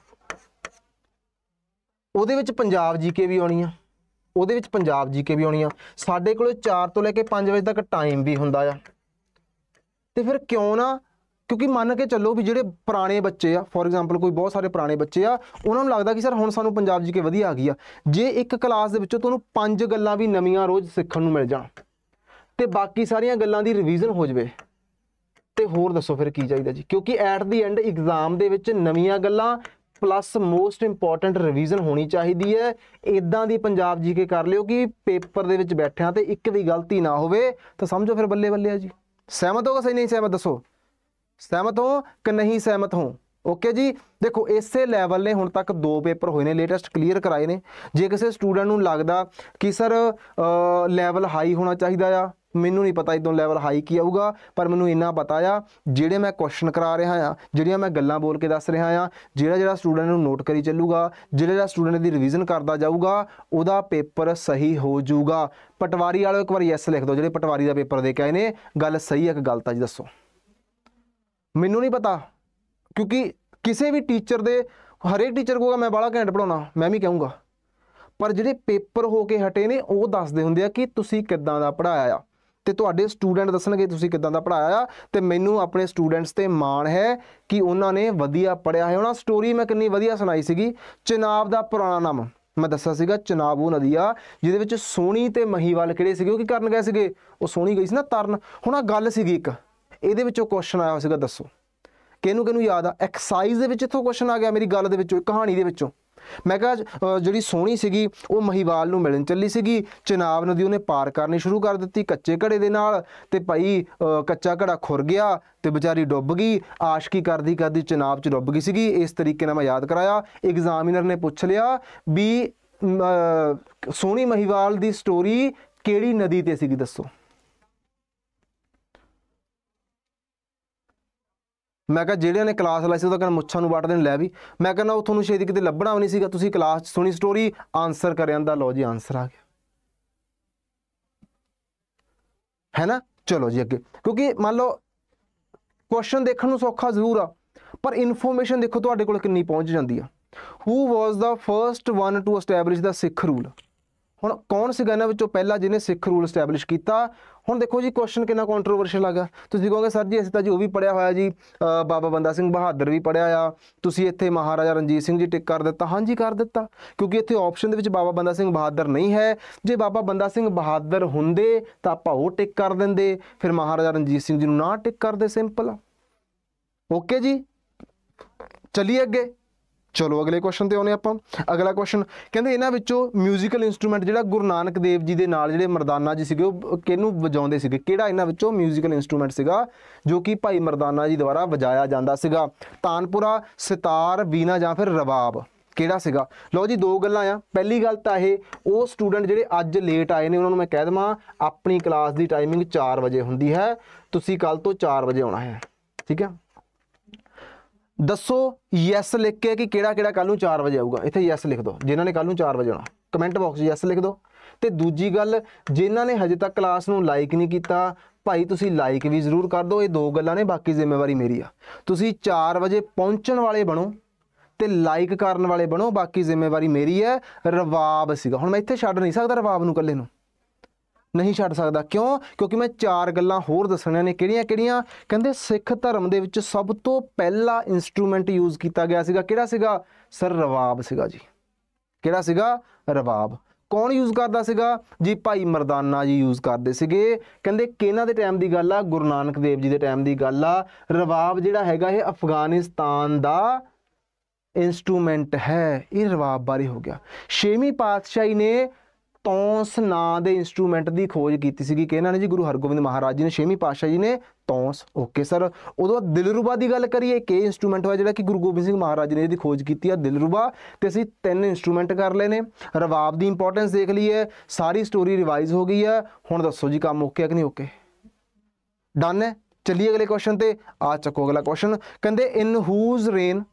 ਉਹਦੇ ਵਿੱਚ ਪੰਜਾਬ ਜੀਕੇ ਵੀ ਆਉਣੀ ਆ ਉਹਦੇ ਵਿੱਚ ਪੰਜਾਬ ਜੀਕੇ ਵੀ ਆਉਣੀ ਆ ਸਾਡੇ ਕੋਲੇ 4 ਤੋਂ ਲੈ ਕੇ 5 ਵਜੇ ਤੱਕ ਟਾਈਮ ਵੀ ਹੁੰਦਾ ਆ ਤੇ ਫਿਰ ਕਿਉਂ ਨਾ ਕਿਉਂਕਿ ਮੰਨ ਕੇ ਚੱਲੋ ਵੀ ਜਿਹੜੇ ਪੁਰਾਣੇ ਬੱਚੇ ਆ ਫੋਰ ਐਗਜ਼ਾਮਪਲ ਕੋਈ ਬਹੁਤ ਸਾਰੇ ਪੁਰਾਣੇ ਬੱਚੇ ਆ ਉਹਨਾਂ ਨੂੰ ਲੱਗਦਾ ਕਿ ਸਰ ਹੁਣ ਸਾਨੂੰ ਪੰਜਾਬ ਜੀਕੇ ਵਧੀਆ ਆ ਗਈ ਆ ਜੇ ਇੱਕ ਕਲਾਸ ਦੇ ਵਿੱਚੋਂ ਤੁਹਾਨੂੰ ਪੰਜ ਗੱਲਾਂ ਵੀ ਨਵੀਆਂ ਰੋਜ਼ ਸਿੱਖਣ ਨੂੰ ਮਿਲ ਜਾਣ ਤੇ ਬਾਕੀ ਸਾਰੀਆਂ ਗੱਲਾਂ ਦੀ ਰਿਵੀਜ਼ਨ ਹੋ ਜਵੇ ਤੇ ਹੋਰ ਦੱਸੋ ਫਿਰ ਕੀ ਚਾਹੀਦਾ ਜੀ ਕਿਉਂਕਿ ਐਟ ਦੀ ਐਂਡ ਐਗਜ਼ਾਮ ਦੇ ਵਿੱਚ ਨਵੀਆਂ ਗੱਲਾਂ ਪਲੱਸ ਮੋਸਟ ਇੰਪੋਰਟੈਂਟ ਰਿਵੀਜ਼ਨ ਹੋਣੀ ਚਾਹੀਦੀ ਹੈ ਇਦਾਂ ਦੀ ਪੰਜਾਬ ਜੀਕੇ ਕਰ ਲਿਓ ਕਿ ਪੇਪਰ ਦੇ ਵਿੱਚ ਬੈਠਿਆਂ ਤੇ ਇੱਕ ਵੀ ਗਲਤੀ ਨਾ ਹੋਵੇ ਤਾਂ ਸਮਝੋ ਫਿਰ ਬੱਲੇ ਬੱਲੇ ਆ ਜੀ ਸਹਿਮਤ ਹੋਗਾ ਸਹੀ ਨਹੀਂ ਸਹਿਮਤ ਦੱਸੋ ਸਹਿਮਤ ਹੋ ਕਿ ਨਹੀਂ ਸਹਿਮਤ ਹੋ ਓਕੇ ਜੀ ਦੇਖੋ ਇਸੇ ਲੈਵਲ ਨੇ ਹੁਣ ਤੱਕ ਦੋ ਪੇਪਰ ਹੋਏ ਨੇ ਲੇਟੈਸਟ ਕਲੀਅਰ ਕਰਾਏ ਨੇ ਜੇ ਕਿਸੇ ਸਟੂਡੈਂਟ ਨੂੰ ਲੱਗਦਾ ਕਿ ਸਰ ਲੈਵਲ ਹਾਈ ਹੋਣਾ ਚਾਹੀਦਾ ਆ ਮੈਨੂੰ ਨਹੀਂ ਪਤਾ ਇਦੋਂ ਲੈਵਲ ਹਾਈ ਕੀ ਆਊਗਾ ਪਰ ਮੈਨੂੰ ਇੰਨਾ ਪਤਾ ਆ ਜਿਹੜੇ ਮੈਂ ਕੁਐਸਚਨ ਕਰਾ ਰਿਹਾ ਆ ਜਿਹੜੀਆਂ ਮੈਂ ਗੱਲਾਂ ਬੋਲ ਕੇ ਦੱਸ ਰਿਹਾ ਆ ਜਿਹੜਾ ਜਿਹੜਾ ਸਟੂਡੈਂਟ ਨੂੰ ਨੋਟ ਕਰੀ ਚੱਲੂਗਾ ਜਿਹੜਾ ਜਿਹੜਾ ਸਟੂਡੈਂਟ ਦੀ ਰਿਵੀਜ਼ਨ ਕਰਦਾ ਜਾਊਗਾ ਉਹਦਾ ਪੇਪਰ ਸਹੀ ਹੋ ਜਾਊਗਾ ਪਟਵਾਰੀ ਵਾਲੋ ਇੱਕ ਵਾਰ ਯੈਸ ਲਿਖ ਦਿਓ ਜਿਹੜੇ ਪਟਵਾਰੀ ਦਾ ਪੇਪਰ ਦੇ ਕੇ ਆਏ ਨੇ ਗੱਲ ਸਹੀ ਹੈ ਕਿ ਗਲਤ ਆ ਜੀ ਦੱਸੋ ਮੈਨੂੰ ਨਹੀਂ ਪਤਾ ਕਿਉਂਕਿ ਕਿਸੇ ਵੀ ਟੀਚਰ ਦੇ ਹਰੇਕ ਟੀਚਰ ਕੋਗਾ ਮੈਂ ਬਾਲਾ ਘੈਂਟ ਪੜਾਉਣਾ ਮੈਂ ਵੀ ਕਹੂੰਗਾ ਪਰ ਜਿਹੜੇ ਪੇਪਰ ਹੋ ਕੇ ਹਟੇ ਨੇ ਉਹ ਦੱਸਦੇ ਹੁੰਦੇ ਆ ਕਿ ਤੁਸੀਂ ਕਿੱਦਾਂ ਦਾ ਪੜਾਇਆ ਆ ਤੇ ਤੁਹਾਡੇ ਸਟੂਡੈਂਟ ਦੱਸਣਗੇ ਤੁਸੀਂ ਕਿਦਾਂ ਦਾ ਪੜਾਇਆ ਤੇ ਮੈਨੂੰ ਆਪਣੇ ਸਟੂਡੈਂਟਸ ਤੇ ਮਾਣ ਹੈ ਕਿ ਉਹਨਾਂ ਨੇ ਵਧੀਆ ਪੜਿਆ ਹੈ ਉਹਨਾਂ ਸਟੋਰੀ ਮੈਂ ਕਿੰਨੀ ਵਧੀਆ ਸੁਣਾਈ ਸੀਗੀ ਚਨਾਬ ਦਾ ਪੁਰਾਣਾ ਨਾਮ ਮੈਂ ਦੱਸਿਆ ਸੀਗਾ ਚਨਾਬੂ ਨਦੀ ਆ ਜਿਹਦੇ ਵਿੱਚ ਸੋਣੀ ਤੇ ਮਹੀਵਾਲ ਕਿਹੜੇ ਸੀਗੇ ਉਹ ਕੀ ਕਰਨ ਗਏ ਸੀਗੇ ਉਹ ਸੋਣੀ ਗਈ ਸੀ ਨਾ ਤਰਨ ਹੁਣ ਆ ਗੱਲ ਸੀਗੀ ਇੱਕ ਇਹਦੇ ਵਿੱਚੋਂ ਕੁਐਸਚਨ ਆਇਆ ਸੀਗਾ ਦੱਸੋ ਕਿਹਨੂੰ ਕਿਹਨੂੰ ਯਾਦ ਆ ਐਕਸਰਸਾਈਜ਼ ਦੇ ਵਿੱਚ ਇਥੋਂ ਕੁਐਸਚਨ ਆ ਗਿਆ ਮੇਰੀ ਗੱਲ ਦੇ ਵਿੱਚੋਂ ਕਹਾਣੀ ਦੇ ਵਿੱਚੋਂ ਮੈਂ ਕਿਹਾ ਜਿਹੜੀ ਸੋਹਣੀ ਸੀਗੀ ਉਹ ਮਹੀਵਾਲ ਨੂੰ ਮਿਲਣ ਚੱਲੀ ਸੀਗੀ ਚਨਾਬ ਨਦੀ ਉਹਨੇ ਪਾਰ ਕਰਨੀ ਸ਼ੁਰੂ ਕਰ ਦਿੱਤੀ ਕੱਚੇ ਘੜੇ ਦੇ ਨਾਲ ਤੇ ਭਾਈ ਕੱਚਾ ਘੜਾ ਖੁਰ ਗਿਆ ਤੇ ਵਿਚਾਰੀ ਡੁੱਬ ਗਈ ਆਸ਼ਕੀ ਕਰਦੀ ਕਰਦੀ ਚਨਾਬ 'ਚ ਡੁੱਬ ਗਈ ਸੀਗੀ ਇਸ ਤਰੀਕੇ ਨਾਲ ਮੈਂ ਯਾਦ ਕਰਾਇਆ ਐਗਜ਼ਾਮੀਨਰ ਨੇ ਪੁੱਛ ਲਿਆ ਵੀ ਸੋਹਣੀ ਮਹੀਵਾਲ ਦੀ ਸਟੋਰੀ ਕਿਹੜੀ ਨਦੀ ਤੇ ਸੀਗੀ ਦੱਸੋ ਮੈਂ ਕਿਹਾ ਜਿਹੜਿਆਂ ਨੇ ਕਲਾਸ ਲਾਈ ਸੀ ਤਾਂ ਕਹਿੰਦਾ ਮੁੱਛਾਂ ਨੂੰ ਵੱਟ ਦੇਣ ਲੈ ਵੀ ਮੈਂ ਕਹਿੰਦਾ ਉਹ ਤੁਹਾਨੂੰ ਛੇਦੀ ਕਿਤੇ ਲੱਭਣਾ ਵੀ ਨਹੀਂ ਸੀਗਾ ਤੁਸੀਂ ਕਲਾਸ 'ਚ ਸੁਣੀ ਸਟੋਰੀ ਆਨਸਰ ਕਰ ਦਾ ਲਓ ਜੀ ਆਨਸਰ ਆ ਗਿਆ ਹੈ ਨਾ ਚਲੋ ਜੀ ਅੱਗੇ ਕਿਉਂਕਿ ਮੰਨ ਲਓ ਕੁਐਸਚਨ ਦੇਖਣ ਨੂੰ ਸੌਖਾ ਜ਼ਰੂਰ ਆ ਪਰ ਇਨਫੋਰਮੇਸ਼ਨ ਦੇਖੋ ਤੁਹਾਡੇ ਕੋਲ ਕਿੰਨੀ ਪਹੁੰਚ ਜਾਂਦੀ ਆ who was the first one to establish the Sikh rule ਹੁਣ ਕੌਣ ਸੀਗਾ ਇਹਨਾਂ ਵਿੱਚੋਂ ਪਹਿਲਾ ਜਿਹਨੇ ਸਿੱਖ ਰੂਲ ਸਟੈਬਲਿਸ਼ ਕੀਤਾ ਹੁਣ ਦੇਖੋ ਜੀ ਕੁਐਸਚਨ ਕਿੰਨਾ ਕੰਟਰੋਵਰਸ਼ੀਅਲ ਆਗਾ ਤੁਸੀਂ ਕਹੋਗੇ ਸਰ ਜੀ ਅਸੀਂ ਤਾਂ ਜੀ ਉਹ ਵੀ ਪੜਿਆ ਹੋਇਆ ਜੀ ਬਾਬਾ ਬੰਦਾ ਸਿੰਘ ਬਹਾਦਰ ਵੀ ਪੜਿਆ ਆ ਤੁਸੀਂ ਇੱਥੇ ਮਹਾਰਾਜਾ ਰਣਜੀਤ ਸਿੰਘ ਜੀ ਟਿਕ ਕਰ ਦਿੱਤਾ ਹਾਂਜੀ ਕਰ ਦਿੱਤਾ ਕਿਉਂਕਿ ਇੱਥੇ ਆਪਸ਼ਨ ਦੇ ਵਿੱਚ ਬਾਬਾ ਬੰਦਾ ਸਿੰਘ ਬਹਾਦਰ ਨਹੀਂ ਹੈ ਜੇ ਬਾਬਾ ਬੰਦਾ ਸਿੰਘ ਬਹਾਦਰ ਹੁੰਦੇ ਤਾਂ ਆਪਾਂ ਉਹ ਟਿਕ ਕਰ ਦਿੰਦੇ ਫਿਰ ਮਹਾਰਾਜਾ ਰਣਜੀਤ ਸਿੰਘ ਜੀ ਨੂੰ ਨਾ ਟਿਕ ਕਰਦੇ ਸਿੰਪਲ ਓਕੇ ਜੀ ਚਲਿਏ ਅੱਗੇ ਚਲੋ ਅਗਲੇ ਕੁਐਸਚਨ ਤੇ ਆਉਨੇ ਆਪਾਂ ਅਗਲਾ ਕੁਐਸਚਨ ਕਹਿੰਦੇ ਇਹਨਾਂ ਵਿੱਚੋਂ 뮤지컬 ਇਨਸਟਰੂਮੈਂਟ ਜਿਹੜਾ ਗੁਰੂ ਨਾਨਕ ਦੇਵ ਜੀ ਦੇ ਨਾਲ ਜਿਹੜੇ ਮਰਦਾਨਾ ਜੀ ਸੀਗੇ ਉਹ ਕਿਹਨੂੰ ਵਜਾਉਂਦੇ ਸੀਗੇ ਕਿਹੜਾ ਇਹਨਾਂ ਵਿੱਚੋਂ 뮤지컬 ਇਨਸਟਰੂਮੈਂਟ ਸੀਗਾ ਜੋ ਕਿ ਭਾਈ ਮਰਦਾਨਾ ਜੀ ਦੁਆਰਾ ਵਜਾਇਆ ਜਾਂਦਾ ਸੀਗਾ ਤਾਨਪੁਰਾ ਸਿਤਾਰ ਵੀਨਾ ਜਾਂ ਫਿਰ ਰਬਾਬ ਕਿਹੜਾ ਸੀਗਾ ਲਓ ਜੀ ਦੋ ਗੱਲਾਂ ਆ ਪਹਿਲੀ ਗੱਲ ਤਾਂ ਇਹ ਉਹ ਸਟੂਡੈਂਟ ਜਿਹੜੇ ਅੱਜ ਲੇਟ ਆਏ ਨੇ ਉਹਨਾਂ ਨੂੰ ਮੈਂ ਕਹਿ ਦਵਾਂ ਆਪਣੀ ਕਲਾਸ ਦੀ ਟਾਈਮਿੰਗ 4 ਵਜੇ ਹੁੰਦੀ ਹੈ ਤੁਸੀਂ ਕੱਲ ਤੋਂ 4 ਵਜੇ ਆਉਣਾ ਹੈ ਠੀਕ ਹੈ ਦੱਸੋ ਯੈਸ ਲਿਖ ਕੇ ਕਿ ਕਿਹੜਾ ਕਿਹੜਾ ਕੱਲ ਨੂੰ 4 ਵਜੇ ਆਊਗਾ ਇੱਥੇ ਯੈਸ ਲਿਖ ਦਿਓ ਜਿਨ੍ਹਾਂ ਨੇ ਕੱਲ ਨੂੰ 4 ਵਜੇ ਆਉਣਾ ਕਮੈਂਟ ਬਾਕਸ ਯੈਸ ਲਿਖ ਦਿਓ ਤੇ ਦੂਜੀ ਗੱਲ ਜਿਨ੍ਹਾਂ ਨੇ ਹਜੇ ਤੱਕ ਕਲਾਸ ਨੂੰ ਲਾਈਕ ਨਹੀਂ ਕੀਤਾ ਭਾਈ ਤੁਸੀਂ ਲਾਈਕ ਵੀ ਜ਼ਰੂਰ ਕਰ ਦਿਓ ਇਹ ਦੋ ਗੱਲਾਂ ਨੇ ਬਾਕੀ ਜ਼ਿੰਮੇਵਾਰੀ ਮੇਰੀ ਆ ਤੁਸੀਂ 4 ਵਜੇ ਪਹੁੰਚਣ ਵਾਲੇ ਬਣੋ ਤੇ ਲਾਈਕ ਕਰਨ ਵਾਲੇ ਬਣੋ ਬਾਕੀ ਜ਼ਿੰਮੇਵਾਰੀ ਮੇਰੀ ਹੈ ਰਵਾਬ ਸੀਗਾ ਹੁਣ ਮੈਂ ਇੱਥੇ ਛੱਡ ਨਹੀਂ ਸਕਦਾ ਰਵਾਬ ਨੂੰ ਇਕੱਲੇ ਨੂੰ ਨਹੀਂ ਛੱਡ ਸਕਦਾ ਕਿਉਂ ਕਿਉਂਕਿ ਮੈਂ ਚਾਰ ਗੱਲਾਂ ਹੋਰ ਦੱਸਣੀਆਂ ਨੇ ਕਿਹੜੀਆਂ-ਕਿਹੜੀਆਂ ਕਹਿੰਦੇ ਸਿੱਖ ਧਰਮ ਦੇ ਵਿੱਚ ਸਭ ਤੋਂ ਪਹਿਲਾ ਇਨਸਟਰੂਮੈਂਟ ਯੂਜ਼ ਕੀਤਾ ਗਿਆ ਸੀਗਾ ਕਿਹੜਾ ਸੀਗਾ ਸਰ ਰਵਾਬ ਸੀਗਾ ਜੀ ਕਿਹੜਾ ਸੀਗਾ ਰਵਾਬ ਕੌਣ ਯੂਜ਼ ਕਰਦਾ ਸੀਗਾ ਜੀ ਭਾਈ ਮਰਦਾਨਾ ਜੀ ਯੂਜ਼ ਕਰਦੇ ਸੀਗੇ ਕਹਿੰਦੇ ਕਿਹਨਾਂ ਦੇ ਟਾਈਮ ਦੀ ਗੱਲ ਆ ਗੁਰੂ ਨਾਨਕ ਦੇਵ ਜੀ ਦੇ ਟਾਈਮ ਦੀ ਗੱਲ ਆ ਰਵਾਬ ਜਿਹੜਾ ਹੈਗਾ ਇਹ ਅਫਗਾਨਿਸਤਾਨ ਦਾ ਇਨਸਟਰੂਮੈਂਟ ਹੈ ਇਹ ਰਵਾਬ ਬਾਰੇ ਹੋ ਗਿਆ ਛੇਵੀਂ ਪਾਤਸ਼ਾਹੀ ਨੇ ਤੌਂਸ ਨਾਂ ਦੇ ਇਨਸਟਰੂਮੈਂਟ ਦੀ ਖੋਜ ਕੀਤੀ ਸੀਗੀ ਕਿ ਇਹਨਾਂ ਨੇ ਜੀ ਗੁਰੂ ਹਰਗੋਬਿੰਦ ਮਹਾਰਾਜ ਜੀ ਨੇ 6ਵੀਂ ਪਾਤਸ਼ਾਹ ਜੀ ਨੇ ਤੌਂਸ ਓਕੇ ਸਰ ਉਦੋਂ ਬਾਅਦ ਦਿਲਰੂਬਾ ਦੀ ਗੱਲ ਕਰੀਏ ਕਿ ਇਨਸਟਰੂਮੈਂਟ ਹੋਇਆ ਜਿਹੜਾ ਕਿ ਗੁਰੂ ਗੋਬਿੰਦ ਸਿੰਘ ਮਹਾਰਾਜ ਨੇ ਇਹਦੀ ਖੋਜ ਕੀਤੀ ਆ ਦਿਲਰੂਬਾ ਤੇ ਅਸੀਂ ਤਿੰਨ ਇਨਸਟਰੂਮੈਂਟ ਕਰ ਲਏ ਨੇ ਰਵਾਬ ਦੀ ਇੰਪੋਰਟੈਂਸ ਦੇਖ ਲਈਏ ਸਾਰੀ ਸਟੋਰੀ ਰਿਵਾਈਜ਼ ਹੋ ਗਈ ਆ ਹੁਣ ਦੱਸੋ ਜੀ ਕੰਮ ਓਕੇ ਆ ਕਿ ਨਹੀਂ ਓਕੇ ਡਨ ਹੈ ਚੱਲੀਏ ਅਗਲੇ ਕੁਐਸਚਨ ਤੇ ਆ ਚੱਕੋ ਅਗਲਾ ਕੁਐਸਚਨ ਕਹਿੰਦੇ ਇਨ ਹੂਜ਼ ਰੇਨ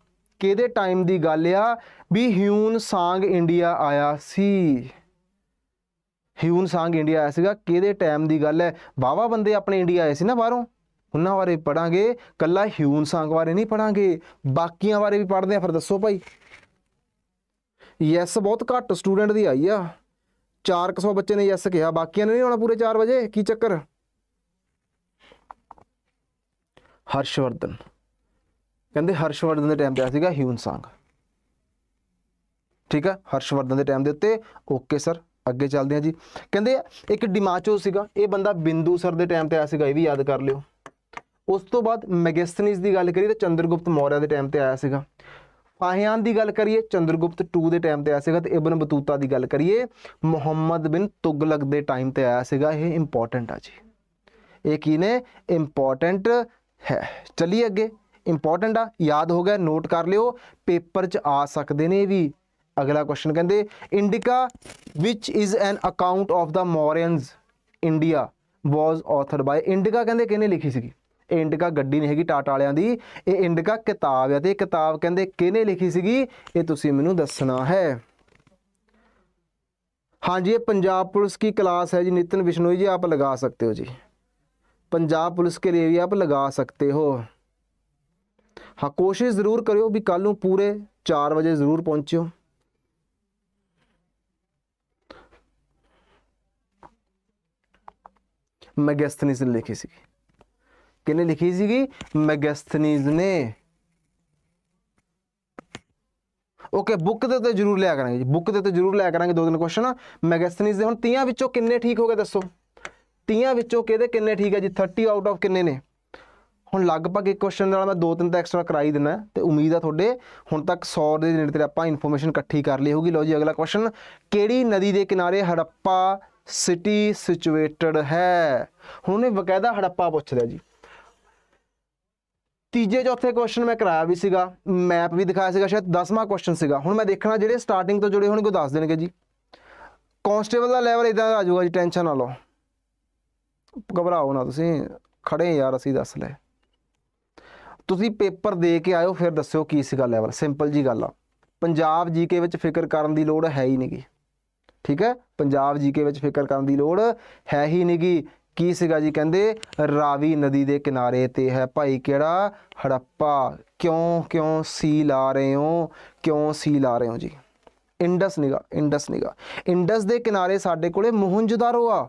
ਕਿਹਦੇ ਟਾਈਮ ਦੀ ਗੱਲ ਆ ਵੀ ਹਿਊਨ ਸਾਂਗ ਇੰਡੀਆ ਆਇਆ ਸੀ ਹਿਊਨ ਸਾਂਗ ਇੰਡੀਆ ਆਇਆ ਸੀਗਾ ਕਿਹਦੇ ਟਾਈਮ ਦੀ ਗੱਲ ਹੈ ਬਾਵਾ ਬੰਦੇ ਆਪਣੇ ਇੰਡੀਆ ਆਏ ਸੀ ਨਾ ਬਾਹਰੋਂ ਉਹਨਾਂ ਬਾਰੇ ਪੜਾਂਗੇ ਕੱਲਾ ਹਿਊਨ ਸਾਂਗ ਬਾਰੇ ਨਹੀਂ ਪੜਾਂਗੇ ਬਾਕੀਆਂ ਬਾਰੇ ਵੀ ਪੜਦੇ ਆ ਫਿਰ ਦੱਸੋ ਭਾਈ ਯੈਸ ਬਹੁਤ ਘੱਟ ਸਟੂਡੈਂਟ ਦੀ ਆਈ ਆ 400 ਬੱਚੇ ਨੇ ਯੈਸ ਕਿਹਾ ਬਾਕੀਆਂ ਨੇ ਨਹੀਂ ਆਉਣਾ ਪੂਰੇ 4 ਵਜੇ ਕੀ ਚੱਕਰ ਹਰਸ਼ਵਰਧਨ ਕਹਿੰਦੇ ਹਰਸ਼ਵਰਧਨ ਦੇ ਟਾਈਮ ਤੇ ਆ ਸੀਗਾ ਹਿਊਨ ਸਾਂਗ ਠੀਕ ਆ ਹਰਸ਼ਵਰਧਨ ਦੇ ਟਾਈਮ ਦੇ ਉੱਤੇ ਓਕੇ ਸਰ ਅੱਗੇ ਚੱਲਦੇ ਆ ਜੀ ਕਹਿੰਦੇ ਇੱਕ ਡਿਮਾਚੋ ਸੀਗਾ ਇਹ ਬੰਦਾ ਬਿੰਦੂ ਸਰ ਦੇ ਟਾਈਮ ਤੇ ਆਇਆ ਸੀਗਾ ਇਹ ਵੀ ਯਾਦ ਕਰ ਲਿਓ ਉਸ ਤੋਂ ਬਾਅਦ ਮੈਗਸਥਨੀਜ਼ ਦੀ ਗੱਲ ਕਰੀਏ ਤਾਂ ਚੰਦਰਗੁਪਤ ਮੌਰਿਆ ਦੇ ਟਾਈਮ ਤੇ ਆਇਆ ਸੀਗਾ ਫਾਹਿਆਨ ਦੀ ਗੱਲ ਕਰੀਏ ਚੰਦਰਗੁਪਤ 2 ਦੇ ਟਾਈਮ ਤੇ ਆਇਆ ਸੀਗਾ ਤੇ ਇਬਨ ਬਤੂਤਾ ਦੀ ਗੱਲ ਕਰੀਏ ਮੁਹੰਮਦ ਬਿਨ ਤੁਗਲਕ ਦੇ ਟਾਈਮ ਤੇ ਆਇਆ ਸੀਗਾ ਇਹ ਇੰਪੋਰਟੈਂਟ ਆ ਜੀ ਇਹ ਕੀ ਨੇ ਇੰਪੋਰਟੈਂਟ ਹੈ ਚਲਿਏ ਅੱਗੇ ਇੰਪੋਰਟੈਂਟ ਆ ਯਾਦ ਹੋ ਗਿਆ ਨੋਟ ਕਰ ਲਿਓ ਪੇਪਰ 'ਚ ਆ ਸਕਦੇ ਨੇ ਇਹ ਵੀ ਅਗਲਾ ਕੁਐਸਚਨ ਕਹਿੰਦੇ Indica which is an account of the Mauryans India was authored by Indica ਕਹਿੰਦੇ ਕਿਹਨੇ ਲਿਖੀ ਸੀਗੀ ਇਹ ਇੰਡੀਕਾ ਗੱਡੀ ਨਹੀਂ ਹੈਗੀ ਟਾਟਾ ਵਾਲਿਆਂ ਦੀ ਇਹ ਇੰਡੀਕਾ ਕਿਤਾਬ ਹੈ ਤੇ ਇਹ ਕਿਤਾਬ ਕਹਿੰਦੇ ਕਿਹਨੇ ਲਿਖੀ ਸੀਗੀ ਇਹ ਤੁਸੀਂ ਮੈਨੂੰ ਦੱਸਣਾ ਹੈ ਹਾਂਜੀ ਇਹ ਪੰਜਾਬ ਪੁਲਿਸ ਕੀ ਕਲਾਸ ਹੈ ਜੀ ਨਿਤਨ ਵਿਸ਼ਨੋਈ ਜੀ ਆਪ ਲਗਾ ਸਕਤੇ ਹੋ ਜੀ ਪੰਜਾਬ ਪੁਲਿਸ ਕੇ ਲਈ ਵੀ ਆਪ ਲਗਾ ਸਕਤੇ ਹੋ ਹਾਂ ਕੋਸ਼ਿਸ਼ ਜ਼ਰੂਰ ਕਰਿਓ ਵੀ ਕੱਲ ਨੂੰ ਪੂਰੇ 4 ਵਜੇ ਜ਼ਰੂਰ ਪਹੁੰਚਿਓ ਮੈਗਸਥਨੀਜ਼ ਨੇ ਲਿਖੀ ਸੀ ਕਿਨੇ ਲਿਖੀ ਸੀਗੀ ਮੈਗਸਥਨੀਜ਼ ਨੇ ਓਕੇ ਬੁੱਕ ਦੇ ਉੱਤੇ ਜ਼ਰੂਰ ਲਿਆ ਕਰਾਂਗੇ ਜੀ ਬੁੱਕ ਦੇ ਉੱਤੇ ਜ਼ਰੂਰ ਲਿਆ ਕਰਾਂਗੇ ਦੋ ਦਿਨ ਕੁਐਸਚਨ ਮੈਗਸਥਨੀਜ਼ ਦੇ ਹੁਣ 30 ਵਿੱਚੋਂ ਕਿੰਨੇ ਠੀਕ ਹੋ ਗਏ ਦੱਸੋ 30 ਵਿੱਚੋਂ ਕਿਹਦੇ ਕਿੰਨੇ ਠੀਕ ਹੈ ਜੀ 30 ਆਊਟ ਆਫ ਕਿੰਨੇ ਨੇ ਹੁਣ ਲਗਭਗ ਇੱਕ ਕੁਐਸਚਨ ਨਾਲ ਮੈਂ ਦੋ ਤਿੰਨ ਤਾਂ ਐਕਸਟਰਾ ਕਰਾਈ ਦਿੰਦਾ ਤੇ ਉਮੀਦ ਆ ਤੁਹਾਡੇ ਹੁਣ ਤੱਕ 100 ਦੇ ਨੇੜੇ ਤੇ ਆਪਾਂ ਇਨਫੋਰਮੇਸ਼ਨ ਇਕੱਠੀ ਕਰ ਲਈ ਹੋਗੀ ਲਓ ਜੀ ਅਗਲਾ ਕੁਐਸਚਨ ਕਿਹੜੀ ਨਦੀ ਦੇ ਕਿਨਾਰੇ ਹੜੱਪਾ ਸਿਟੀ ਸਿਚੁਏਟਡ ਹੈ ਹੁਣ ਇਹ ਬਕਾਇਦਾ ਹੜੱਪਾ ਪੁੱਛ ਲਿਆ ਜੀ ਤੀਜੇ ਚੌਥੇ ਕੁਐਸਚਨ ਮੈਂ ਕਰਾਇਆ ਵੀ ਸੀਗਾ ਮੈਪ ਵੀ ਦਿਖਾਇਆ ਸੀਗਾ ਸ਼ਾਇਦ 10ਵਾਂ ਕੁਐਸਚਨ ਸੀਗਾ ਹੁਣ ਮੈਂ ਦੇਖਣਾ ਜਿਹੜੇ ਸਟਾਰਟਿੰਗ ਤੋਂ ਜੁੜੇ ਹੋਣਗੇ ਉਹ ਦੱਸ ਦੇਣਗੇ ਜੀ ਕਾਂਸਟੇਬਲ ਦਾ ਲੈਵਲ ਇਦਾਂ ਆ ਜਾਊਗਾ ਜੀ ਟੈਨਸ਼ਨ ਨਾ ਲਓ ਘਬਰਾਓ ਨਾ ਤੁਸੀਂ ਖੜੇ ਯਾਰ ਅਸੀਂ ਦੱਸ ਲੈ ਤੁਸੀਂ ਪੇਪਰ ਦੇ ਕੇ ਆਇਓ ਫਿਰ ਦੱਸਿਓ ਕੀ ਸੀਗਾ ਲੈਵਲ ਸਿੰਪਲ ਜੀ ਗੱਲ ਆ ਪੰਜਾਬ ਜੀਕੇ ਵਿੱਚ ਫਿਕਰ ਕਰਨ ਦੀ ਲੋੜ ਹੈ ਹੀ ਨਹੀਂਗੀ ਠੀਕ ਹੈ ਪੰਜਾਬ ਜੀਕੇ ਵਿੱਚ ਫਿਕਰ ਕਰਨ ਦੀ ਲੋੜ ਹੈ ਹੀ ਨਹੀਂਗੀ ਕੀ ਸੀਗਾ ਜੀ ਕਹਿੰਦੇ ਰਾਵੀ ਨਦੀ ਦੇ ਕਿਨਾਰੇ ਤੇ ਹੈ ਭਾਈ ਕਿਹੜਾ ਹੜੱਪਾ ਕਿਉਂ ਕਿਉਂ ਸੀ ਲਾ ਰਹੇ ਹੋ ਕਿਉਂ ਸੀ ਲਾ ਰਹੇ ਹੋ ਜੀ ਇੰਡਸ ਨਿਗਾ ਇੰਡਸ ਨਿਗਾ ਇੰਡਸ ਦੇ ਕਿਨਾਰੇ ਸਾਡੇ ਕੋਲੇ ਮੋਹਨਜੋਦਾਰੋ ਆ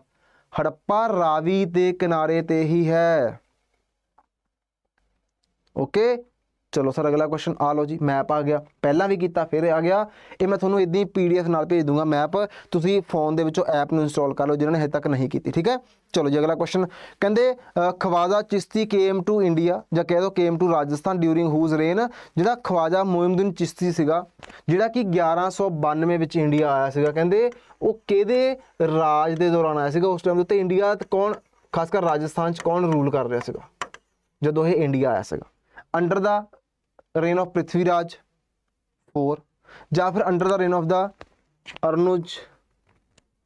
ਹੜੱਪਾ ਰਾਵੀ ਦੇ ਕਿਨਾਰੇ ਤੇ ਹੀ ਹੈ ਓਕੇ ਚਲੋ ਸਰ ਅਗਲਾ ਕੁਐਸਚਨ ਆ ਲਓ ਜੀ ਮੈਪ ਆ ਗਿਆ ਪਹਿਲਾਂ ਵੀ ਕੀਤਾ ਫਿਰ ਆ ਗਿਆ ਇਹ ਮੈਂ ਤੁਹਾਨੂੰ ਇਦਾਂ ਹੀ ਪੀਡੀਐਫ ਨਾਲ ਭੇਜ ਦੂੰਗਾ ਮੈਪ ਤੁਸੀਂ ਫੋਨ ਦੇ ਵਿੱਚੋਂ ਐਪ ਨੂੰ ਇੰਸਟਾਲ ਕਰ ਲਓ ਜਿਨ੍ਹਾਂ ਨੇ ਹਜੇ ਤੱਕ ਨਹੀਂ ਕੀਤੀ ਠੀਕ ਹੈ ਚਲੋ ਜੀ ਅਗਲਾ ਕੁਐਸਚਨ ਕਹਿੰਦੇ Khwaja Chishti came to India ਜਾਂ ਕਹਿ ਦੋ came to Rajasthan during whose reign ਜਿਹੜਾ ਖਵਾਜਾ ਮੁਹੰਮਦਨ ਚਿਸ਼ਤੀ ਸੀਗਾ ਜਿਹੜਾ ਕਿ 1192 ਵਿੱਚ ਇੰਡੀਆ ਆਇਆ ਸੀਗਾ ਕਹਿੰਦੇ ਉਹ ਕਿਹਦੇ ਰਾਜ ਦੇ ਦੌਰਾਨ ਆਇਆ ਸੀਗਾ ਉਸ ਟਾਈਮ ਦੇ ਉੱਤੇ ਇੰਡੀਆ ਕੌਣ ਖਾਸ ਕਰ ਰਾਜਸਥਾਨ 'ਚ ਕੌਣ ਰੂਲ ਕਰ ਰਿਹਾ ਸੀਗਾ ਜਦੋਂ ਇਹ ਇੰਡੀਆ ਆਇਆ ਸੀਗਾ under the reign of prithviraj 4 ਜਾਂ ਫਿਰ under the reign of the ਅਰਨੁਜ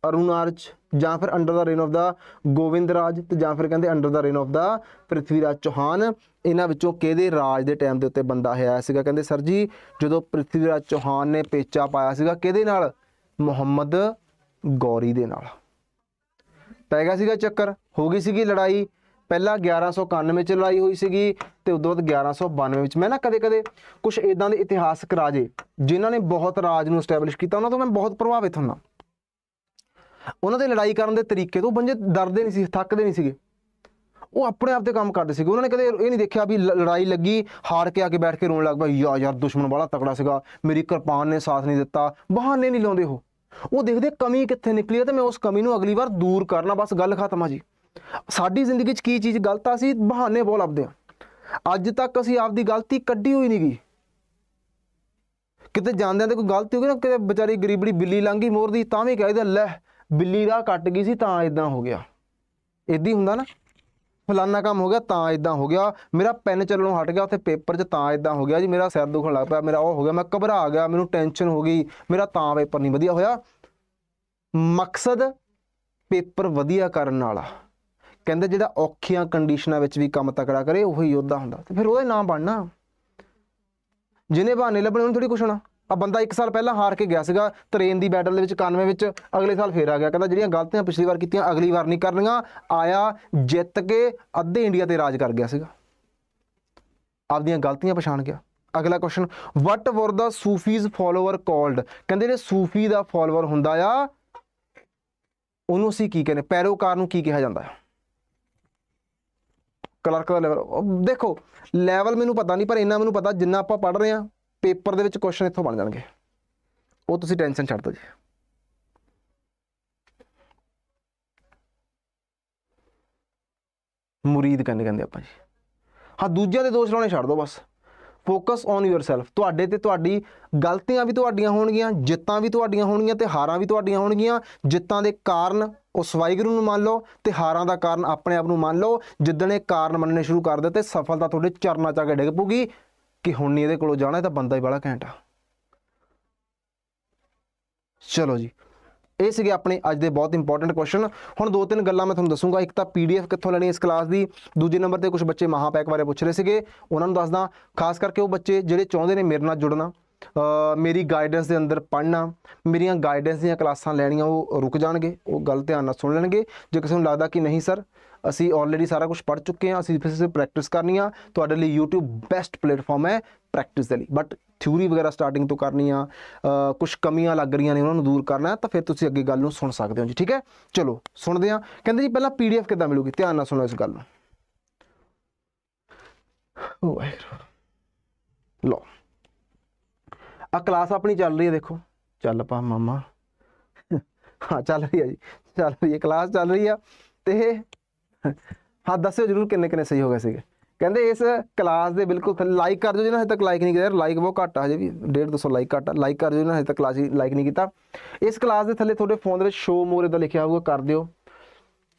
ਅਰੁਣਾਰਚ ਜਾਂ ਫਿਰ under the reign of the Govind Raj ਤੇ ਜਾਂ ਫਿਰ ਕਹਿੰਦੇ under the reign of the Prithviraj Chauhan ਇਹਨਾਂ ਵਿੱਚੋਂ ਕਿਹਦੇ ਰਾਜ ਦੇ ਟਾਈਮ ਦੇ ਉੱਤੇ ਬੰਦਾ ਹੋਇਆ ਸੀਗਾ ਕਹਿੰਦੇ ਸਰ ਜੀ ਜਦੋਂ ਪ੍ਰਿਥਵੀਰਾਜ ਚੌਹਾਨ ਨੇ ਪੇਚਾ ਪਾਇਆ ਸੀਗਾ ਕਿਹਦੇ ਨਾਲ ਮੁਹੰਮਦ ਗੌਰੀ ਦੇ ਨਾਲ ਪੈ ਗਿਆ ਸੀਗਾ ਚੱਕਰ ਹੋ ਗਈ ਸੀਗੀ ਲੜਾਈ ਪਹਿਲਾਂ 1191 ਚ ਲੜਾਈ ਹੋਈ ਸੀਗੀ ਤੇ ਉਦੋਂ ਬਾਅਦ 1192 ਵਿੱਚ ਮੈਂ ਨਾ ਕਦੇ-ਕਦੇ ਕੁਝ ਇਦਾਂ ਦੇ ਇਤਿਹਾਸਕ ਰਾਜੇ ਜਿਨ੍ਹਾਂ ਨੇ ਬਹੁਤ ਰਾਜ ਨੂੰ ਸਟੈਬਲਿਸ਼ ਕੀਤਾ ਉਹਨਾਂ ਤੋਂ ਮੈਂ ਬਹੁਤ ਪ੍ਰਭਾਵਿਤ ਹੁੰਦਾ ਉਹਨਾਂ ਦੇ ਲੜਾਈ ਕਰਨ ਦੇ ਤਰੀਕੇ ਤੋਂ ਬੰਦੇ ਡਰਦੇ ਨਹੀਂ ਸੀ ਥੱਕਦੇ ਨਹੀਂ ਸੀਗੇ ਉਹ ਆਪਣੇ ਆਪ ਤੇ ਕੰਮ ਕਰਦੇ ਸੀਗੇ ਉਹਨਾਂ ਨੇ ਕਦੇ ਇਹ ਨਹੀਂ ਦੇਖਿਆ ਵੀ ਲੜਾਈ ਲੱਗੀ ਹਾਰ ਕੇ ਆ ਕੇ ਬੈਠ ਕੇ ਰੋਣ ਲੱਗ ਪਿਆ ਯਾ ਯਾਰ ਦੁਸ਼ਮਣ ਬੜਾ ਤਕੜਾ ਸੀਗਾ ਮੇਰੀ ਕਿਰਪਾਨ ਨੇ ਸਾਥ ਨਹੀਂ ਦਿੱਤਾ ਬਹਾਨੇ ਨਹੀਂ ਲਾਉਂਦੇ ਉਹ ਉਹ ਦੇਖਦੇ ਕਮੀ ਕਿੱਥੇ ਨਿਕਲੀ ਹੈ ਤੇ ਮੈਂ ਉਸ ਕਮੀ ਨੂੰ ਅਗਲੀ ਵਾਰ ਦੂਰ ਕਰਨਾ ਬਸ ਗੱਲ ਖਤਮ ਆ ਜੀ ਸਾਡੀ ਜ਼ਿੰਦਗੀ 'ਚ ਕੀ ਚੀਜ਼ ਗਲਤ ਆ ਸੀ ਬਹਾਨੇ ਬੋਲ ਆਪਦੇ ਆ ਅੱਜ ਤੱਕ ਅਸੀਂ ਆਪਦੀ ਗਲਤੀ ਕੱਢੀ ਹੋਈ ਨਹੀਂ ਗਈ ਕਿਤੇ ਜਾਂਦਿਆਂ ਤੇ ਕੋਈ ਗਲਤੀ ਹੋ ਗਈ ਨਾ ਕਿਤੇ ਵਿਚਾਰੀ ਗਰੀਬੜੀ ਬਿੱਲੀ ਲੰਗੀ ਮੋਰ ਦੀ ਤਾਂ ਵੀ ਕਹਿੰਦਾ ਲੈ ਬਿੱਲੀ ਰਾਹ ਕੱਟ ਗਈ ਸੀ ਤਾਂ ਇਦਾਂ ਹੋ ਗਿਆ ਇਦਾਂ ਹੁੰਦਾ ਨਾ ਫਲਾਨਾ ਕੰਮ ਹੋ ਗਿਆ ਤਾਂ ਇਦਾਂ ਹੋ ਗਿਆ ਮੇਰਾ ਪੈਨ ਚੱਲਣੋਂ ਹਟ ਗਿਆ ਉੱਥੇ ਪੇਪਰ 'ਚ ਤਾਂ ਇਦਾਂ ਹੋ ਗਿਆ ਜੀ ਮੇਰਾ ਸਿਰ ਦੁਖਣ ਲੱਗ ਪਿਆ ਮੇਰਾ ਉਹ ਹੋ ਗਿਆ ਮੈਂ ਘਬਰਾ ਗਿਆ ਮੈਨੂੰ ਟੈਨਸ਼ਨ ਹੋ ਗਈ ਮੇਰਾ ਤਾਂ ਪੇਪਰ ਨਹੀਂ ਵਧੀਆ ਹੋਇਆ ਮਕਸਦ ਪੇਪਰ ਵਧੀਆ ਕਰਨ ਵਾਲਾ ਕਹਿੰਦੇ ਜਿਹੜਾ ਔਖੀਆਂ ਕੰਡੀਸ਼ਨਾਂ ਵਿੱਚ ਵੀ ਕੰਮ ਤਕੜਾ ਕਰੇ ਉਹੀ ਯੋਧਾ ਹੁੰਦਾ ਤੇ ਫਿਰ ਉਹਦੇ ਨਾਮ ਬਣਨਾ ਜਿਹਨੇ ਬਹਾਨੇ ਲੱਭਣੇ ਉਹਨੂੰ ਥੋੜੀ ਕੁਛ ਹੋਣਾ ਆ ਬੰਦਾ 1 ਸਾਲ ਪਹਿਲਾਂ ਹਾਰ ਕੇ ਗਿਆ ਸੀਗਾ ਟ੍ਰੇਨ ਦੀ ਬੈਟਲ ਦੇ ਵਿੱਚ 91 ਵਿੱਚ ਅਗਲੇ ਸਾਲ ਫੇਰ ਆ ਗਿਆ ਕਹਿੰਦਾ ਜਿਹੜੀਆਂ ਗਲਤੀਆਂ ਪਿਛਲੀ ਵਾਰ ਕੀਤੀਆਂ ਅਗਲੀ ਵਾਰ ਨਹੀਂ ਕਰਨੀਆਂ ਆਇਆ ਜਿੱਤ ਕੇ ਅੱਧੇ ਇੰਡੀਆ ਤੇ ਰਾਜ ਕਰ ਗਿਆ ਸੀਗਾ ਆਪਦੀਆਂ ਗਲਤੀਆਂ ਪਛਾਣ ਗਿਆ ਅਗਲਾ ਕੁਐਸਚਨ ਵਾਟ ਵਰ ਦਾ ਸੂਫੀਜ਼ ਫਾਲੋਅਰ ਕਾਲਡ ਕਹਿੰਦੇ ਨੇ ਸੂਫੀ ਦਾ ਫਾਲੋਅਰ ਹੁੰਦਾ ਆ ਉਹਨੂੰ ਸੀ ਕੀ ਕਹਿੰਦੇ ਪੈਰੋਕਾਰ ਨੂੰ ਕੀ ਕਿਹਾ ਜਾਂਦਾ ਹੈ ਕਲਰਕ ਦਾ ਲੈਵਲ ਦੇਖੋ ਲੈਵਲ ਮੈਨੂੰ ਪਤਾ ਨਹੀਂ ਪਰ ਇੰਨਾ ਮੈਨੂੰ ਪਤਾ ਜਿੰਨਾ ਆਪਾਂ ਪੜ ਰਹੇ ਆ ਪੇਪਰ ਦੇ ਵਿੱਚ ਕੁਐਸਚਨ ਇੱਥੋਂ ਬਣ ਜਾਣਗੇ ਉਹ ਤੁਸੀਂ ਟੈਨਸ਼ਨ ਛੱਡ ਦਿਓ ਜੀ ਮੁਰੀਦ ਕਹਿੰਦੇ ਕਹਿੰਦੇ ਆਪਾਂ ਜੀ ਹਾਂ ਦੂਜਿਆਂ ਦੇ ਦੋਸ਼ ਲਾਉਣੇ ਛੱਡ ਦਿਓ ਬਸ ਫੋਕਸ ਔਨ ਯੂਰਸੈਲਫ ਤੁਹਾਡੇ ਤੇ ਤੁਹਾਡੀ ਗਲਤੀਆਂ ਵੀ ਤੁਹਾਡੀਆਂ ਹੋਣਗੀਆਂ ਜਿੱਤਾਂ ਵੀ ਤੁਹਾਡੀਆਂ ਹੋਣਗੀਆਂ ਤੇ ਹਾਰਾਂ ਵੀ ਤੁਹਾਡੀਆਂ ਹੋਣਗੀਆਂ ਜਿੱਤਾਂ ਦੇ ਕਾਰਨ ਉਸ ਵਾਹਿਗੁਰੂ ਨੂੰ ਮੰਨ ਲਓ ਤੇ ਹਾਰਾਂ ਦਾ ਕਾਰਨ ਆਪਣੇ ਆਪ ਨੂੰ ਮੰਨ ਲਓ ਜਿੱਦਣ ਇਹ ਕਾਰਨ ਮੰਨਣੇ ਸ਼ੁਰੂ ਕਰ ਦਿੱਤੇ ਸਫਲਤਾ ਤੁਹਾਡੇ ਚਰਨਾਂ 'ਚ ਆ ਕੇ ਡਿੱਗ ਪੂਗੀ ਕਿ ਹੁਣ ਨਹੀਂ ਇਹਦੇ ਕੋਲੋਂ ਜਾਣਾ ਤਾਂ ਬੰਦਾ ਹੀ ਬੜਾ ਘੈਂਟਾ ਚਲੋ ਜੀ ਇਹ ਸੀਗੇ ਆਪਣੇ ਅੱਜ ਦੇ ਬਹੁਤ ਇੰਪੋਰਟੈਂਟ ਕੁਐਸਚਨ ਹੁਣ ਦੋ ਤਿੰਨ ਗੱਲਾਂ ਮੈਂ ਤੁਹਾਨੂੰ ਦੱਸੂਗਾ ਇੱਕ ਤਾਂ ਪੀਡੀਐਫ ਕਿੱਥੋਂ ਲੈਣੀ ਇਸ ਕਲਾਸ ਦੀ ਦੂਜੇ ਨੰਬਰ ਤੇ ਕੁਝ ਬੱਚੇ ਮਹਾਪੈਕ ਬਾਰੇ ਪੁੱਛ ਰਹੇ ਸੀਗੇ ਉਹਨਾਂ ਨੂੰ ਦੱਸਦਾ ਖਾਸ ਕਰਕੇ ਉਹ ਬੱਚੇ ਜਿਹੜੇ ਚਾਹੁੰਦੇ ਨੇ ਮੇਰੇ ਨਾਲ ਜੁੜਨਾ ਮੇਰੀ ਗਾਈਡੈਂਸ ਦੇ ਅੰਦਰ ਪੜਨਾ ਮੇਰੀਆਂ ਗਾਈਡੈਂਸ ਦੀਆਂ ਕਲਾਸਾਂ ਲੈਣੀਆਂ ਉਹ ਰੁਕ ਜਾਣਗੇ ਉਹ ਗੱਲ ਧਿਆਨ ਨਾਲ ਸੁਣ ਲੈਣਗੇ ਜੇ ਕਿਸੇ ਨੂੰ ਲੱਗਦਾ ਕਿ ਨਹੀਂ ਸਰ ਅਸੀਂ ਆਲਰੇਡੀ ਸਾਰਾ ਕੁਝ ਪੜ ਚੁੱਕੇ ਹਾਂ ਅਸੀਂ ਫਿਰ ਸੇ ਪ੍ਰੈਕਟਿਸ ਕਰਨੀ ਆ ਤੁਹਾਡੇ ਲਈ YouTube ਬੈਸਟ ਪਲੇਟਫਾਰਮ ਹੈ ਪ੍ਰੈਕਟਿਸ ਦੇ ਲਈ ਬਟ ਥਿਊਰੀ ਵਗੈਰਾ ਸਟਾਰਟਿੰਗ ਤੋਂ ਕਰਨੀ ਆ ਕੁਝ ਕਮੀਆਂ ਲੱਗ ਰਹੀਆਂ ਨੇ ਉਹਨਾਂ ਨੂੰ ਦੂਰ ਕਰਨਾ ਤਾਂ ਫਿਰ ਤੁਸੀਂ ਅੱਗੇ ਗੱਲ ਨੂੰ ਸੁਣ ਸਕਦੇ ਹੋ ਜੀ ਠੀਕ ਹੈ ਚਲੋ ਸੁਣਦੇ ਆ ਕਹਿੰਦੇ ਜੀ ਪਹਿਲਾਂ ਪੀਡੀਐਫ ਕਿੱਦਾਂ ਮਿਲੂਗੀ ਧਿਆਨ ਨਾਲ ਸੁਣੋ ਇਸ ਗੱਲ ਨੂੰ ਵਾਹਿਗੁਰੂ ਲੋ ਆ ਕਲਾਸ ਆਪਣੀ ਚੱਲ ਰਹੀ ਹੈ ਦੇਖੋ ਚੱਲ ਪਾ ਮਾਮਾ ਹਾਂ ਚੱਲ ਰਹੀ ਹੈ ਜੀ ਚੱਲ ਰਹੀ ਹੈ ਕਲਾਸ ਚੱਲ ਰਹੀ ਆ ਤੇ ਹਾਂ ਦੱਸਿਓ ਜਰੂਰ ਕਿੰਨੇ ਕਿੰਨੇ ਸਹੀ ਹੋ ਗਏ ਸੀਗੇ ਕਹਿੰਦੇ ਇਸ ਕਲਾਸ ਦੇ ਬਿਲਕੁਲ ਥੱਲੇ ਲਾਈਕ ਕਰ ਦਿਓ ਜਿਹਨਾਂ ਹਜੇ ਤੱਕ ਲਾਈਕ ਨਹੀਂ ਕੀਤਾ ਲਾਈਕ ਬਹੁਤ ਘੱਟ ਆ ਹਜੇ ਵੀ 150 ਲਾਈਕ ਘੱਟ ਆ ਲਾਈਕ ਕਰ ਦਿਓ ਜਿਹਨਾਂ ਹਜੇ ਤੱਕ ਕਲਾਸ ਲਾਈਕ ਨਹੀਂ ਕੀਤਾ ਇਸ ਕਲਾਸ ਦੇ ਥੱਲੇ ਤੁਹਾਡੇ ਫੋਨ ਦੇ ਵਿੱਚ ਸ਼ੋ ਮੋਰ ਇਹਦਾ ਲਿਖਿਆ ਹੋਊਗਾ ਕਰ ਦਿਓ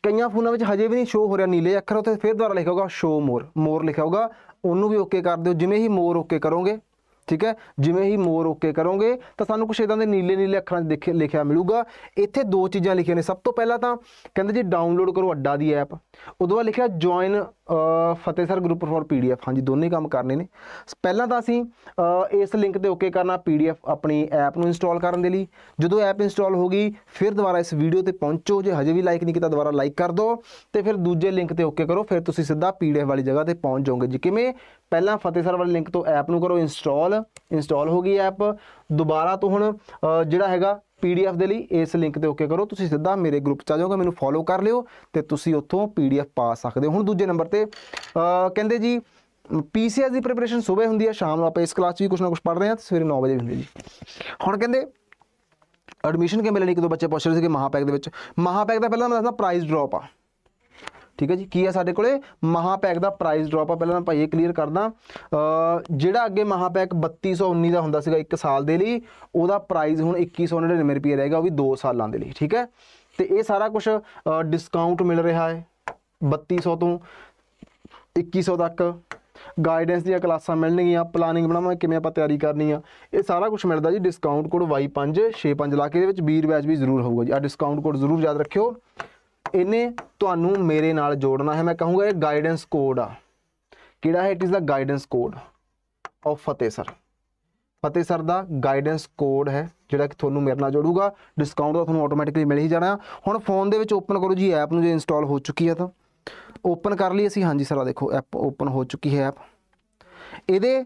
ਕਈਆਂ ਫੋਨਾਂ ਵਿੱਚ ਹਜੇ ਵੀ ਨਹੀਂ ਸ਼ੋ ਹੋ ਰਿਹਾ ਨੀਲੇ ਅੱਖਰ ਉੱਤੇ ਫਿਰ ਦੁਬਾਰਾ ਲਿਖਿਆ ਹੋਊਗਾ ਸ਼ੋ ਮੋਰ ਮੋਰ ਲਿਖਿਆ ਹੋਊਗਾ ਉਹਨੂੰ ਵੀ ਓਕੇ ਕਰ ਦਿਓ ਜਿਵੇਂ ਹੀ ਮੋਰ ਓਕੇ ਕਰੋਗੇ ਠੀਕ ਹੈ ਜਿਵੇਂ ਹੀ ਮੋਰ ਓਕੇ ਕਰੋਗੇ ਤਾਂ ਸਾਨੂੰ ਕੁਝ ਇਦਾਂ ਦੇ ਨੀਲੇ ਨੀਲੇ ਅੱਖਰਾਂ 'ਚ ਦੇਖੇ ਲਿਖਿਆ ਮਿਲੂਗਾ ਇੱਥੇ ਦੋ ਚੀਜ਼ਾਂ ਲਿਖੀਆਂ ਨੇ ਸਭ ਤੋਂ ਪਹਿਲਾਂ ਤਾਂ ਕਹਿੰਦੇ ਜੀ ਡਾਊਨਲੋਡ ਕਰੋ ਅੱਡਾ ਦੀ ਐਪ ਉਦੋਂ ਬਾਅਦ ਲਿਖਿਆ ਜੁਆਇਨ ਫਤਿਹ ਸਰ ਗਰੁੱਪ ਫॉर ਪੀਡੀਐਫ ਹਾਂਜੀ ਦੋਨੇ ਕੰਮ ਕਰਨੇ ਨੇ ਪਹਿਲਾਂ ਤਾਂ ਅਸੀਂ ਇਸ ਲਿੰਕ ਤੇ ਓਕੇ ਕਰਨਾ ਪੀਡੀਐਫ ਆਪਣੀ ਐਪ ਨੂੰ ਇੰਸਟਾਲ ਕਰਨ ਦੇ ਲਈ ਜਦੋਂ ਐਪ ਇੰਸਟਾਲ ਹੋ ਗਈ ਫਿਰ ਦੁਬਾਰਾ ਇਸ ਵੀਡੀਓ ਤੇ ਪਹੁੰਚੋ ਜੇ ਹਜੇ ਵੀ ਲਾਈਕ ਨਹੀਂ ਕੀਤਾ ਦੁਬਾਰਾ ਲਾਈਕ ਕਰ ਦਿਓ ਤੇ ਫਿਰ ਦੂਜੇ ਲਿੰਕ ਤੇ ਓਕੇ ਕਰੋ ਫਿਰ ਤੁਸੀਂ ਸਿੱਧਾ ਪੀਡੀਐਫ ਵਾਲੀ ਜਗ੍ਹਾ ਤੇ ਪਹੁੰਚ ਜਾਓਗੇ ਜੀ ਕਿਵੇਂ ਪਹਿਲਾਂ ਫਤਿਹਸਰ ਵਾਲੇ ਲਿੰਕ ਤੋਂ ਐਪ ਨੂੰ ਕਰੋ ਇੰਸਟਾਲ ਇੰਸਟਾਲ ਹੋ ਗਈ ਐਪ ਦੁਬਾਰਾ ਤੋਂ ਹੁਣ ਜਿਹੜਾ ਹੈਗਾ ਪੀਡੀਐਫ ਦੇ ਲਈ ਇਸ ਲਿੰਕ ਤੇ ਓਕੇ ਕਰੋ ਤੁਸੀਂ ਸਿੱਧਾ ਮੇਰੇ ਗਰੁੱਪ ਚ ਆ ਜਾਓਗੇ ਮੈਨੂੰ ਫੋਲੋ ਕਰ ਲਿਓ ਤੇ ਤੁਸੀਂ ਉੱਥੋਂ ਪੀਡੀਐਫ ਪਾ ਸਕਦੇ ਹੋ ਹੁਣ ਦੂਜੇ ਨੰਬਰ ਤੇ ਕਹਿੰਦੇ ਜੀ ਪੀਸੀਐਸ ਦੀ ਪ੍ਰੀਪਰੇਸ਼ਨ ਸਵੇਰ ਹੁੰਦੀ ਹੈ ਸ਼ਾਮ ਨੂੰ ਆਪਾਂ ਇਸ ਕਲਾਸ 'ਚ ਵੀ ਕੁਝ ਨਾ ਕੁਝ ਪੜ੍ਹ ਰਹੇ ਹਾਂ ਤੇ ਸਵੇਰੇ 9 ਵਜੇ ਹੁੰਦੀ ਜੀ ਹੁਣ ਕਹਿੰਦੇ ਐਡਮਿਸ਼ਨ ਕਿਵੇਂ ਲੈਣੀ ਕਿਦੋਂ ਬੱਚੇ ਪੁੱਛ ਰਹੇ ਸੀ ਕਿ ਮਹਾਪੈਕ ਦੇ ਵਿੱਚ ਮਹਾਪੈਕ ਦਾ ਪਹਿਲਾਂ ਮੈਂ ਦੱਸਦਾ ਪ੍ਰਾਈਸ ਡ੍ਰੌਪ ਆ ਠੀਕ ਹੈ ਜੀ ਕੀ ਹੈ ਸਾਡੇ ਕੋਲੇ ਮਹਾਪੈਕ ਦਾ ਪ੍ਰਾਈਸ ਡ੍ਰੌਪ ਆ ਪਹਿਲਾਂ ਮੈਂ ਭਾਈ ਇਹ ਕਲੀਅਰ ਕਰਦਾ ਜਿਹੜਾ ਅੱਗੇ ਮਹਾਪੈਕ 3219 ਦਾ ਹੁੰਦਾ ਸੀਗਾ 1 ਸਾਲ ਦੇ ਲਈ ਉਹਦਾ ਪ੍ਰਾਈਸ ਹੁਣ 2199 ਰੁਪਏ ਰਹੇਗਾ ਉਹ ਵੀ 2 ਸਾਲਾਂ ਦੇ ਲਈ ਠੀਕ ਹੈ ਤੇ ਇਹ ਸਾਰਾ ਕੁਝ ਡਿਸਕਾਊਂਟ ਮਿਲ ਰਿਹਾ ਹੈ 3200 ਤੋਂ 2100 ਤੱਕ ਗਾਈਡੈਂਸ ਦੀਆਂ ਕਲਾਸਾਂ ਮਿਲਣਗੀਆਂ ਪਲਾਨਿੰਗ ਬਣਾਉਣਾ ਕਿਵੇਂ ਆਪਾਂ ਤਿਆਰੀ ਕਰਨੀ ਆ ਇਹ ਸਾਰਾ ਕੁਝ ਮਿਲਦਾ ਜੀ ਡਿਸਕਾਊਂਟ ਕੋਡ Y565 ਲਾ ਕੇ ਇਹਦੇ ਵਿੱਚ 20 ਰੁਪਏ ਵੀ ਜ਼ਰੂਰ ਹੋਊਗਾ ਜੀ ਆ ਡਿਸਕਾਊਂਟ ਕੋਡ ਜ਼ਰੂਰ ਯਾਦ ਰੱਖਿਓ ਇਹਨੇ ਤੁਹਾਨੂੰ ਮੇਰੇ ਨਾਲ ਜੋੜਨਾ ਹੈ ਮੈਂ ਕਹੂੰਗਾ ਇਹ ਗਾਈਡੈਂਸ ਕੋਡ ਆ ਕਿਹੜਾ ਹੈ it is the guidance code of Fateh sir Fateh sir ਦਾ ਗਾਈਡੈਂਸ ਕੋਡ ਹੈ ਜਿਹੜਾ ਕਿ ਤੁਹਾਨੂੰ ਮੇਰੇ ਨਾਲ ਜੋੜੂਗਾ ਡਿਸਕਾਊਂਟ ਦਾ ਤੁਹਾਨੂੰ ਆਟੋਮੈਟਿਕਲੀ ਮਿਲ ਹੀ ਜਾਣਾ ਹੁਣ ਫੋਨ ਦੇ ਵਿੱਚ ਓਪਨ ਕਰੋ ਜੀ ਐਪ ਨੂੰ ਜੇ ਇੰਸਟਾਲ ਹੋ ਚੁੱਕੀ ਹੈ ਤਾਂ ਓਪਨ ਕਰ ਲਈ ਅਸੀਂ ਹਾਂਜੀ ਸਰ ਆ ਦੇਖੋ ਐਪ ਓਪਨ ਹੋ ਚੁੱਕੀ ਹੈ ਐਪ ਇਹਦੇ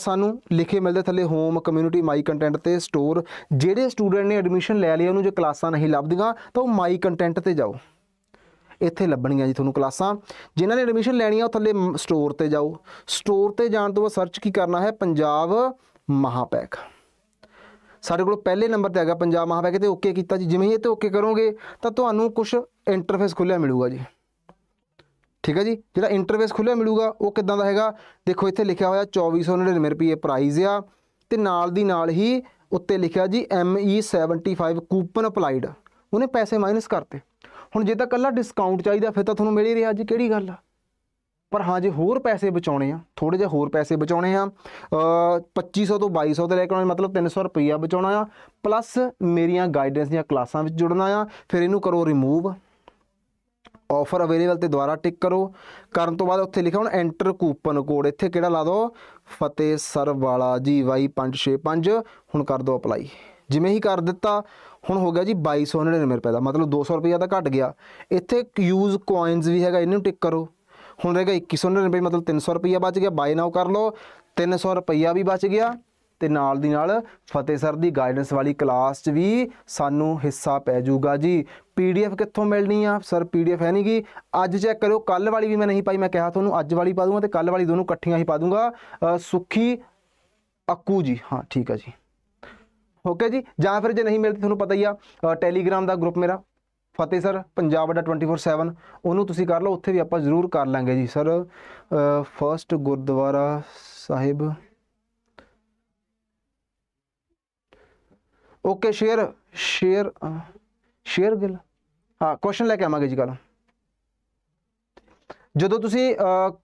ਸਾਨੂੰ ਲਿਖੇ ਮਿਲਦੇ ਥੱਲੇ ਹੋਮ ਕਮਿਊਨਿਟੀ ਮਾਈ ਕੰਟੈਂਟ ਤੇ ਸਟੋਰ ਜਿਹੜੇ ਸਟੂਡੈਂਟ ਨੇ ਐਡਮਿਸ਼ਨ ਲੈ ਲਿਆ ਉਹਨੂੰ ਜੇ ਕਲਾਸਾਂ ਨਹੀਂ ਲੱਭਦੀਆਂ ਤਾਂ ਉਹ ਮਾਈ ਕੰਟੈਂਟ ਤੇ ਜਾਓ ਇੱਥੇ ਲੱਭਣੀਆਂ ਜੀ ਤੁਹਾਨੂੰ ਕਲਾਸਾਂ ਜਿਨ੍ਹਾਂ ਨੇ ਐਡਮਿਸ਼ਨ ਲੈਣੀ ਆ ਉਹ ਥੱਲੇ ਸਟੋਰ ਤੇ ਜਾਓ ਸਟੋਰ ਤੇ ਜਾਣ ਤੋਂ ਬਾਅਦ ਸਰਚ ਕੀ ਕਰਨਾ ਹੈ ਪੰਜਾਬ ਮਹਾਪੈਕ ਸਾਡੇ ਕੋਲ ਪਹਿਲੇ ਨੰਬਰ ਤੇ ਹੈਗਾ ਪੰਜਾਬ ਮਹਾਪੈਕ ਤੇ ਓਕੇ ਕੀਤਾ ਜੀ ਜਿਵੇਂ ਹੀ ਇਹ ਤੇ ਓਕੇ ਕਰੋਗੇ ਤਾਂ ਤੁਹਾਨੂੰ ਕੁਝ ਇੰਟਰਫੇਸ ਖੁੱਲਿਆ ਮਿਲੂਗਾ ਜੀ ਠੀਕ ਹੈ ਜੀ ਜਿਹੜਾ ਇੰਟਰਫੇਸ ਖੁੱਲਿਆ ਮਿਲੂਗਾ ਉਹ ਕਿਦਾਂ ਦਾ ਹੈਗਾ ਦੇਖੋ ਇੱਥੇ ਲਿਖਿਆ ਹੋਇਆ 2499 ਰੁਪਏ ਪ੍ਰਾਈਸ ਆ ਤੇ ਨਾਲ ਦੀ ਨਾਲ ਹੀ ਉੱਤੇ ਲਿਖਿਆ ਜੀ ME75 ਕੂਪਨ ਅਪਲਾਈਡ ਉਹਨੇ ਪੈਸੇ ਮਾਈਨਸ ਕਰਤੇ ਹੁਣ ਜੇ ਤਾਂ ਕੱਲਾ ਡਿਸਕਾਊਂਟ ਚਾਹੀਦਾ ਫਿਰ ਤਾਂ ਤੁਹਾਨੂੰ ਮਿਲ ਹੀ ਰਿਹਾ ਜੀ ਕਿਹੜੀ ਗੱਲ ਆ ਪਰ ਹਾਂ ਜੇ ਹੋਰ ਪੈਸੇ ਬਚਾਉਣੇ ਆ ਥੋੜੇ ਜਿਹਾ ਹੋਰ ਪੈਸੇ ਬਚਾਉਣੇ ਆ 2500 ਤੋਂ 2200 ਦੇ ਲੈ ਕੇ ਮਤਲਬ 300 ਰੁਪਈਆ ਬਚਾਉਣਾ ਆ ਪਲੱਸ ਮੇਰੀਆਂ ਗਾਈਡੈਂਸ ਦੀਆਂ ਕਲਾਸਾਂ ਵਿੱਚ ਜੁੜਨਾ ਆ ਫਿਰ ਇਹਨੂੰ ਕਰੋ ਰਿਮੂਵ ਆਫਰ ਅਵੇਲੇਬਲ ਤੇ ਦੁਬਾਰਾ ਟਿਕ ਕਰੋ ਕਰਨ ਤੋਂ ਬਾਅਦ ਉੱਥੇ ਲਿਖਿਆ ਹੁਣ ਐਂਟਰ ਕੂਪਨ ਕੋਡ ਇੱਥੇ ਕਿਹੜਾ ਲਾ ਦੋ ਫਤਿਹ ਸਰਵਾਲਾ ਜੀ ਵਾਈ 565 ਹੁਣ ਕਰ ਦਿਓ ਅਪਲਾਈ ਜਿਵੇਂ ਹੀ ਕਰ ਦਿੱਤਾ ਹੁਣ ਹੋ ਗਿਆ ਜੀ 2299 ਰੁਪਏ ਦਾ ਮਤਲਬ 200 ਰੁਪਏ ਦਾ ਘਟ ਗਿਆ ਇੱਥੇ ਯੂਜ਼ ਕੋਇਨਸ ਵੀ ਹੈਗਾ ਇਹਨੂੰ ਟਿਕ ਕਰੋ ਹੁਣ ਰਹਿ ਗਿਆ 2199 ਰੁਪਏ ਮਤਲਬ 300 ਰੁਪਏ ਬਚ ਗਿਆ ਬਾਈ ਨਾਓ ਕਰ ਲਓ 300 ਰੁਪਏ ਵੀ ਬਚ ਗਿਆ ਤੇ ਨਾਲ ਦੀ ਨਾਲ ਫਤਿਹ ਸਰ ਦੀ ਗਾਈਡੈਂਸ ਵਾਲੀ ਕਲਾਸ 'ਚ ਵੀ ਸਾਨੂੰ ਹਿੱਸਾ ਪੈ ਜਾਊਗਾ ਜੀ ਪੀਡੀਐਫ ਕਿੱਥੋਂ ਮਿਲਣੀ ਆ ਸਰ ਪੀਡੀਐਫ ਹੈ ਨਹੀਂ ਨਹੀਂਗੀ ਅੱਜ ਚੈੱਕ ਕਰਿਓ ਕੱਲ ਵਾਲੀ ਵੀ ਮੈਂ ਨਹੀਂ ਪਾਈ ਮੈਂ ਕਿਹਾ ਤੁਹਾਨੂੰ ਅੱਜ ਵਾਲੀ ਪਾ ਦੂੰਗਾ ਤੇ ਕੱਲ ਵਾਲੀ ਦੋਨੋਂ ਇਕੱਠੀਆਂ ਹੀ ਪਾ ਦੂੰਗਾ ਸੁਖੀ ਅਕੂ ਜੀ ਹਾਂ ਠੀਕ ਆ ਜੀ ਓਕੇ ਜੀ ਜਾਂ ਫਿਰ ਜੇ ਨਹੀਂ ਮਿਲਦੀ ਤੁਹਾਨੂੰ ਪਤਾ ਹੀ ਆ ਟੈਲੀਗ੍ਰਾਮ ਦਾ ਗਰੁੱਪ ਮੇਰਾ ਫਤਿਹ ਸਰ ਪੰਜਾਬ ਦਾ 24/7 ਉਹਨੂੰ ਤੁਸੀਂ ਕਰ ਲਓ ਉੱਥੇ ਵੀ ਆਪਾਂ ਜ਼ਰੂਰ ਕਰ ਲਾਂਗੇ ਜੀ sir first gurdwara Sahib okay share share share Gill ਹਾਂ ਕੁਐਸਚਨ ਲੈ ਕੇ ਆਵਾਂਗੇ ਜੀ ਕੱਲ ਜਦੋਂ ਤੁਸੀਂ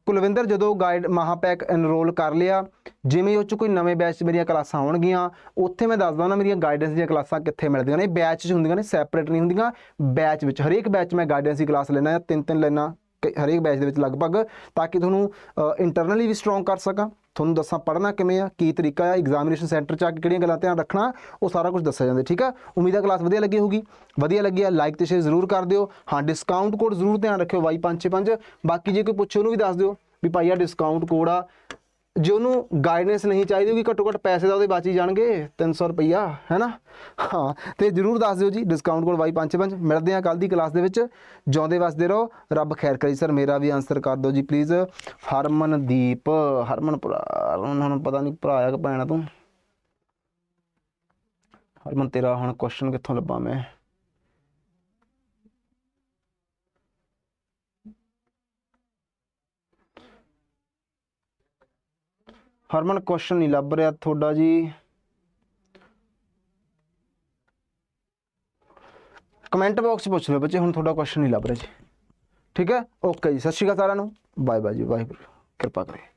ਕੁਲਵਿੰਦਰ ਜਦੋਂ ਗਾਈਡ ਮਹਾਪੈਕ ਐਨਰੋਲ ਕਰ ਲਿਆ ਜਿਵੇਂ ਉਹ ਚ ਕੋਈ ਨਵੇਂ ਬੈਚ ਮੇਰੀਆਂ ਕਲਾਸਾਂ ਆਉਣਗੀਆਂ ਉੱਥੇ ਮੈਂ ਦੱਸਦਾ ਨਾ ਮੇਰੀਆਂ ਗਾਈਡੈਂਸ ਦੀਆਂ ਕਲਾਸਾਂ ਕਿੱਥੇ ਮਿਲਦੀਆਂ ਨੇ ਬੈਚ 'ਚ ਹੁੰਦੀਆਂ ਨੇ ਸੈਪਰੇਟ ਨਹੀਂ ਹੁੰਦੀਆਂ ਬੈਚ ਵਿੱਚ ਹਰੇਕ ਬੈਚ ਮੈਂ ਗਾਈਡੈਂਸ ਦੀ ਕਲਾਸ ਲੈਣਾ ਜਾਂ ਤਿੰਨ ਤਿੰਨ ਲੈਣਾ ਹਰੇਕ ਬੈਚ ਦੇ ਵਿੱਚ ਲਗਭਗ ਤਾਂ ਕਿ ਤੁਹਾਨੂੰ ਇੰਟਰਨਲੀ ਵੀ ਸਟਰੋਂਗ ਕਰ ਸਕਾਂ ਤੁਹਾਨੂੰ ਦੱਸਾਂ ਪੜਨਾ ਕਿਵੇਂ ਆ ਕੀ ਤਰੀਕਾ ਆ ਐਗਜ਼ਾਮੀਨੇਸ਼ਨ ਸੈਂਟਰ ਚ ਆ ਕੇ ਕਿਹੜੀਆਂ ਗੱਲਾਂ ਧਿਆਨ ਰੱਖਣਾ ਉਹ ਸਾਰਾ ਕੁਝ ਦੱਸਿਆ ਜਾਂਦਾ ਠੀਕ ਆ ਉਮੀਦ ਆ ਕਲਾਸ ਵਧੀਆ ਲੱਗੀ ਹੋਊਗੀ ਵਧੀਆ ਲੱਗੀ ਆ ਲਾਈਕ ਤੇ ਸ਼ੇਅਰ ਜ਼ਰੂਰ ਕਰ ਦਿਓ ਹਾਂ ਡਿਸਕਾਊਂਟ ਕੋਡ ਜ਼ਰੂਰ ਧਿਆਨ ਰੱਖਿਓ Y565 ਬਾਕੀ ਜੇ ਕੋਈ ਪੁੱਛੇ ਉਹਨੂੰ ਵੀ ਦੱਸ ਦਿਓ ਵੀ ਭਾਈ ਆ ਡਿਸਕਾਊਂਟ ਕੋਡ ਆ ਜੇ ਉਹਨੂੰ ਗਾਈਡੈਂਸ ਨਹੀਂ ਚਾਹੀਦੀ ਕਿ ਘੱਟੋ ਘੱਟ ਪੈਸੇ ਦਾ ਉਹਦੇ ਬਾਚੀ ਜਾਣਗੇ 300 ਰੁਪਈਆ ਹੈਨਾ ਹਾਂ ਤੇ ਜਰੂਰ ਦੱਸ ਦਿਓ ਜੀ ਡਿਸਕਾਊਂਟ ਕੋਡ Y55 ਮਿਲਦੇ ਆ ਕੱਲ ਦੀ ਕਲਾਸ ਦੇ ਵਿੱਚ ਜਿਉਂਦੇ ਵਸਦੇ ਰਹੋ ਰੱਬ ਖੈਰ ਕਰੇ ਸਰ ਮੇਰਾ ਵੀ ਆਨਸਰ ਕਰ ਦਿਓ ਜੀ ਪਲੀਜ਼ ਹਰਮਨਦੀਪ ਹਰਮਨ ਉਹਨਾਂ ਨੂੰ ਪਤਾ ਨਹੀਂ ਭਰਾ ਆ ਕਿ ਭੈਣਾ ਤੂੰ ਹਰਮਨ ਤੇਰਾ ਹੁਣ ਕੁਐਸਚਨ ਕਿੱਥੋਂ ਲੱਭਾਂ ਮੈਂ ਹਰਮਨ ਕੁਐਸਚਨ ਨਹੀਂ ਲੱਭ ਰਿਹਾ ਤੁਹਾਡਾ ਜੀ ਕਮੈਂਟ ਬਾਕਸ ਪੁੱਛ ਲਓ ਬੱਚੇ ਹੁਣ ਤੁਹਾਡਾ ਕੁਐਸਚਨ ਨਹੀਂ ਲੱਭ ਰਿਹਾ ਜੀ ਠੀਕ ਹੈ ਓਕੇ ਜੀ ਸਤਿ ਸ਼੍ਰੀ ਅਕਾਲ ਸਾਰਿਆਂ ਨੂੰ ਬਾਏ ਬਾਏ ਜੀ ਵਾਹਿਗੁਰੂ ਕਿਰਪਾ ਕਰੇ